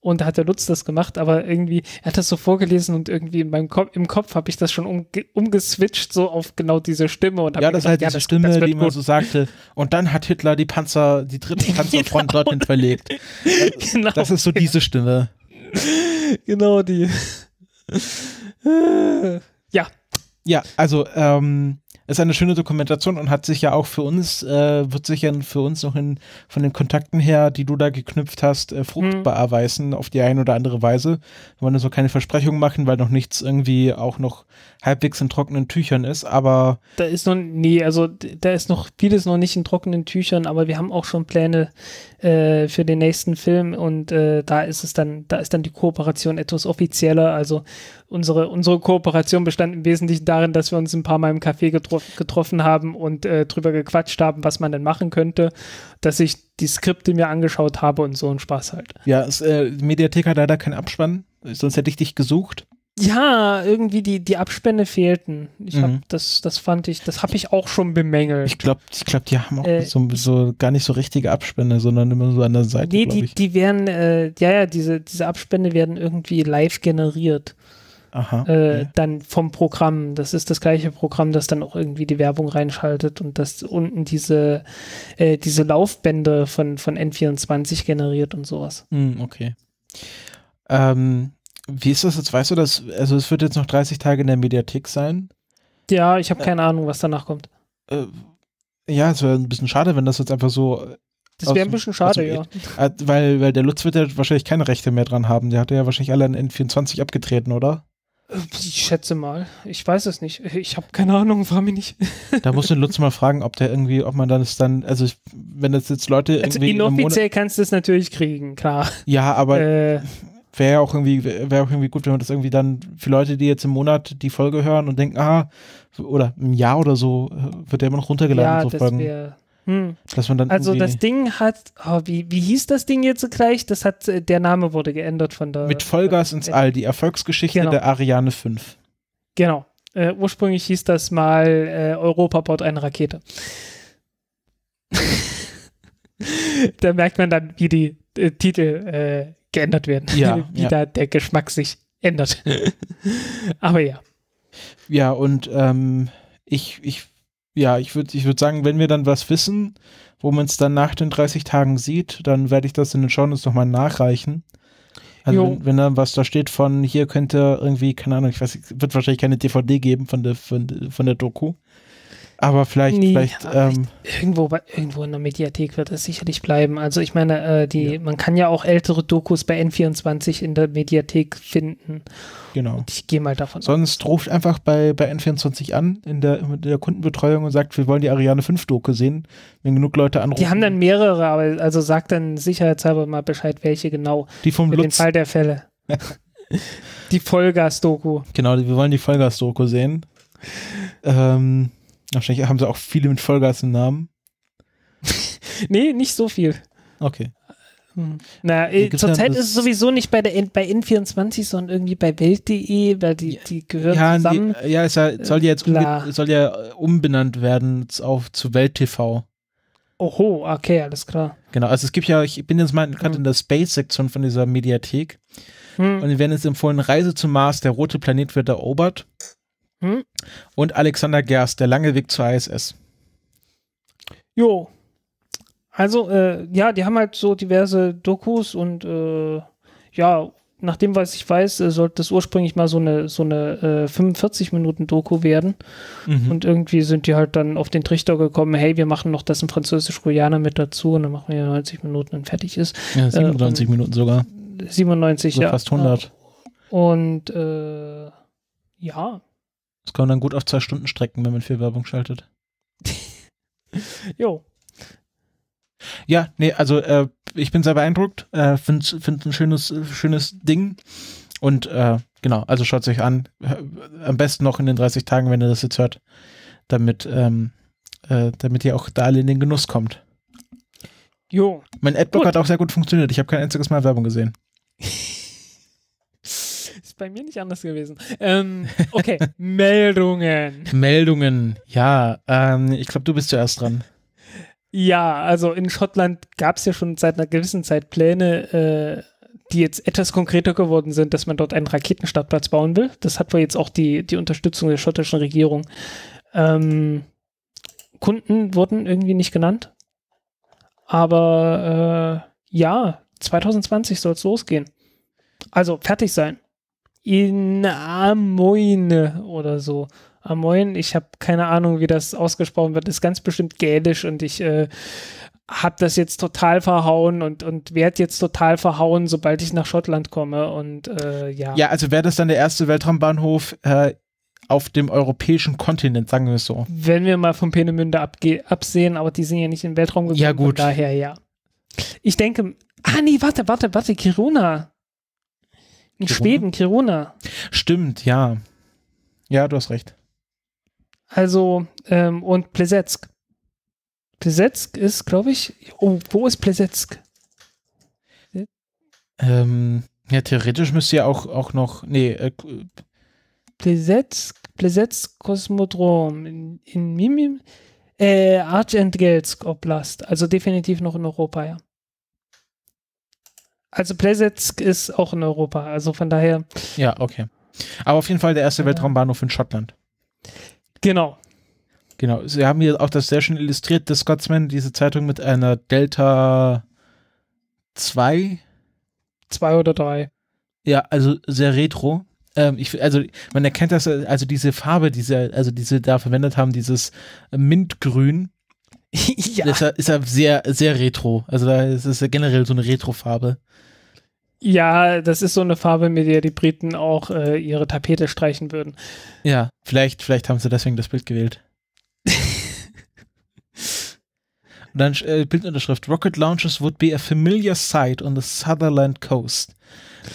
Und da hat der Lutz das gemacht, aber irgendwie, er hat das so vorgelesen und irgendwie in meinem Kopf, im Kopf habe ich das schon umge umgeswitcht, so auf genau diese Stimme. Und ja, das ist halt ja, diese Stimme, die gut. man so sagte. Und dann hat Hitler die Panzer, die dritte [laughs] Panzerfront genau. dorthin verlegt. Das, genau. das ist so diese Stimme. genau die. [laughs] ja. Ja, also, ähm, ist eine schöne Dokumentation und hat sich ja auch für uns, äh, wird sich ja für uns noch in, von den Kontakten her, die du da geknüpft hast, äh, fruchtbar mhm. erweisen auf die eine oder andere Weise. Wir wollen so keine Versprechungen machen, weil noch nichts irgendwie auch noch halbwegs in trockenen Tüchern ist, aber. Da ist noch, nee, also da ist noch vieles noch nicht in trockenen Tüchern, aber wir haben auch schon Pläne, äh, für den nächsten Film und äh, da ist es dann, da ist dann die Kooperation etwas offizieller. Also unsere, unsere Kooperation bestand im Wesentlichen darin, dass wir uns ein paar Mal im Café getro getroffen haben und äh, drüber gequatscht haben, was man denn machen könnte, dass ich die Skripte mir angeschaut habe und so einen Spaß halt. Ja, es, äh, Mediathek hat leider keinen Abspann, sonst hätte ich dich gesucht ja, irgendwie die, die Abspende fehlten. Ich hab, mhm. das, das fand ich, das habe ich auch schon bemängelt. Ich glaube, ich glaub, die haben auch äh, so, so gar nicht so richtige Abspende, sondern immer so an der Seite. Nee, die, ich. die werden, äh, ja, ja, diese, diese Abspende werden irgendwie live generiert. Aha, äh, ja. Dann vom Programm. Das ist das gleiche Programm, das dann auch irgendwie die Werbung reinschaltet und das unten diese, äh, diese Laufbände von, von N24 generiert und sowas. Mhm, okay. Ähm, wie ist das jetzt? Weißt du das? Also es wird jetzt noch 30 Tage in der Mediathek sein. Ja, ich habe äh. keine Ahnung, was danach kommt. Äh, ja, es wäre ein bisschen schade, wenn das jetzt einfach so. Äh, das wäre ein bisschen schade, also, ja. Äh, äh, weil, weil der Lutz wird ja wahrscheinlich keine Rechte mehr dran haben. Der hat ja wahrscheinlich alle an N24 abgetreten, oder? Ich schätze mal. Ich weiß es nicht. Ich habe keine Ahnung, frag mich nicht. [laughs] da muss den Lutz mal fragen, ob der irgendwie, ob man dann es dann, also ich, wenn das jetzt Leute also, irgendwie. inoffiziell kannst du es natürlich kriegen, klar. Ja, aber. Äh, wäre auch irgendwie, wäre auch irgendwie gut, wenn man das irgendwie dann für Leute, die jetzt im Monat die Folge hören und denken, ah, oder im Jahr oder so, äh, wird der immer noch runtergeladen. Ja, so das wäre hm. also das Ding hat, oh, wie, wie hieß das Ding jetzt gleich? Das hat, äh, der Name wurde geändert von der. Mit Vollgas ins All, die Erfolgsgeschichte genau. der Ariane 5. Genau. Äh, ursprünglich hieß das mal äh, Europa baut eine Rakete. [laughs] da merkt man dann, wie die äh, Titel äh, geändert werden. Ja, [laughs] wie ja. da der Geschmack sich ändert. [laughs] Aber ja. Ja, und ähm, ich, ich, ja, ich würde ich würd sagen, wenn wir dann was wissen, wo man es dann nach den 30 Tagen sieht, dann werde ich das in den Shownotes nochmal nachreichen. Also wenn, wenn, da was da steht von hier könnte irgendwie, keine Ahnung, ich weiß, wird wahrscheinlich keine DVD geben von der, von, von der Doku. Aber vielleicht, nee, vielleicht, aber ähm, vielleicht, irgendwo, irgendwo in der Mediathek wird es sicherlich bleiben. Also ich meine, äh, die, ja. man kann ja auch ältere Dokus bei N24 in der Mediathek finden. Genau. Und ich gehe mal davon Sonst aus. ruft einfach bei, bei N24 an in der, in der Kundenbetreuung und sagt, wir wollen die Ariane 5 Doku sehen, wenn genug Leute anrufen. Die haben dann mehrere, aber also sagt dann sicherheitshalber mal Bescheid, welche genau. Die vom Lutz. den Fall der Fälle. [laughs] die Vollgas-Doku. Genau, wir wollen die Vollgas-Doku sehen. Ähm, Wahrscheinlich haben sie auch viele mit Vollgas im Namen. [laughs] nee, nicht so viel. Okay. Hm. Na, äh, zurzeit ist es sowieso nicht bei der N bei N24, sondern irgendwie bei Welt.de, weil die, die gehören ja, zusammen. Die, ja, ja, äh, soll ja jetzt soll ja äh, umbenannt werden auf zu Welt.tv. Oho, okay, alles klar. Genau, also es gibt ja, ich bin jetzt mal gerade hm. in der Space-Sektion von dieser Mediathek hm. und wir werden jetzt empfohlen, Reise zum Mars, der rote Planet wird erobert. Hm? Und Alexander Gerst, der lange Weg zur ISS. Jo. Also, äh, ja, die haben halt so diverse Dokus und äh, ja, nach dem, was ich weiß, äh, sollte das ursprünglich mal so eine, so eine äh, 45-Minuten-Doku werden. Mhm. Und irgendwie sind die halt dann auf den Trichter gekommen, hey, wir machen noch das in Französisch-Guyana mit dazu und dann machen wir 90 Minuten und fertig ist. Ja, 97 äh, Minuten sogar. 97, also ja. Fast 100. Und äh, ja, das kann man dann gut auf zwei Stunden strecken, wenn man viel Werbung schaltet. [laughs] jo. Ja, nee, also äh, ich bin sehr beeindruckt. Äh, Finde es ein schönes, schönes Ding. Und äh, genau, also schaut es euch an. Äh, am besten noch in den 30 Tagen, wenn ihr das jetzt hört, damit, ähm, äh, damit ihr auch da alle in den Genuss kommt. Jo. Mein Adblock gut. hat auch sehr gut funktioniert. Ich habe kein einziges Mal Werbung gesehen. [laughs] bei mir nicht anders gewesen. Ähm, okay, [laughs] Meldungen. Meldungen, ja. Ähm, ich glaube, du bist zuerst dran. Ja, also in Schottland gab es ja schon seit einer gewissen Zeit Pläne, äh, die jetzt etwas konkreter geworden sind, dass man dort einen Raketenstartplatz bauen will. Das hat wohl jetzt auch die, die Unterstützung der schottischen Regierung. Ähm, Kunden wurden irgendwie nicht genannt. Aber äh, ja, 2020 soll es losgehen. Also fertig sein in Amoine oder so. Amoin, ich habe keine Ahnung, wie das ausgesprochen wird, ist ganz bestimmt gälisch und ich äh, habe das jetzt total verhauen und, und werde jetzt total verhauen, sobald ich nach Schottland komme und äh, ja. Ja, also wäre das dann der erste Weltraumbahnhof äh, auf dem europäischen Kontinent, sagen wir es so. Wenn wir mal von Peenemünde absehen, aber die sind ja nicht im Weltraum gekommen, ja, gut. von daher ja. Ich denke, ah nee, warte, warte, warte, Kiruna. In Kiruna? Schweden, Kiruna. Stimmt, ja. Ja, du hast recht. Also, ähm, und Plesetsk. Plesetsk ist, glaube ich, oh, wo ist Plesetsk? Ähm, ja, theoretisch müsste ja auch, auch noch, nee, äh, Plesetsk, Plesetsk Kosmodrom in, in Mimim, äh, Archangelsk Oblast, also definitiv noch in Europa, ja. Also Plesetsk ist auch in Europa, also von daher. Ja, okay. Aber auf jeden Fall der erste Weltraumbahnhof in Schottland. Genau. Genau. Sie haben hier auch das sehr schön illustriert, das Scotsman, diese Zeitung mit einer Delta 2. Zwei oder drei. Ja, also sehr retro. Ähm, ich, also man erkennt das, also diese Farbe, diese, also diese da verwendet haben, dieses Mintgrün. [laughs] ja. Das ist ja sehr, sehr retro. Also da ist es ja generell so eine Retro-Farbe. Ja, das ist so eine Farbe, mit der die Briten auch äh, ihre Tapete streichen würden. Ja, vielleicht, vielleicht haben sie deswegen das Bild gewählt. [laughs] Und dann äh, Bildunterschrift: Rocket launches would be a familiar sight on the Sutherland coast.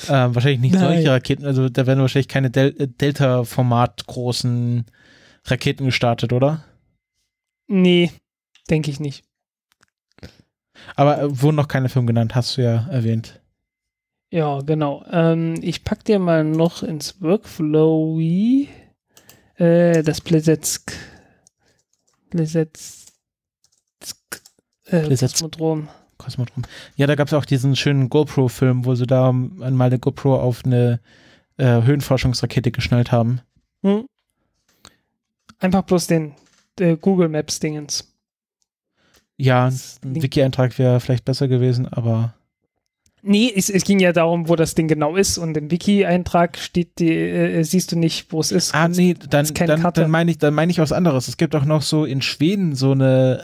Äh, wahrscheinlich nicht Nein. solche Raketen, also da werden wahrscheinlich keine Del äh, Delta-Format großen Raketen gestartet, oder? Nee, denke ich nicht. Aber äh, wurden noch keine Firmen genannt, hast du ja erwähnt. Ja, genau. Ähm, ich pack dir mal noch ins Workflow äh, das Plesetsk. Plesetsk. Äh, Plesetsk. Kosmodrom. Kosmodrom. Ja, da gab es auch diesen schönen GoPro-Film, wo sie da einmal eine GoPro auf eine äh, Höhenforschungsrakete geschnallt haben. Hm. Einfach bloß den äh, Google Maps-Dingens. Ja, ein Wiki-Eintrag wäre vielleicht besser gewesen, aber. Nee, es, es, ging ja darum, wo das Ding genau ist und im Wiki-Eintrag steht die, äh, äh siehst du nicht, wo es ist. Ah, nee, dann, dann, dann meine ich, dann ich was anderes. Es gibt auch noch so in Schweden so eine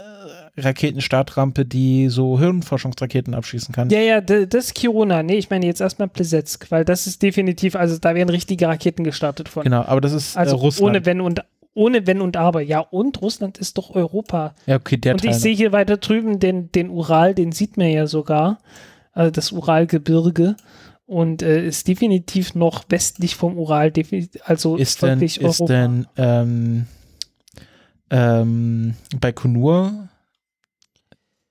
äh, Raketenstartrampe, die so Hirnforschungsraketen abschießen kann. Ja, ja, das ist Kiruna. Nee, ich meine jetzt erstmal Plesetsk, weil das ist definitiv, also da werden richtige Raketen gestartet von. Genau, aber das ist äh, also äh, Russland. ohne Wenn und ohne Wenn und Aber. Ja, und Russland ist doch Europa. Ja, okay, der Und ich sehe hier weiter drüben den, den Ural, den sieht man ja sogar also das Uralgebirge und äh, ist definitiv noch westlich vom Ural, also ist denn, Europa. Ist denn ähm, ähm, bei Kunur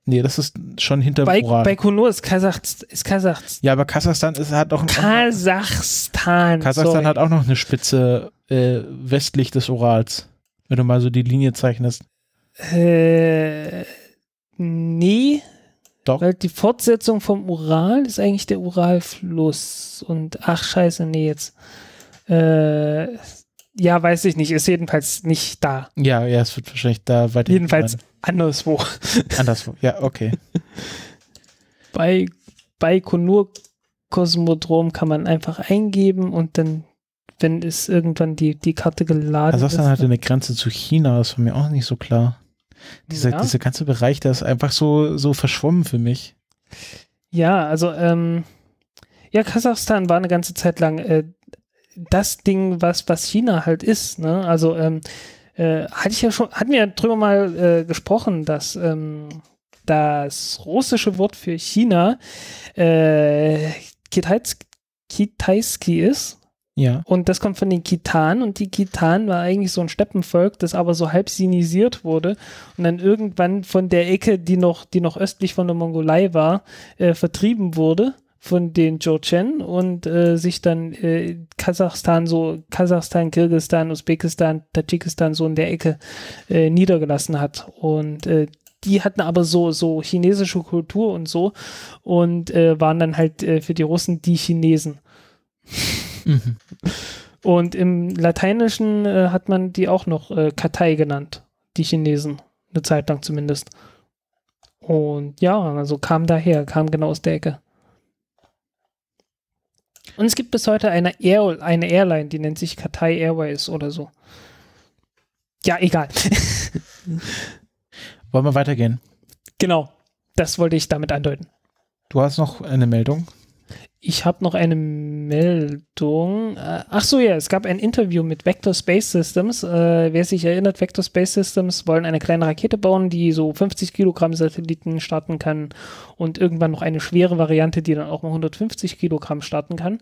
Nee, das ist schon hinter bei, Ural. Bei Kunur ist Kasachstan. Ist Kasachstan. Ja, aber Kasachstan ist, hat auch Kasachstan. Kasachstan sorry. hat auch noch eine Spitze äh, westlich des Urals. Wenn du mal so die Linie zeichnest. Äh, nee, doch. Weil die Fortsetzung vom Ural ist eigentlich der Uralfluss. Und ach scheiße, nee, jetzt. Äh, ja, weiß ich nicht. Ist jedenfalls nicht da. Ja, ja, es wird wahrscheinlich da weiter. Jedenfalls rein. anderswo. [laughs] anderswo, ja, okay. Bei Konur Kosmodrom kann man einfach eingeben und dann, wenn es irgendwann die, die Kaserne geladen Kasachstan ist. dann halt eine Grenze zu China, das war mir auch nicht so klar. Dieser, ja. dieser ganze Bereich, der ist einfach so, so verschwommen für mich. Ja, also, ähm, ja, Kasachstan war eine ganze Zeit lang äh, das Ding, was, was China halt ist. Ne? Also, ähm, äh, hatte ich ja schon, hatten wir ja drüber mal äh, gesprochen, dass ähm, das russische Wort für China äh, Kitaiski ist. Ja. Und das kommt von den Kitan und die Kitan war eigentlich so ein Steppenvolk, das aber so halb sinisiert wurde und dann irgendwann von der Ecke, die noch, die noch östlich von der Mongolei war, äh, vertrieben wurde von den Dzogchen und äh, sich dann äh, Kasachstan so Kasachstan, Kirgistan, Usbekistan, Tadschikistan so in der Ecke äh, niedergelassen hat und äh, die hatten aber so, so chinesische Kultur und so und äh, waren dann halt äh, für die Russen die Chinesen. Mhm. Und im Lateinischen äh, hat man die auch noch äh, Kartei genannt, die Chinesen, eine Zeit lang zumindest. Und ja, also kam daher, kam genau aus der Ecke. Und es gibt bis heute eine, Air eine Airline, die nennt sich Katai Airways oder so. Ja, egal. Wollen wir weitergehen? Genau, das wollte ich damit andeuten. Du hast noch eine Meldung. Ich habe noch eine Meldung. Äh, ach so, ja, es gab ein Interview mit Vector Space Systems. Äh, wer sich erinnert, Vector Space Systems wollen eine kleine Rakete bauen, die so 50 Kilogramm Satelliten starten kann und irgendwann noch eine schwere Variante, die dann auch mal 150 Kilogramm starten kann.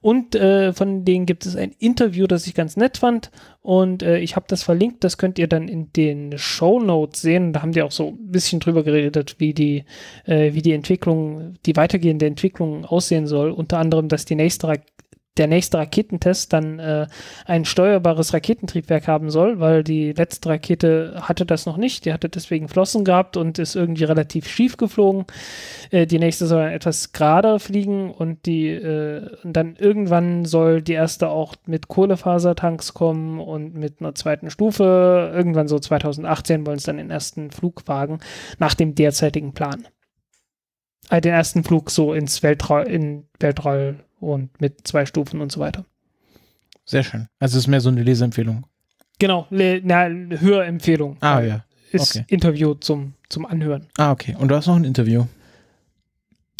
Und äh, von denen gibt es ein Interview, das ich ganz nett fand. Und äh, ich habe das verlinkt. Das könnt ihr dann in den Show Notes sehen. Da haben die auch so ein bisschen drüber geredet, wie die, äh, wie die Entwicklung, die weitergehende Entwicklung aussehen soll. Unter anderem, dass die nächste der nächste Raketentest dann äh, ein steuerbares Raketentriebwerk haben soll, weil die letzte Rakete hatte das noch nicht. Die hatte deswegen Flossen gehabt und ist irgendwie relativ schief geflogen. Äh, die nächste soll dann etwas gerader fliegen und die äh, und dann irgendwann soll die erste auch mit Kohlefasertanks kommen und mit einer zweiten Stufe. Irgendwann so 2018 wollen sie dann den ersten Flug wagen nach dem derzeitigen Plan. Äh, den ersten Flug so ins Weltraum, in Weltraum und mit zwei Stufen und so weiter. Sehr schön. Also es ist mehr so eine Leseempfehlung. Genau, le na, Hörempfehlung. Ah, äh, ja. Ist okay. Interview zum, zum Anhören. Ah, okay. Und du hast noch ein Interview.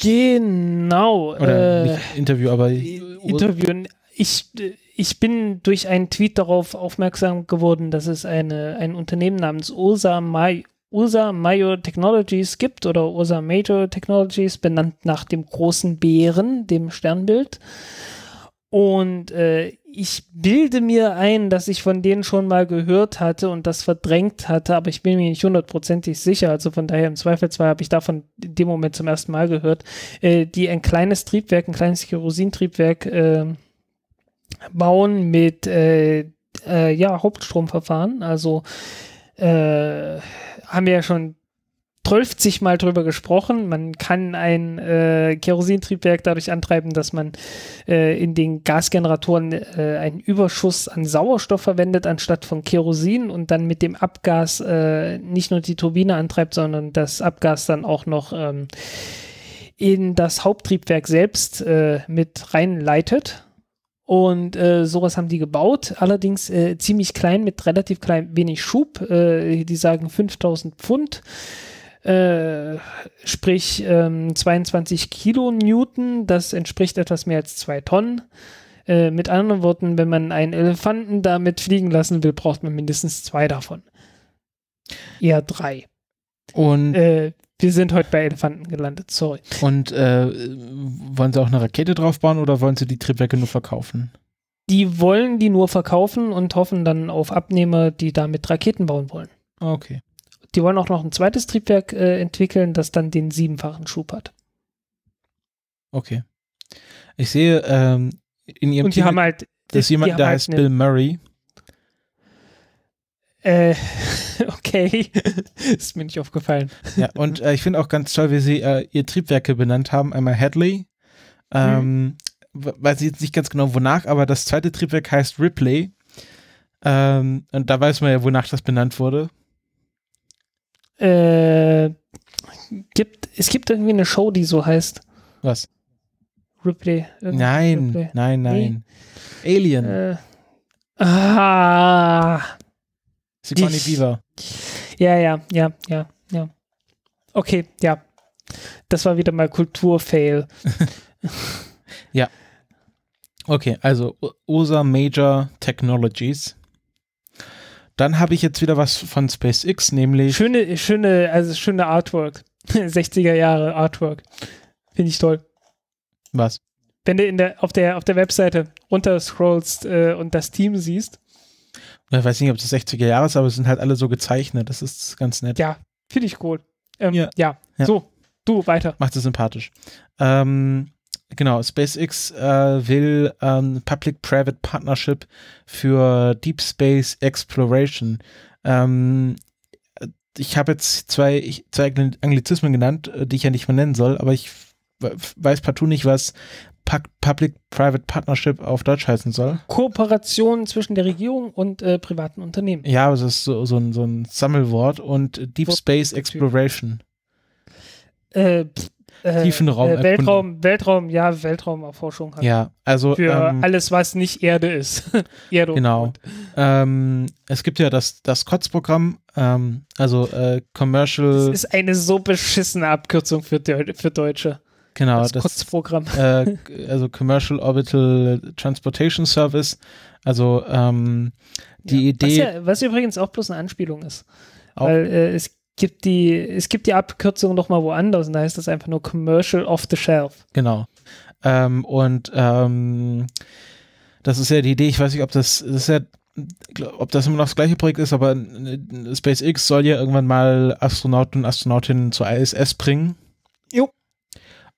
Genau. Oder äh, nicht Interview, aber. Interview. Ich, ich bin durch einen Tweet darauf aufmerksam geworden, dass es eine, ein Unternehmen namens Osamai Ursa Mayo Technologies gibt oder Ursa Major Technologies, benannt nach dem großen Bären, dem Sternbild. Und äh, ich bilde mir ein, dass ich von denen schon mal gehört hatte und das verdrängt hatte, aber ich bin mir nicht hundertprozentig sicher. Also von daher im Zweifelsfall habe ich davon in dem Moment zum ersten Mal gehört, äh, die ein kleines Triebwerk, ein kleines Kerosintriebwerk äh, bauen mit äh, äh, ja, Hauptstromverfahren. Also äh, haben wir ja schon 12 Mal drüber gesprochen. Man kann ein äh, Kerosintriebwerk dadurch antreiben, dass man äh, in den Gasgeneratoren äh, einen Überschuss an Sauerstoff verwendet, anstatt von Kerosin und dann mit dem Abgas äh, nicht nur die Turbine antreibt, sondern das Abgas dann auch noch ähm, in das Haupttriebwerk selbst äh, mit reinleitet. Und äh, sowas haben die gebaut, allerdings äh, ziemlich klein mit relativ klein wenig Schub. Äh, die sagen 5000 Pfund, äh, sprich 22 ähm, Kilonewton. Das entspricht etwas mehr als zwei Tonnen. Äh, mit anderen Worten, wenn man einen Elefanten damit fliegen lassen will, braucht man mindestens zwei davon. Eher drei. Und äh, wir sind heute bei Elefanten gelandet, sorry. Und äh, wollen sie auch eine Rakete draufbauen oder wollen sie die Triebwerke nur verkaufen? Die wollen die nur verkaufen und hoffen dann auf Abnehmer, die damit Raketen bauen wollen. Ah, okay. Die wollen auch noch ein zweites Triebwerk äh, entwickeln, das dann den siebenfachen Schub hat. Okay. Ich sehe ähm, in ihrem und Team, die haben halt, dass jemand, der halt heißt halt Bill Murray, äh, [laughs] okay. [laughs] ist mir nicht aufgefallen. Ja, und äh, ich finde auch ganz toll, wie sie äh, ihr Triebwerke benannt haben. Einmal Hadley. Ähm, hm. Weiß ich jetzt nicht ganz genau, wonach, aber das zweite Triebwerk heißt Ripley. Ähm, und da weiß man ja, wonach das benannt wurde. Äh, gibt, es gibt irgendwie eine Show, die so heißt. Was? Ripley. Nein, Ripley. nein, nein, nein. Alien. Äh, ah. Sigourney Beaver. Ja, ja, ja, ja, ja. Okay, ja. Das war wieder mal Kulturfail. [laughs] ja. Okay, also USA Major Technologies. Dann habe ich jetzt wieder was von SpaceX, nämlich. Schöne, schöne, also schöne Artwork. 60er [laughs] Jahre Artwork. Finde ich toll. Was? Wenn du in der, auf, der, auf der Webseite runterscrollst äh, und das Team siehst, ich weiß nicht, ob das 60er Jahre ist, aber es sind halt alle so gezeichnet. Das ist ganz nett. Ja, finde ich cool. Ähm, ja. ja. ja. So, du, weiter. Macht es sympathisch. Ähm, genau, SpaceX äh, will ähm, Public-Private Partnership für Deep Space Exploration. Ähm, ich habe jetzt zwei, zwei Anglizismen genannt, äh, die ich ja nicht mehr nennen soll, aber ich weiß partout nicht, was Public-Private Partnership auf Deutsch heißen soll. Kooperation zwischen der Regierung und äh, privaten Unternehmen. Ja, das ist so, so, ein, so ein Sammelwort und Deep Space Exploration. Äh, äh, Tiefenraum. Äh, Weltraum, Weltraum, ja, Weltraumerforschung. Ja, also. Für ähm, alles, was nicht Erde ist. [laughs] Erde genau. Ähm, es gibt ja das, das COTS-Programm, ähm, also äh, Commercial. Das ist eine so beschissene Abkürzung für, De für Deutsche. Genau, das, das Kurzprogramm. [laughs] Äh, also Commercial Orbital Transportation Service. Also ähm, die ja, Idee. Was, ja, was, übrigens auch bloß eine Anspielung ist. Auch? Weil äh, es gibt die, es gibt die Abkürzung nochmal woanders und da heißt das einfach nur Commercial off the shelf. Genau. Ähm, und ähm, das ist ja die Idee, ich weiß nicht, ob das, das ist ja ob das immer noch das gleiche Projekt ist, aber SpaceX soll ja irgendwann mal Astronauten und Astronautinnen zur ISS bringen.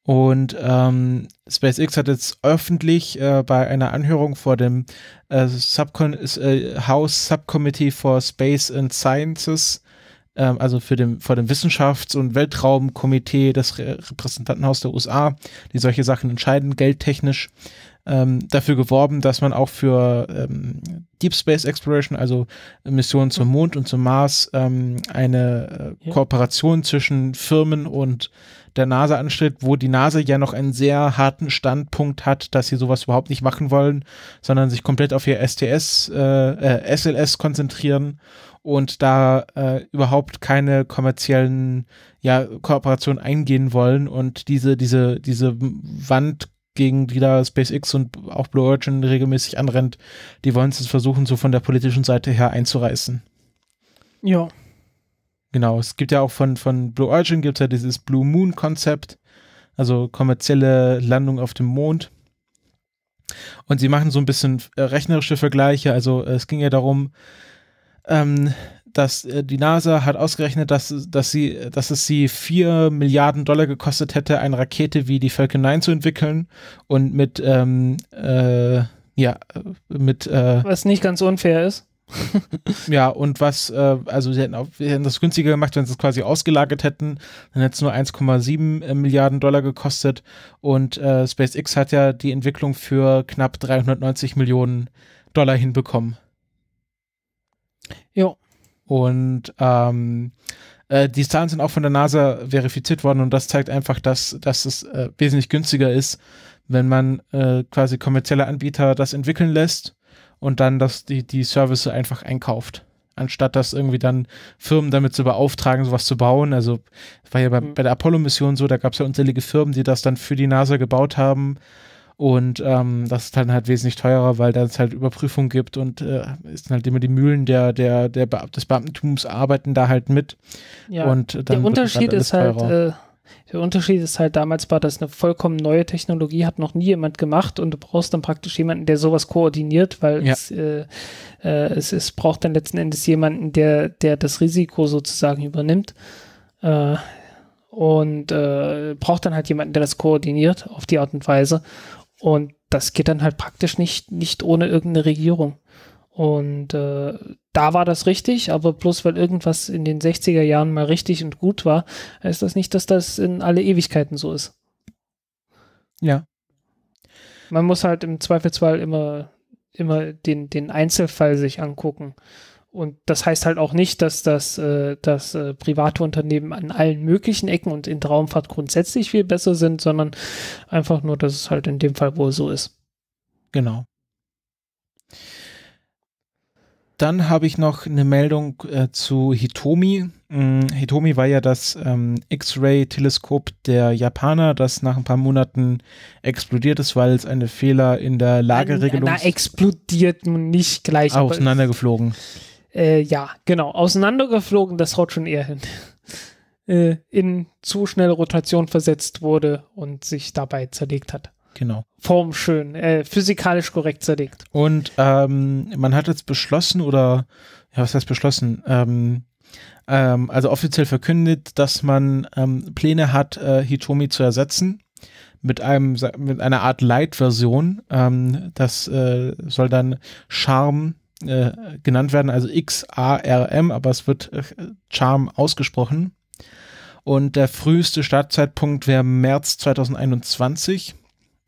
Und ähm, SpaceX hat jetzt öffentlich äh, bei einer Anhörung vor dem äh, Subcon äh, House Subcommittee for Space and Sciences, ähm, also für dem, vor dem Wissenschafts- und Weltraumkomitee des Re Repräsentantenhaus der USA, die solche Sachen entscheiden, geldtechnisch, ähm, dafür geworben, dass man auch für ähm, Deep Space Exploration, also Missionen zum Mond und zum Mars, ähm, eine äh, Kooperation zwischen Firmen und äh, der NASA ansteht, wo die NASA ja noch einen sehr harten Standpunkt hat, dass sie sowas überhaupt nicht machen wollen, sondern sich komplett auf ihr STS, äh, äh, SLS konzentrieren und da äh, überhaupt keine kommerziellen ja, Kooperationen eingehen wollen und diese, diese, diese Wand gegen die da SpaceX und auch Blue Origin regelmäßig anrennt, die wollen es versuchen, so von der politischen Seite her einzureißen. Ja, Genau, es gibt ja auch von, von Blue Origin gibt es ja dieses Blue Moon Konzept, also kommerzielle Landung auf dem Mond. Und sie machen so ein bisschen äh, rechnerische Vergleiche. Also äh, es ging ja darum, ähm, dass äh, die NASA hat ausgerechnet, dass, dass, sie, dass es sie 4 Milliarden Dollar gekostet hätte, eine Rakete wie die Falcon 9 zu entwickeln und mit, ähm, äh, ja, mit. Äh, Was nicht ganz unfair ist ja, und was, äh, also sie hätten, auch, sie hätten das günstiger gemacht, wenn sie es quasi ausgelagert hätten, dann hätte es nur 1,7 äh, Milliarden Dollar gekostet und äh, SpaceX hat ja die Entwicklung für knapp 390 Millionen Dollar hinbekommen. Ja. Und ähm, äh, die Zahlen sind auch von der NASA verifiziert worden und das zeigt einfach, dass, dass es äh, wesentlich günstiger ist, wenn man äh, quasi kommerzielle Anbieter das entwickeln lässt und dann das, die, die Services einfach einkauft. Anstatt dass irgendwie dann Firmen damit zu beauftragen, sowas zu bauen. Also war ja bei, mhm. bei der Apollo-Mission so, da gab es ja unzählige Firmen, die das dann für die NASA gebaut haben. Und ähm, das ist dann halt wesentlich teurer, weil da es halt Überprüfung gibt und äh, ist halt immer die Mühlen der, der, der Be des Beamtentums arbeiten da halt mit. Ja, und dann der halt Unterschied halt ist halt, äh, der Unterschied ist halt, damals war das eine vollkommen neue Technologie, hat noch nie jemand gemacht und du brauchst dann praktisch jemanden, der sowas koordiniert, weil ja. es, äh, äh, es, es braucht dann letzten Endes jemanden, der, der das Risiko sozusagen übernimmt. Äh, und äh, braucht dann halt jemanden, der das koordiniert auf die Art und Weise. Und das geht dann halt praktisch nicht, nicht ohne irgendeine Regierung. Und äh, da war das richtig, aber bloß weil irgendwas in den 60er Jahren mal richtig und gut war, heißt das nicht, dass das in alle Ewigkeiten so ist. Ja. Man muss halt im Zweifelsfall immer, immer den, den Einzelfall sich angucken. Und das heißt halt auch nicht, dass das, äh, dass äh, private Unternehmen an allen möglichen Ecken und in Traumfahrt grundsätzlich viel besser sind, sondern einfach nur, dass es halt in dem Fall wohl so ist. Genau. dann habe ich noch eine Meldung äh, zu Hitomi. Mm, Hitomi war ja das ähm, X-Ray-Teleskop der Japaner, das nach ein paar Monaten explodiert ist, weil es eine Fehler in der Lageregelung. Na, na, explodiert nun nicht gleich. Auseinandergeflogen. Äh, ja, genau. Auseinandergeflogen, das haut schon eher hin. Äh, in zu schnelle Rotation versetzt wurde und sich dabei zerlegt hat. Genau. Formschön, äh, physikalisch korrekt zerlegt. Und ähm, man hat jetzt beschlossen oder, ja, was heißt beschlossen? Ähm, ähm, also offiziell verkündet, dass man ähm, Pläne hat, äh, Hitomi zu ersetzen mit einem mit einer Art Light-Version. Ähm, das äh, soll dann Charm äh, genannt werden, also X-A-R-M, aber es wird äh, Charm ausgesprochen. Und der früheste Startzeitpunkt wäre März 2021.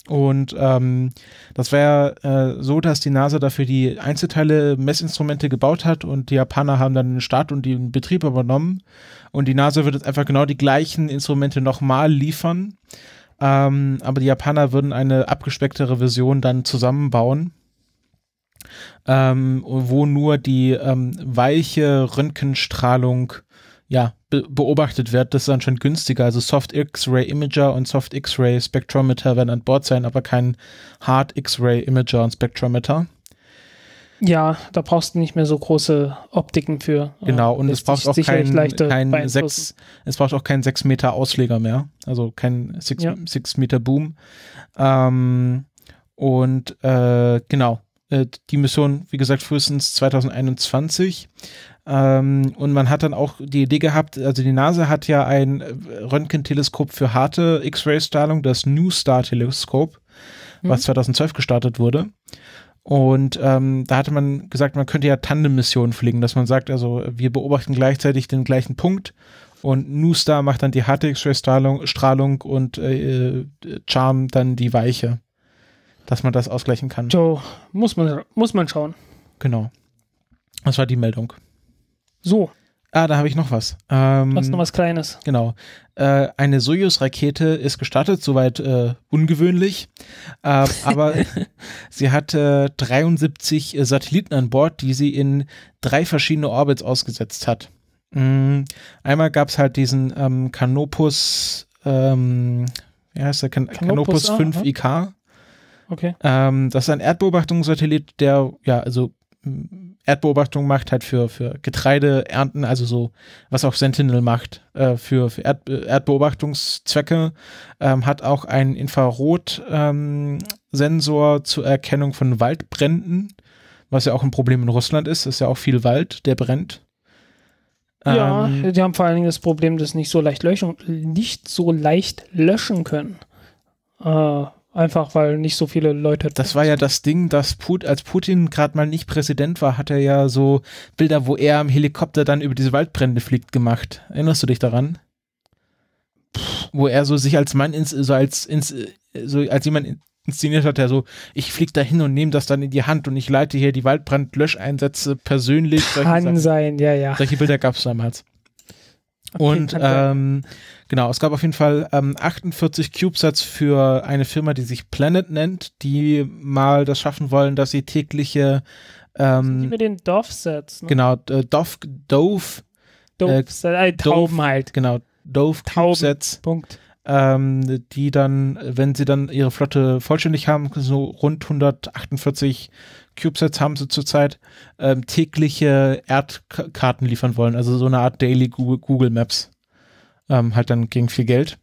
Und ähm, das war äh, so, dass die NASA dafür die Einzelteile Messinstrumente gebaut hat und die Japaner haben dann den Start und den Betrieb übernommen. Und die NASA würde jetzt einfach genau die gleichen Instrumente nochmal liefern. Ähm, aber die Japaner würden eine abgespecktere Version dann zusammenbauen. Ähm, wo nur die ähm, weiche Röntgenstrahlung ja, be beobachtet wird. Das ist anscheinend günstiger. Also Soft X-Ray Imager und Soft X-Ray Spectrometer werden an Bord sein, aber kein Hard X-Ray Imager und Spectrometer. Ja, da brauchst du nicht mehr so große Optiken für. Genau, und es braucht, auch kein, kein sechs, es braucht auch keinen 6 Meter Ausleger mehr. Also kein 6 ja. Meter Boom. Ähm, und äh, genau, äh, die Mission, wie gesagt, frühestens 2021. Ähm, und man hat dann auch die Idee gehabt, also die NASA hat ja ein Röntgenteleskop für harte X-Ray-Strahlung, das New Star Teleskop, mhm. was 2012 gestartet wurde. Und ähm, da hatte man gesagt, man könnte ja Tandem-Missionen fliegen, dass man sagt, also wir beobachten gleichzeitig den gleichen Punkt und New Star macht dann die harte X-Ray-Strahlung Strahlung und äh, äh Charm dann die weiche, dass man das ausgleichen kann. So, muss man, muss man schauen. Genau. Das war die Meldung. So. Ah, da habe ich noch was. Ähm, Hast noch was Kleines? Genau. Äh, eine Soyuz-Rakete ist gestartet, soweit äh, ungewöhnlich. Äh, [laughs] aber sie hatte 73 äh, Satelliten an Bord, die sie in drei verschiedene Orbits ausgesetzt hat. Mhm. Einmal gab es halt diesen ähm, Canopus, ähm, wie heißt der? Can Canopus, Canopus 5 IK. Okay. Ähm, das ist ein Erdbeobachtungssatellit, der ja also Erdbeobachtung macht, halt für, für Getreideernten, also so, was auch Sentinel macht, äh, für, für Erd, äh, Erdbeobachtungszwecke, ähm, hat auch einen Infrarotsensor ähm, zur Erkennung von Waldbränden, was ja auch ein Problem in Russland ist. Ist ja auch viel Wald, der brennt. Ja, ähm, die haben vor allen Dingen das Problem, dass nicht so leicht löschen, nicht so leicht löschen können. Äh, Einfach weil nicht so viele Leute. Das war ja das Ding, dass Put, als Putin gerade mal nicht Präsident war, hat er ja so Bilder, wo er am Helikopter dann über diese Waldbrände fliegt, gemacht. Erinnerst du dich daran? wo er so sich als Mann ins, so als ins, so als jemand inszeniert hat, der so, ich flieg da hin und nehme das dann in die Hand und ich leite hier die Waldbrandlöscheinsätze persönlich. Kann sein, ja, ja. Solche Bilder gab es damals. [laughs] und ähm, genau, es gab auf jeden Fall ähm, 48 CubeSats für eine Firma, die sich Planet nennt, die mal das schaffen wollen, dass sie tägliche ähm, die mit den Dove-Sets. Ne? Genau, Dove, äh, Dove, Dove, äh, äh, Tauben halt. Genau, Dove CubeSats. Punkt. Ähm, die dann, wenn sie dann ihre Flotte vollständig haben, so rund 148 CubeSats haben sie zurzeit ähm, tägliche Erdkarten liefern wollen, also so eine Art Daily Google, Google Maps. Ähm, halt dann gegen viel Geld.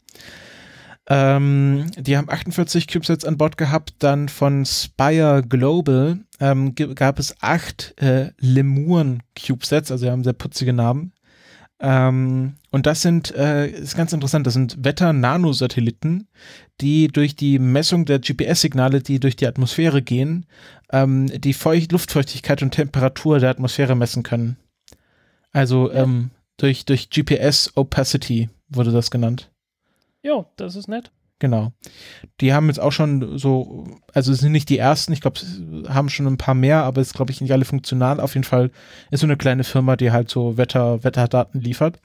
Ähm, die haben 48 CubeSats an Bord gehabt. Dann von Spire Global ähm, gab es acht äh, Lemuren CubeSats, also haben sehr putzige Namen. Ähm, und das sind, äh, ist ganz interessant, das sind Wetter-Nanosatelliten, die durch die Messung der GPS-Signale, die durch die Atmosphäre gehen, ähm, die Feucht Luftfeuchtigkeit und Temperatur der Atmosphäre messen können. Also ähm, durch, durch GPS Opacity wurde das genannt. Ja, das ist nett. Genau. Die haben jetzt auch schon so, also sind nicht die ersten, ich glaube, haben schon ein paar mehr, aber ist, glaube ich, nicht alle funktional. Auf jeden Fall ist so eine kleine Firma, die halt so Wetter, Wetterdaten liefert.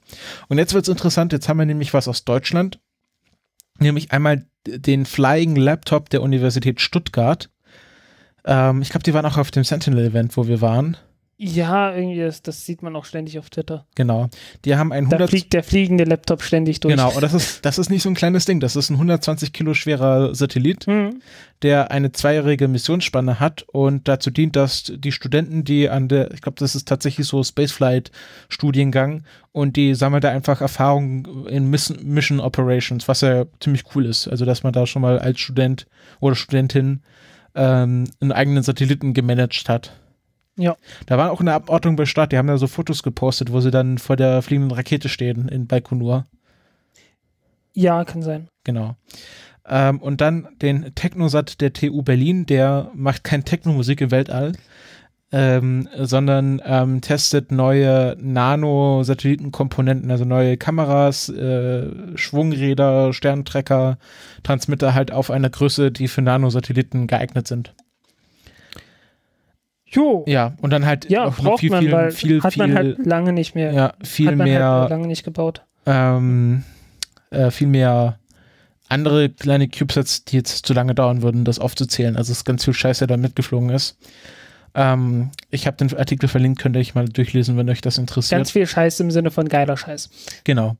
Und jetzt wird es interessant, jetzt haben wir nämlich was aus Deutschland, nämlich einmal den Flying Laptop der Universität Stuttgart. Ähm, ich glaube, die waren auch auf dem Sentinel-Event, wo wir waren. Ja, irgendwie, ist, das sieht man auch ständig auf Twitter. Genau. Die haben einen 100 da fliegt der fliegende Laptop ständig durch. Genau, und das ist, das ist nicht so ein kleines Ding. Das ist ein 120 Kilo schwerer Satellit, mhm. der eine zweijährige Missionsspanne hat und dazu dient, dass die Studenten, die an der, ich glaube, das ist tatsächlich so Spaceflight-Studiengang und die sammeln da einfach Erfahrungen in Mission Operations, was ja ziemlich cool ist. Also, dass man da schon mal als Student oder Studentin ähm, einen eigenen Satelliten gemanagt hat. Ja. Da war auch eine Abordnung bei Start, die haben da so Fotos gepostet, wo sie dann vor der fliegenden Rakete stehen in Baikonur. Ja, kann sein. Genau. Ähm, und dann den Technosat der TU Berlin, der macht kein Techno-Musik im Weltall, ähm, sondern ähm, testet neue Nano-Satellitenkomponenten, also neue Kameras, äh, Schwungräder, Sternentrecker, Transmitter halt auf einer Größe, die für Nano-Satelliten geeignet sind. Jo. Ja, und dann halt ja, auch braucht viel, man, viel, viel, hat man viel, halt lange nicht mehr. Ja, viel halt mehr. Halt lange nicht gebaut. Ähm, äh, viel mehr andere kleine CubeSats, die jetzt zu lange dauern würden, das aufzuzählen. Also es ist ganz viel Scheiße, der da mitgeflogen ist. Ähm, ich habe den Artikel verlinkt, könnt ihr euch mal durchlesen, wenn euch das interessiert. Ganz viel Scheiß im Sinne von geiler Scheiß. Genau.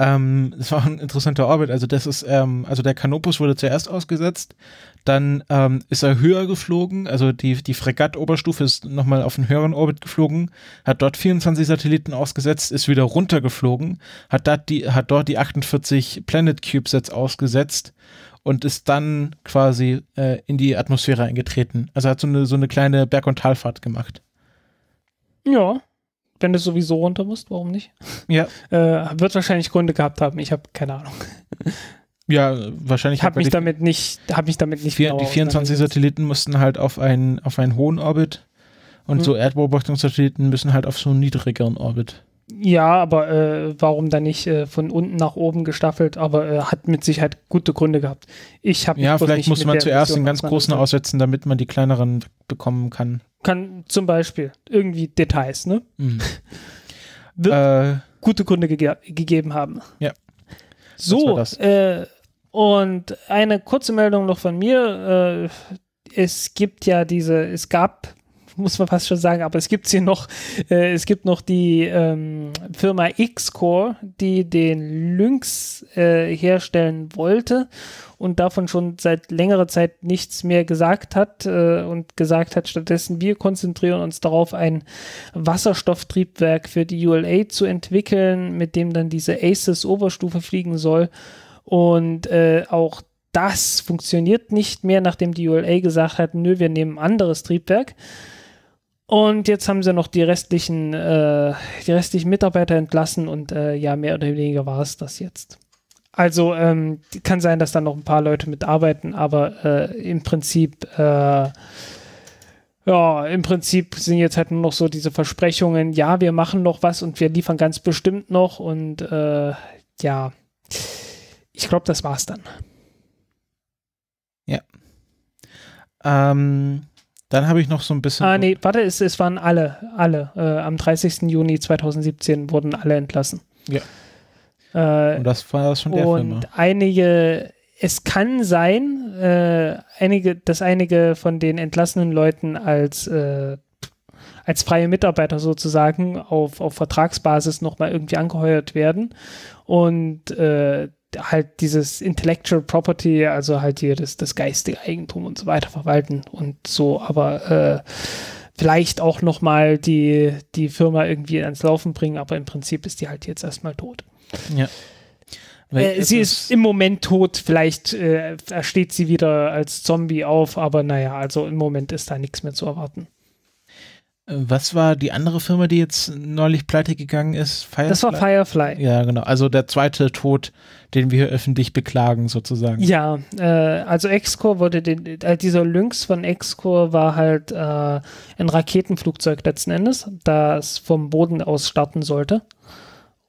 Ähm, das war ein interessanter Orbit. Also das ist, ähm, also der Canopus wurde zuerst ausgesetzt, dann ähm, ist er höher geflogen, also die, die Fregatt-Oberstufe ist nochmal auf einen höheren Orbit geflogen, hat dort 24 Satelliten ausgesetzt, ist wieder runtergeflogen, hat, dat die, hat dort die 48 Planet Cube-Sets ausgesetzt und ist dann quasi äh, in die Atmosphäre eingetreten. Also hat so eine, so eine kleine Berg- und Talfahrt gemacht. Ja, wenn du sowieso runter musst, warum nicht? Ja. Äh, wird wahrscheinlich Gründe gehabt haben. Ich habe keine Ahnung. [laughs] Ja, wahrscheinlich. Habe mich damit nicht, hab mich damit nicht. Vier, die 24 Satelliten mussten halt auf einen, auf einen hohen Orbit und hm. so Erdbeobachtungssatelliten müssen halt auf so einen niedrigeren Orbit. Ja, aber äh, warum dann nicht äh, von unten nach oben gestaffelt? Aber äh, hat mit Sicherheit gute Gründe gehabt. Ich habe ja vielleicht muss man zuerst den ganz großen aussetzen, damit man die kleineren bekommen kann. Kann zum Beispiel irgendwie Details, ne? Mhm. [laughs] Wird äh, gute Gründe ge gegeben haben. Ja. So äh, und eine kurze Meldung noch von mir. Äh, es gibt ja diese, es gab muss man fast schon sagen, aber es gibt hier noch, äh, es gibt noch die ähm, Firma X-Core, die den Lynx äh, herstellen wollte und davon schon seit längerer Zeit nichts mehr gesagt hat äh, und gesagt hat, stattdessen wir konzentrieren uns darauf, ein Wasserstofftriebwerk für die ULA zu entwickeln, mit dem dann diese ACES Oberstufe fliegen soll. Und äh, auch das funktioniert nicht mehr, nachdem die ULA gesagt hat, nö, wir nehmen ein anderes Triebwerk. Und jetzt haben sie noch die restlichen, äh, die restlichen Mitarbeiter entlassen und äh, ja, mehr oder weniger war es das jetzt. Also ähm, kann sein, dass da noch ein paar Leute mitarbeiten, aber äh, im Prinzip, äh, ja, im Prinzip sind jetzt halt nur noch so diese Versprechungen, ja, wir machen noch was und wir liefern ganz bestimmt noch und äh, ja, ich glaube, das war's dann. Ja. Ähm, dann habe ich noch so ein bisschen. Ah, nee, warte, es, es waren alle, alle. Äh, am 30. Juni 2017 wurden alle entlassen. Ja. Äh, und das war das schon der Und Firma. Ne? einige, es kann sein, äh, einige, dass einige von den entlassenen Leuten als, äh, als freie Mitarbeiter sozusagen auf, auf Vertragsbasis nochmal irgendwie angeheuert werden. Und äh, halt dieses Intellectual Property, also halt hier das, das geistige Eigentum und so weiter verwalten und so, aber äh, vielleicht auch nochmal die, die Firma irgendwie ans Laufen bringen, aber im Prinzip ist die halt jetzt erstmal tot. Ja. Äh, sie ist, ist im Moment tot, vielleicht äh, steht sie wieder als Zombie auf, aber naja, also im Moment ist da nichts mehr zu erwarten. Was war die andere Firma, die jetzt neulich pleite gegangen ist? Firefly? Das war Firefly. Ja, genau. Also der zweite Tod, den wir öffentlich beklagen, sozusagen. Ja, äh, also Excor wurde den, äh, dieser Lynx von Excor war halt äh, ein Raketenflugzeug letzten Endes, das vom Boden aus starten sollte.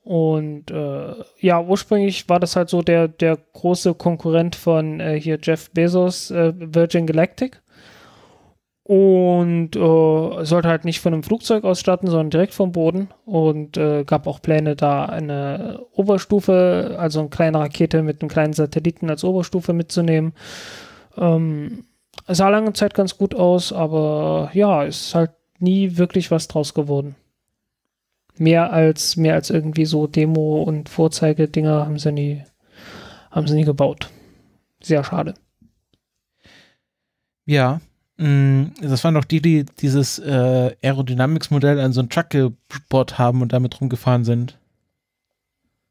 Und äh, ja, ursprünglich war das halt so der, der große Konkurrent von äh, hier Jeff Bezos, äh, Virgin Galactic und äh, sollte halt nicht von einem Flugzeug ausstatten, sondern direkt vom Boden und äh, gab auch Pläne, da eine Oberstufe, also eine kleine Rakete mit einem kleinen Satelliten als Oberstufe mitzunehmen. Ähm, sah lange Zeit ganz gut aus, aber ja, ist halt nie wirklich was draus geworden. Mehr als, mehr als irgendwie so Demo- und Vorzeigedinger haben sie nie, haben sie nie gebaut. Sehr schade. Ja, Mm, das waren doch die, die dieses äh, Aerodynamics-Modell an so einen Truck gebohrt haben und damit rumgefahren sind.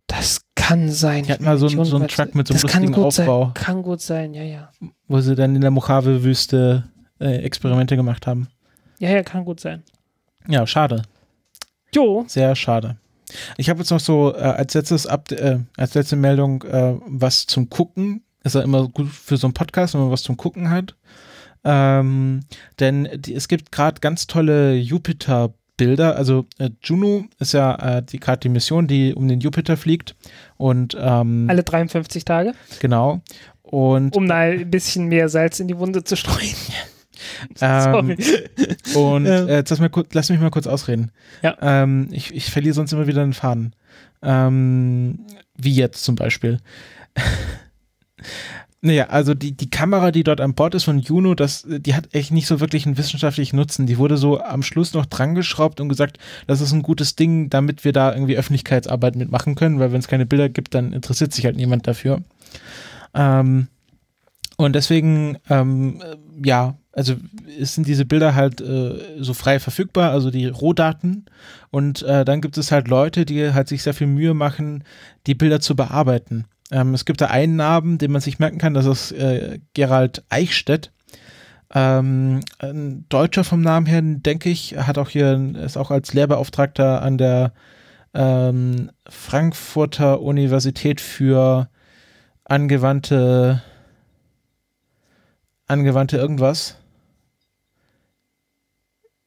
Das kann sein. Die hatten mal so, einen, so einen Truck mit so einem lustigen Aufbau. Sein. Kann gut sein, ja, ja. Wo sie dann in der Mojave-Wüste äh, Experimente gemacht haben. Ja, ja, kann gut sein. Ja, schade. Jo. Sehr schade. Ich habe jetzt noch so äh, als letztes Up äh, als letzte Meldung äh, was zum Gucken. Ist ja immer gut für so einen Podcast, wenn man was zum Gucken hat. Ähm, denn die, es gibt gerade ganz tolle Jupiter- Bilder. Also äh, Juno ist ja äh, gerade die Mission, die um den Jupiter fliegt und ähm, alle 53 Tage. Genau. Und um da ein bisschen mehr Salz in die Wunde zu streuen. [laughs] ähm, und ja. äh, lass, mal, lass, mich mal kurz ausreden. Ja. Ähm, ich, ich, verliere sonst immer wieder den Faden. Ähm, wie jetzt zum Beispiel. [laughs] Naja, also die, die Kamera, die dort an Bord ist von Juno, das, die hat echt nicht so wirklich einen wissenschaftlichen Nutzen. Die wurde so am Schluss noch drangeschraubt und gesagt, das ist ein gutes Ding, damit wir da irgendwie Öffentlichkeitsarbeit mitmachen können, weil wenn es keine Bilder gibt, dann interessiert sich halt niemand dafür. Ähm, und deswegen, ähm, ja, also es sind diese Bilder halt äh, so frei verfügbar, also die Rohdaten. Und äh, dann gibt es halt Leute, die halt sich sehr viel Mühe machen, die Bilder zu bearbeiten. Ähm, es gibt da einen Namen, den man sich merken kann, das ist äh, Gerald Eichstätt. Ähm, ein Deutscher vom Namen her, denke ich, hat auch hier, ist auch als Lehrbeauftragter an der ähm, Frankfurter Universität für angewandte, angewandte irgendwas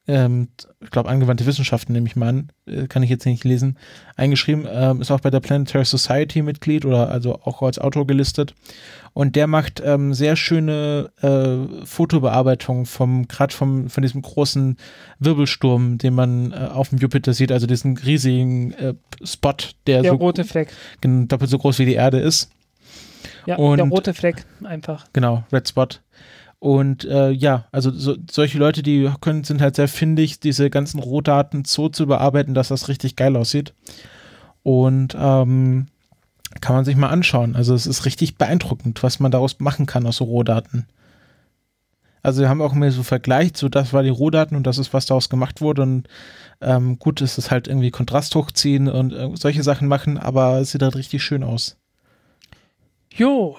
ähm, ich glaube, angewandte Wissenschaften nehme ich mal an, äh, kann ich jetzt nicht lesen, eingeschrieben, ähm, ist auch bei der Planetary Society Mitglied oder also auch als Autor gelistet. Und der macht ähm, sehr schöne äh, Fotobearbeitungen vom, gerade vom, von diesem großen Wirbelsturm, den man äh, auf dem Jupiter sieht, also diesen riesigen äh, Spot, der, der so rote Fleck. Genau, doppelt so groß wie die Erde ist. Ja, Und, der rote Fleck einfach. Genau, Red Spot. Und äh, ja, also so, solche Leute, die können, sind halt sehr findig, diese ganzen Rohdaten so zu bearbeiten, dass das richtig geil aussieht. Und ähm, kann man sich mal anschauen. Also es ist richtig beeindruckend, was man daraus machen kann aus so Rohdaten. Also wir haben auch mal so vergleicht, so das war die Rohdaten und das ist, was daraus gemacht wurde. Und ähm, gut ist es halt irgendwie Kontrast hochziehen und äh, solche Sachen machen, aber es sieht halt richtig schön aus. Jo,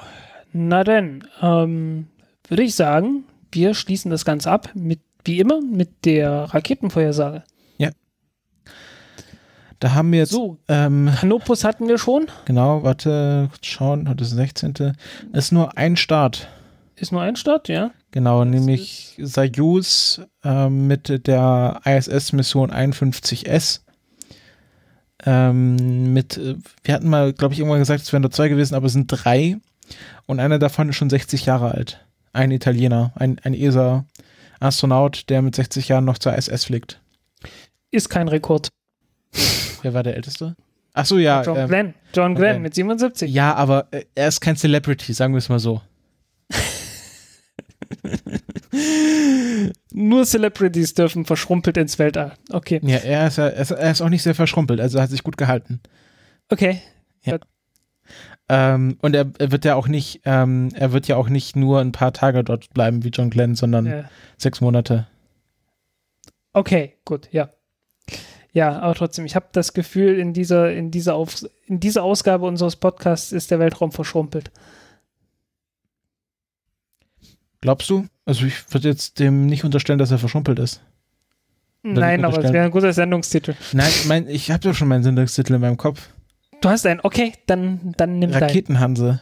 na denn, ähm, würde ich sagen, wir schließen das Ganze ab mit, wie immer, mit der Raketenfeuersage. Ja. Da haben wir jetzt. So, ähm, Canopus hatten wir schon. Genau, warte, kurz schauen, heute ist der 16. Ist nur ein Start. Ist nur ein Start, ja. Genau, das nämlich Soyuz äh, mit der ISS-Mission 51S. Ähm, mit, äh, wir hatten mal, glaube ich, irgendwann gesagt, es wären nur zwei gewesen, aber es sind drei. Und einer davon ist schon 60 Jahre alt. Ein Italiener, ein, ein ESA-Astronaut, der mit 60 Jahren noch zur ISS fliegt. Ist kein Rekord. Wer war der Älteste? Ach so, ja. John ähm, Glenn. John Glenn okay. mit 77. Ja, aber äh, er ist kein Celebrity, sagen wir es mal so. [laughs] Nur Celebrities dürfen verschrumpelt ins Weltall. Okay. Ja, er ist, er ist, er ist auch nicht sehr verschrumpelt, also hat sich gut gehalten. Okay. Ja. Ähm, und er, er, wird ja auch nicht, ähm, er wird ja auch nicht nur ein paar Tage dort bleiben wie John Glenn, sondern ja. sechs Monate. Okay, gut, ja. Ja, aber trotzdem, ich habe das Gefühl, in dieser, in dieser Auf in dieser Ausgabe unseres Podcasts ist der Weltraum verschrumpelt. Glaubst du? Also ich würde jetzt dem nicht unterstellen, dass er verschrumpelt ist. Oder Nein, aber es wäre ein guter Sendungstitel. Nein, mein, ich habe ja schon meinen Sendungstitel in meinem Kopf. Du hast einen, okay, dann, dann nimm Raketenhanse.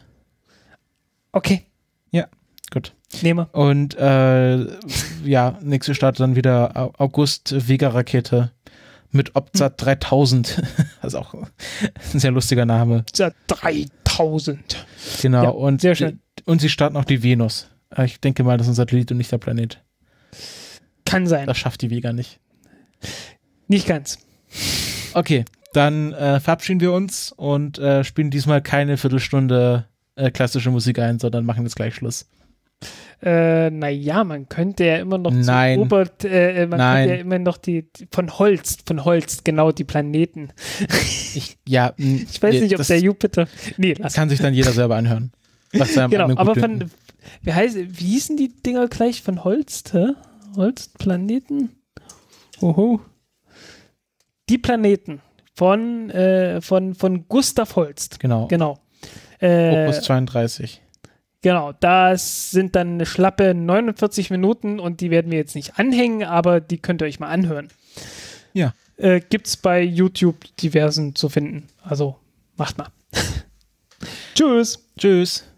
Okay. Ja, gut. Nehme. Und äh, ja, nächste Start dann wieder August Vega Rakete mit Opzat hm. 3000. [laughs] das ist auch ein sehr lustiger Name. Opzat 3000. Genau. Ja, und, sehr schön. und sie starten auch die Venus. Äh, ich denke mal, das ist ein Satellit und nicht der Planet. Kann sein. Das schafft die Vega nicht. Nicht ganz. Okay, dann äh, verabschieden wir uns und äh, spielen diesmal keine Viertelstunde äh, klassische Musik ein, sondern machen jetzt gleich Schluss. Äh, naja, man könnte ja immer noch Nein. Ober, äh, äh, man Nein. könnte ja immer noch die, die, von Holz, von Holz, genau, die Planeten. Ich, ja, [laughs] ich weiß nicht, ob der Jupiter. Nee, lass. Kann sich dann jeder selber anhören. Was genau, aber von, wie, heißt, wie hießen die Dinger gleich von Holz, Hä? Holst, Planeten? Oho. Die Planeten, von, äh, von, von Gustav Holst. Genau. Genau. Äh, Opus 32. Genau, das sind dann eine schlappe 49 Minuten und die werden wir jetzt nicht anhängen, aber die könnt ihr euch mal anhören. Ja. Äh, es bei YouTube diversen zu finden. Also macht mal. [laughs] Tschüss. Tschüss.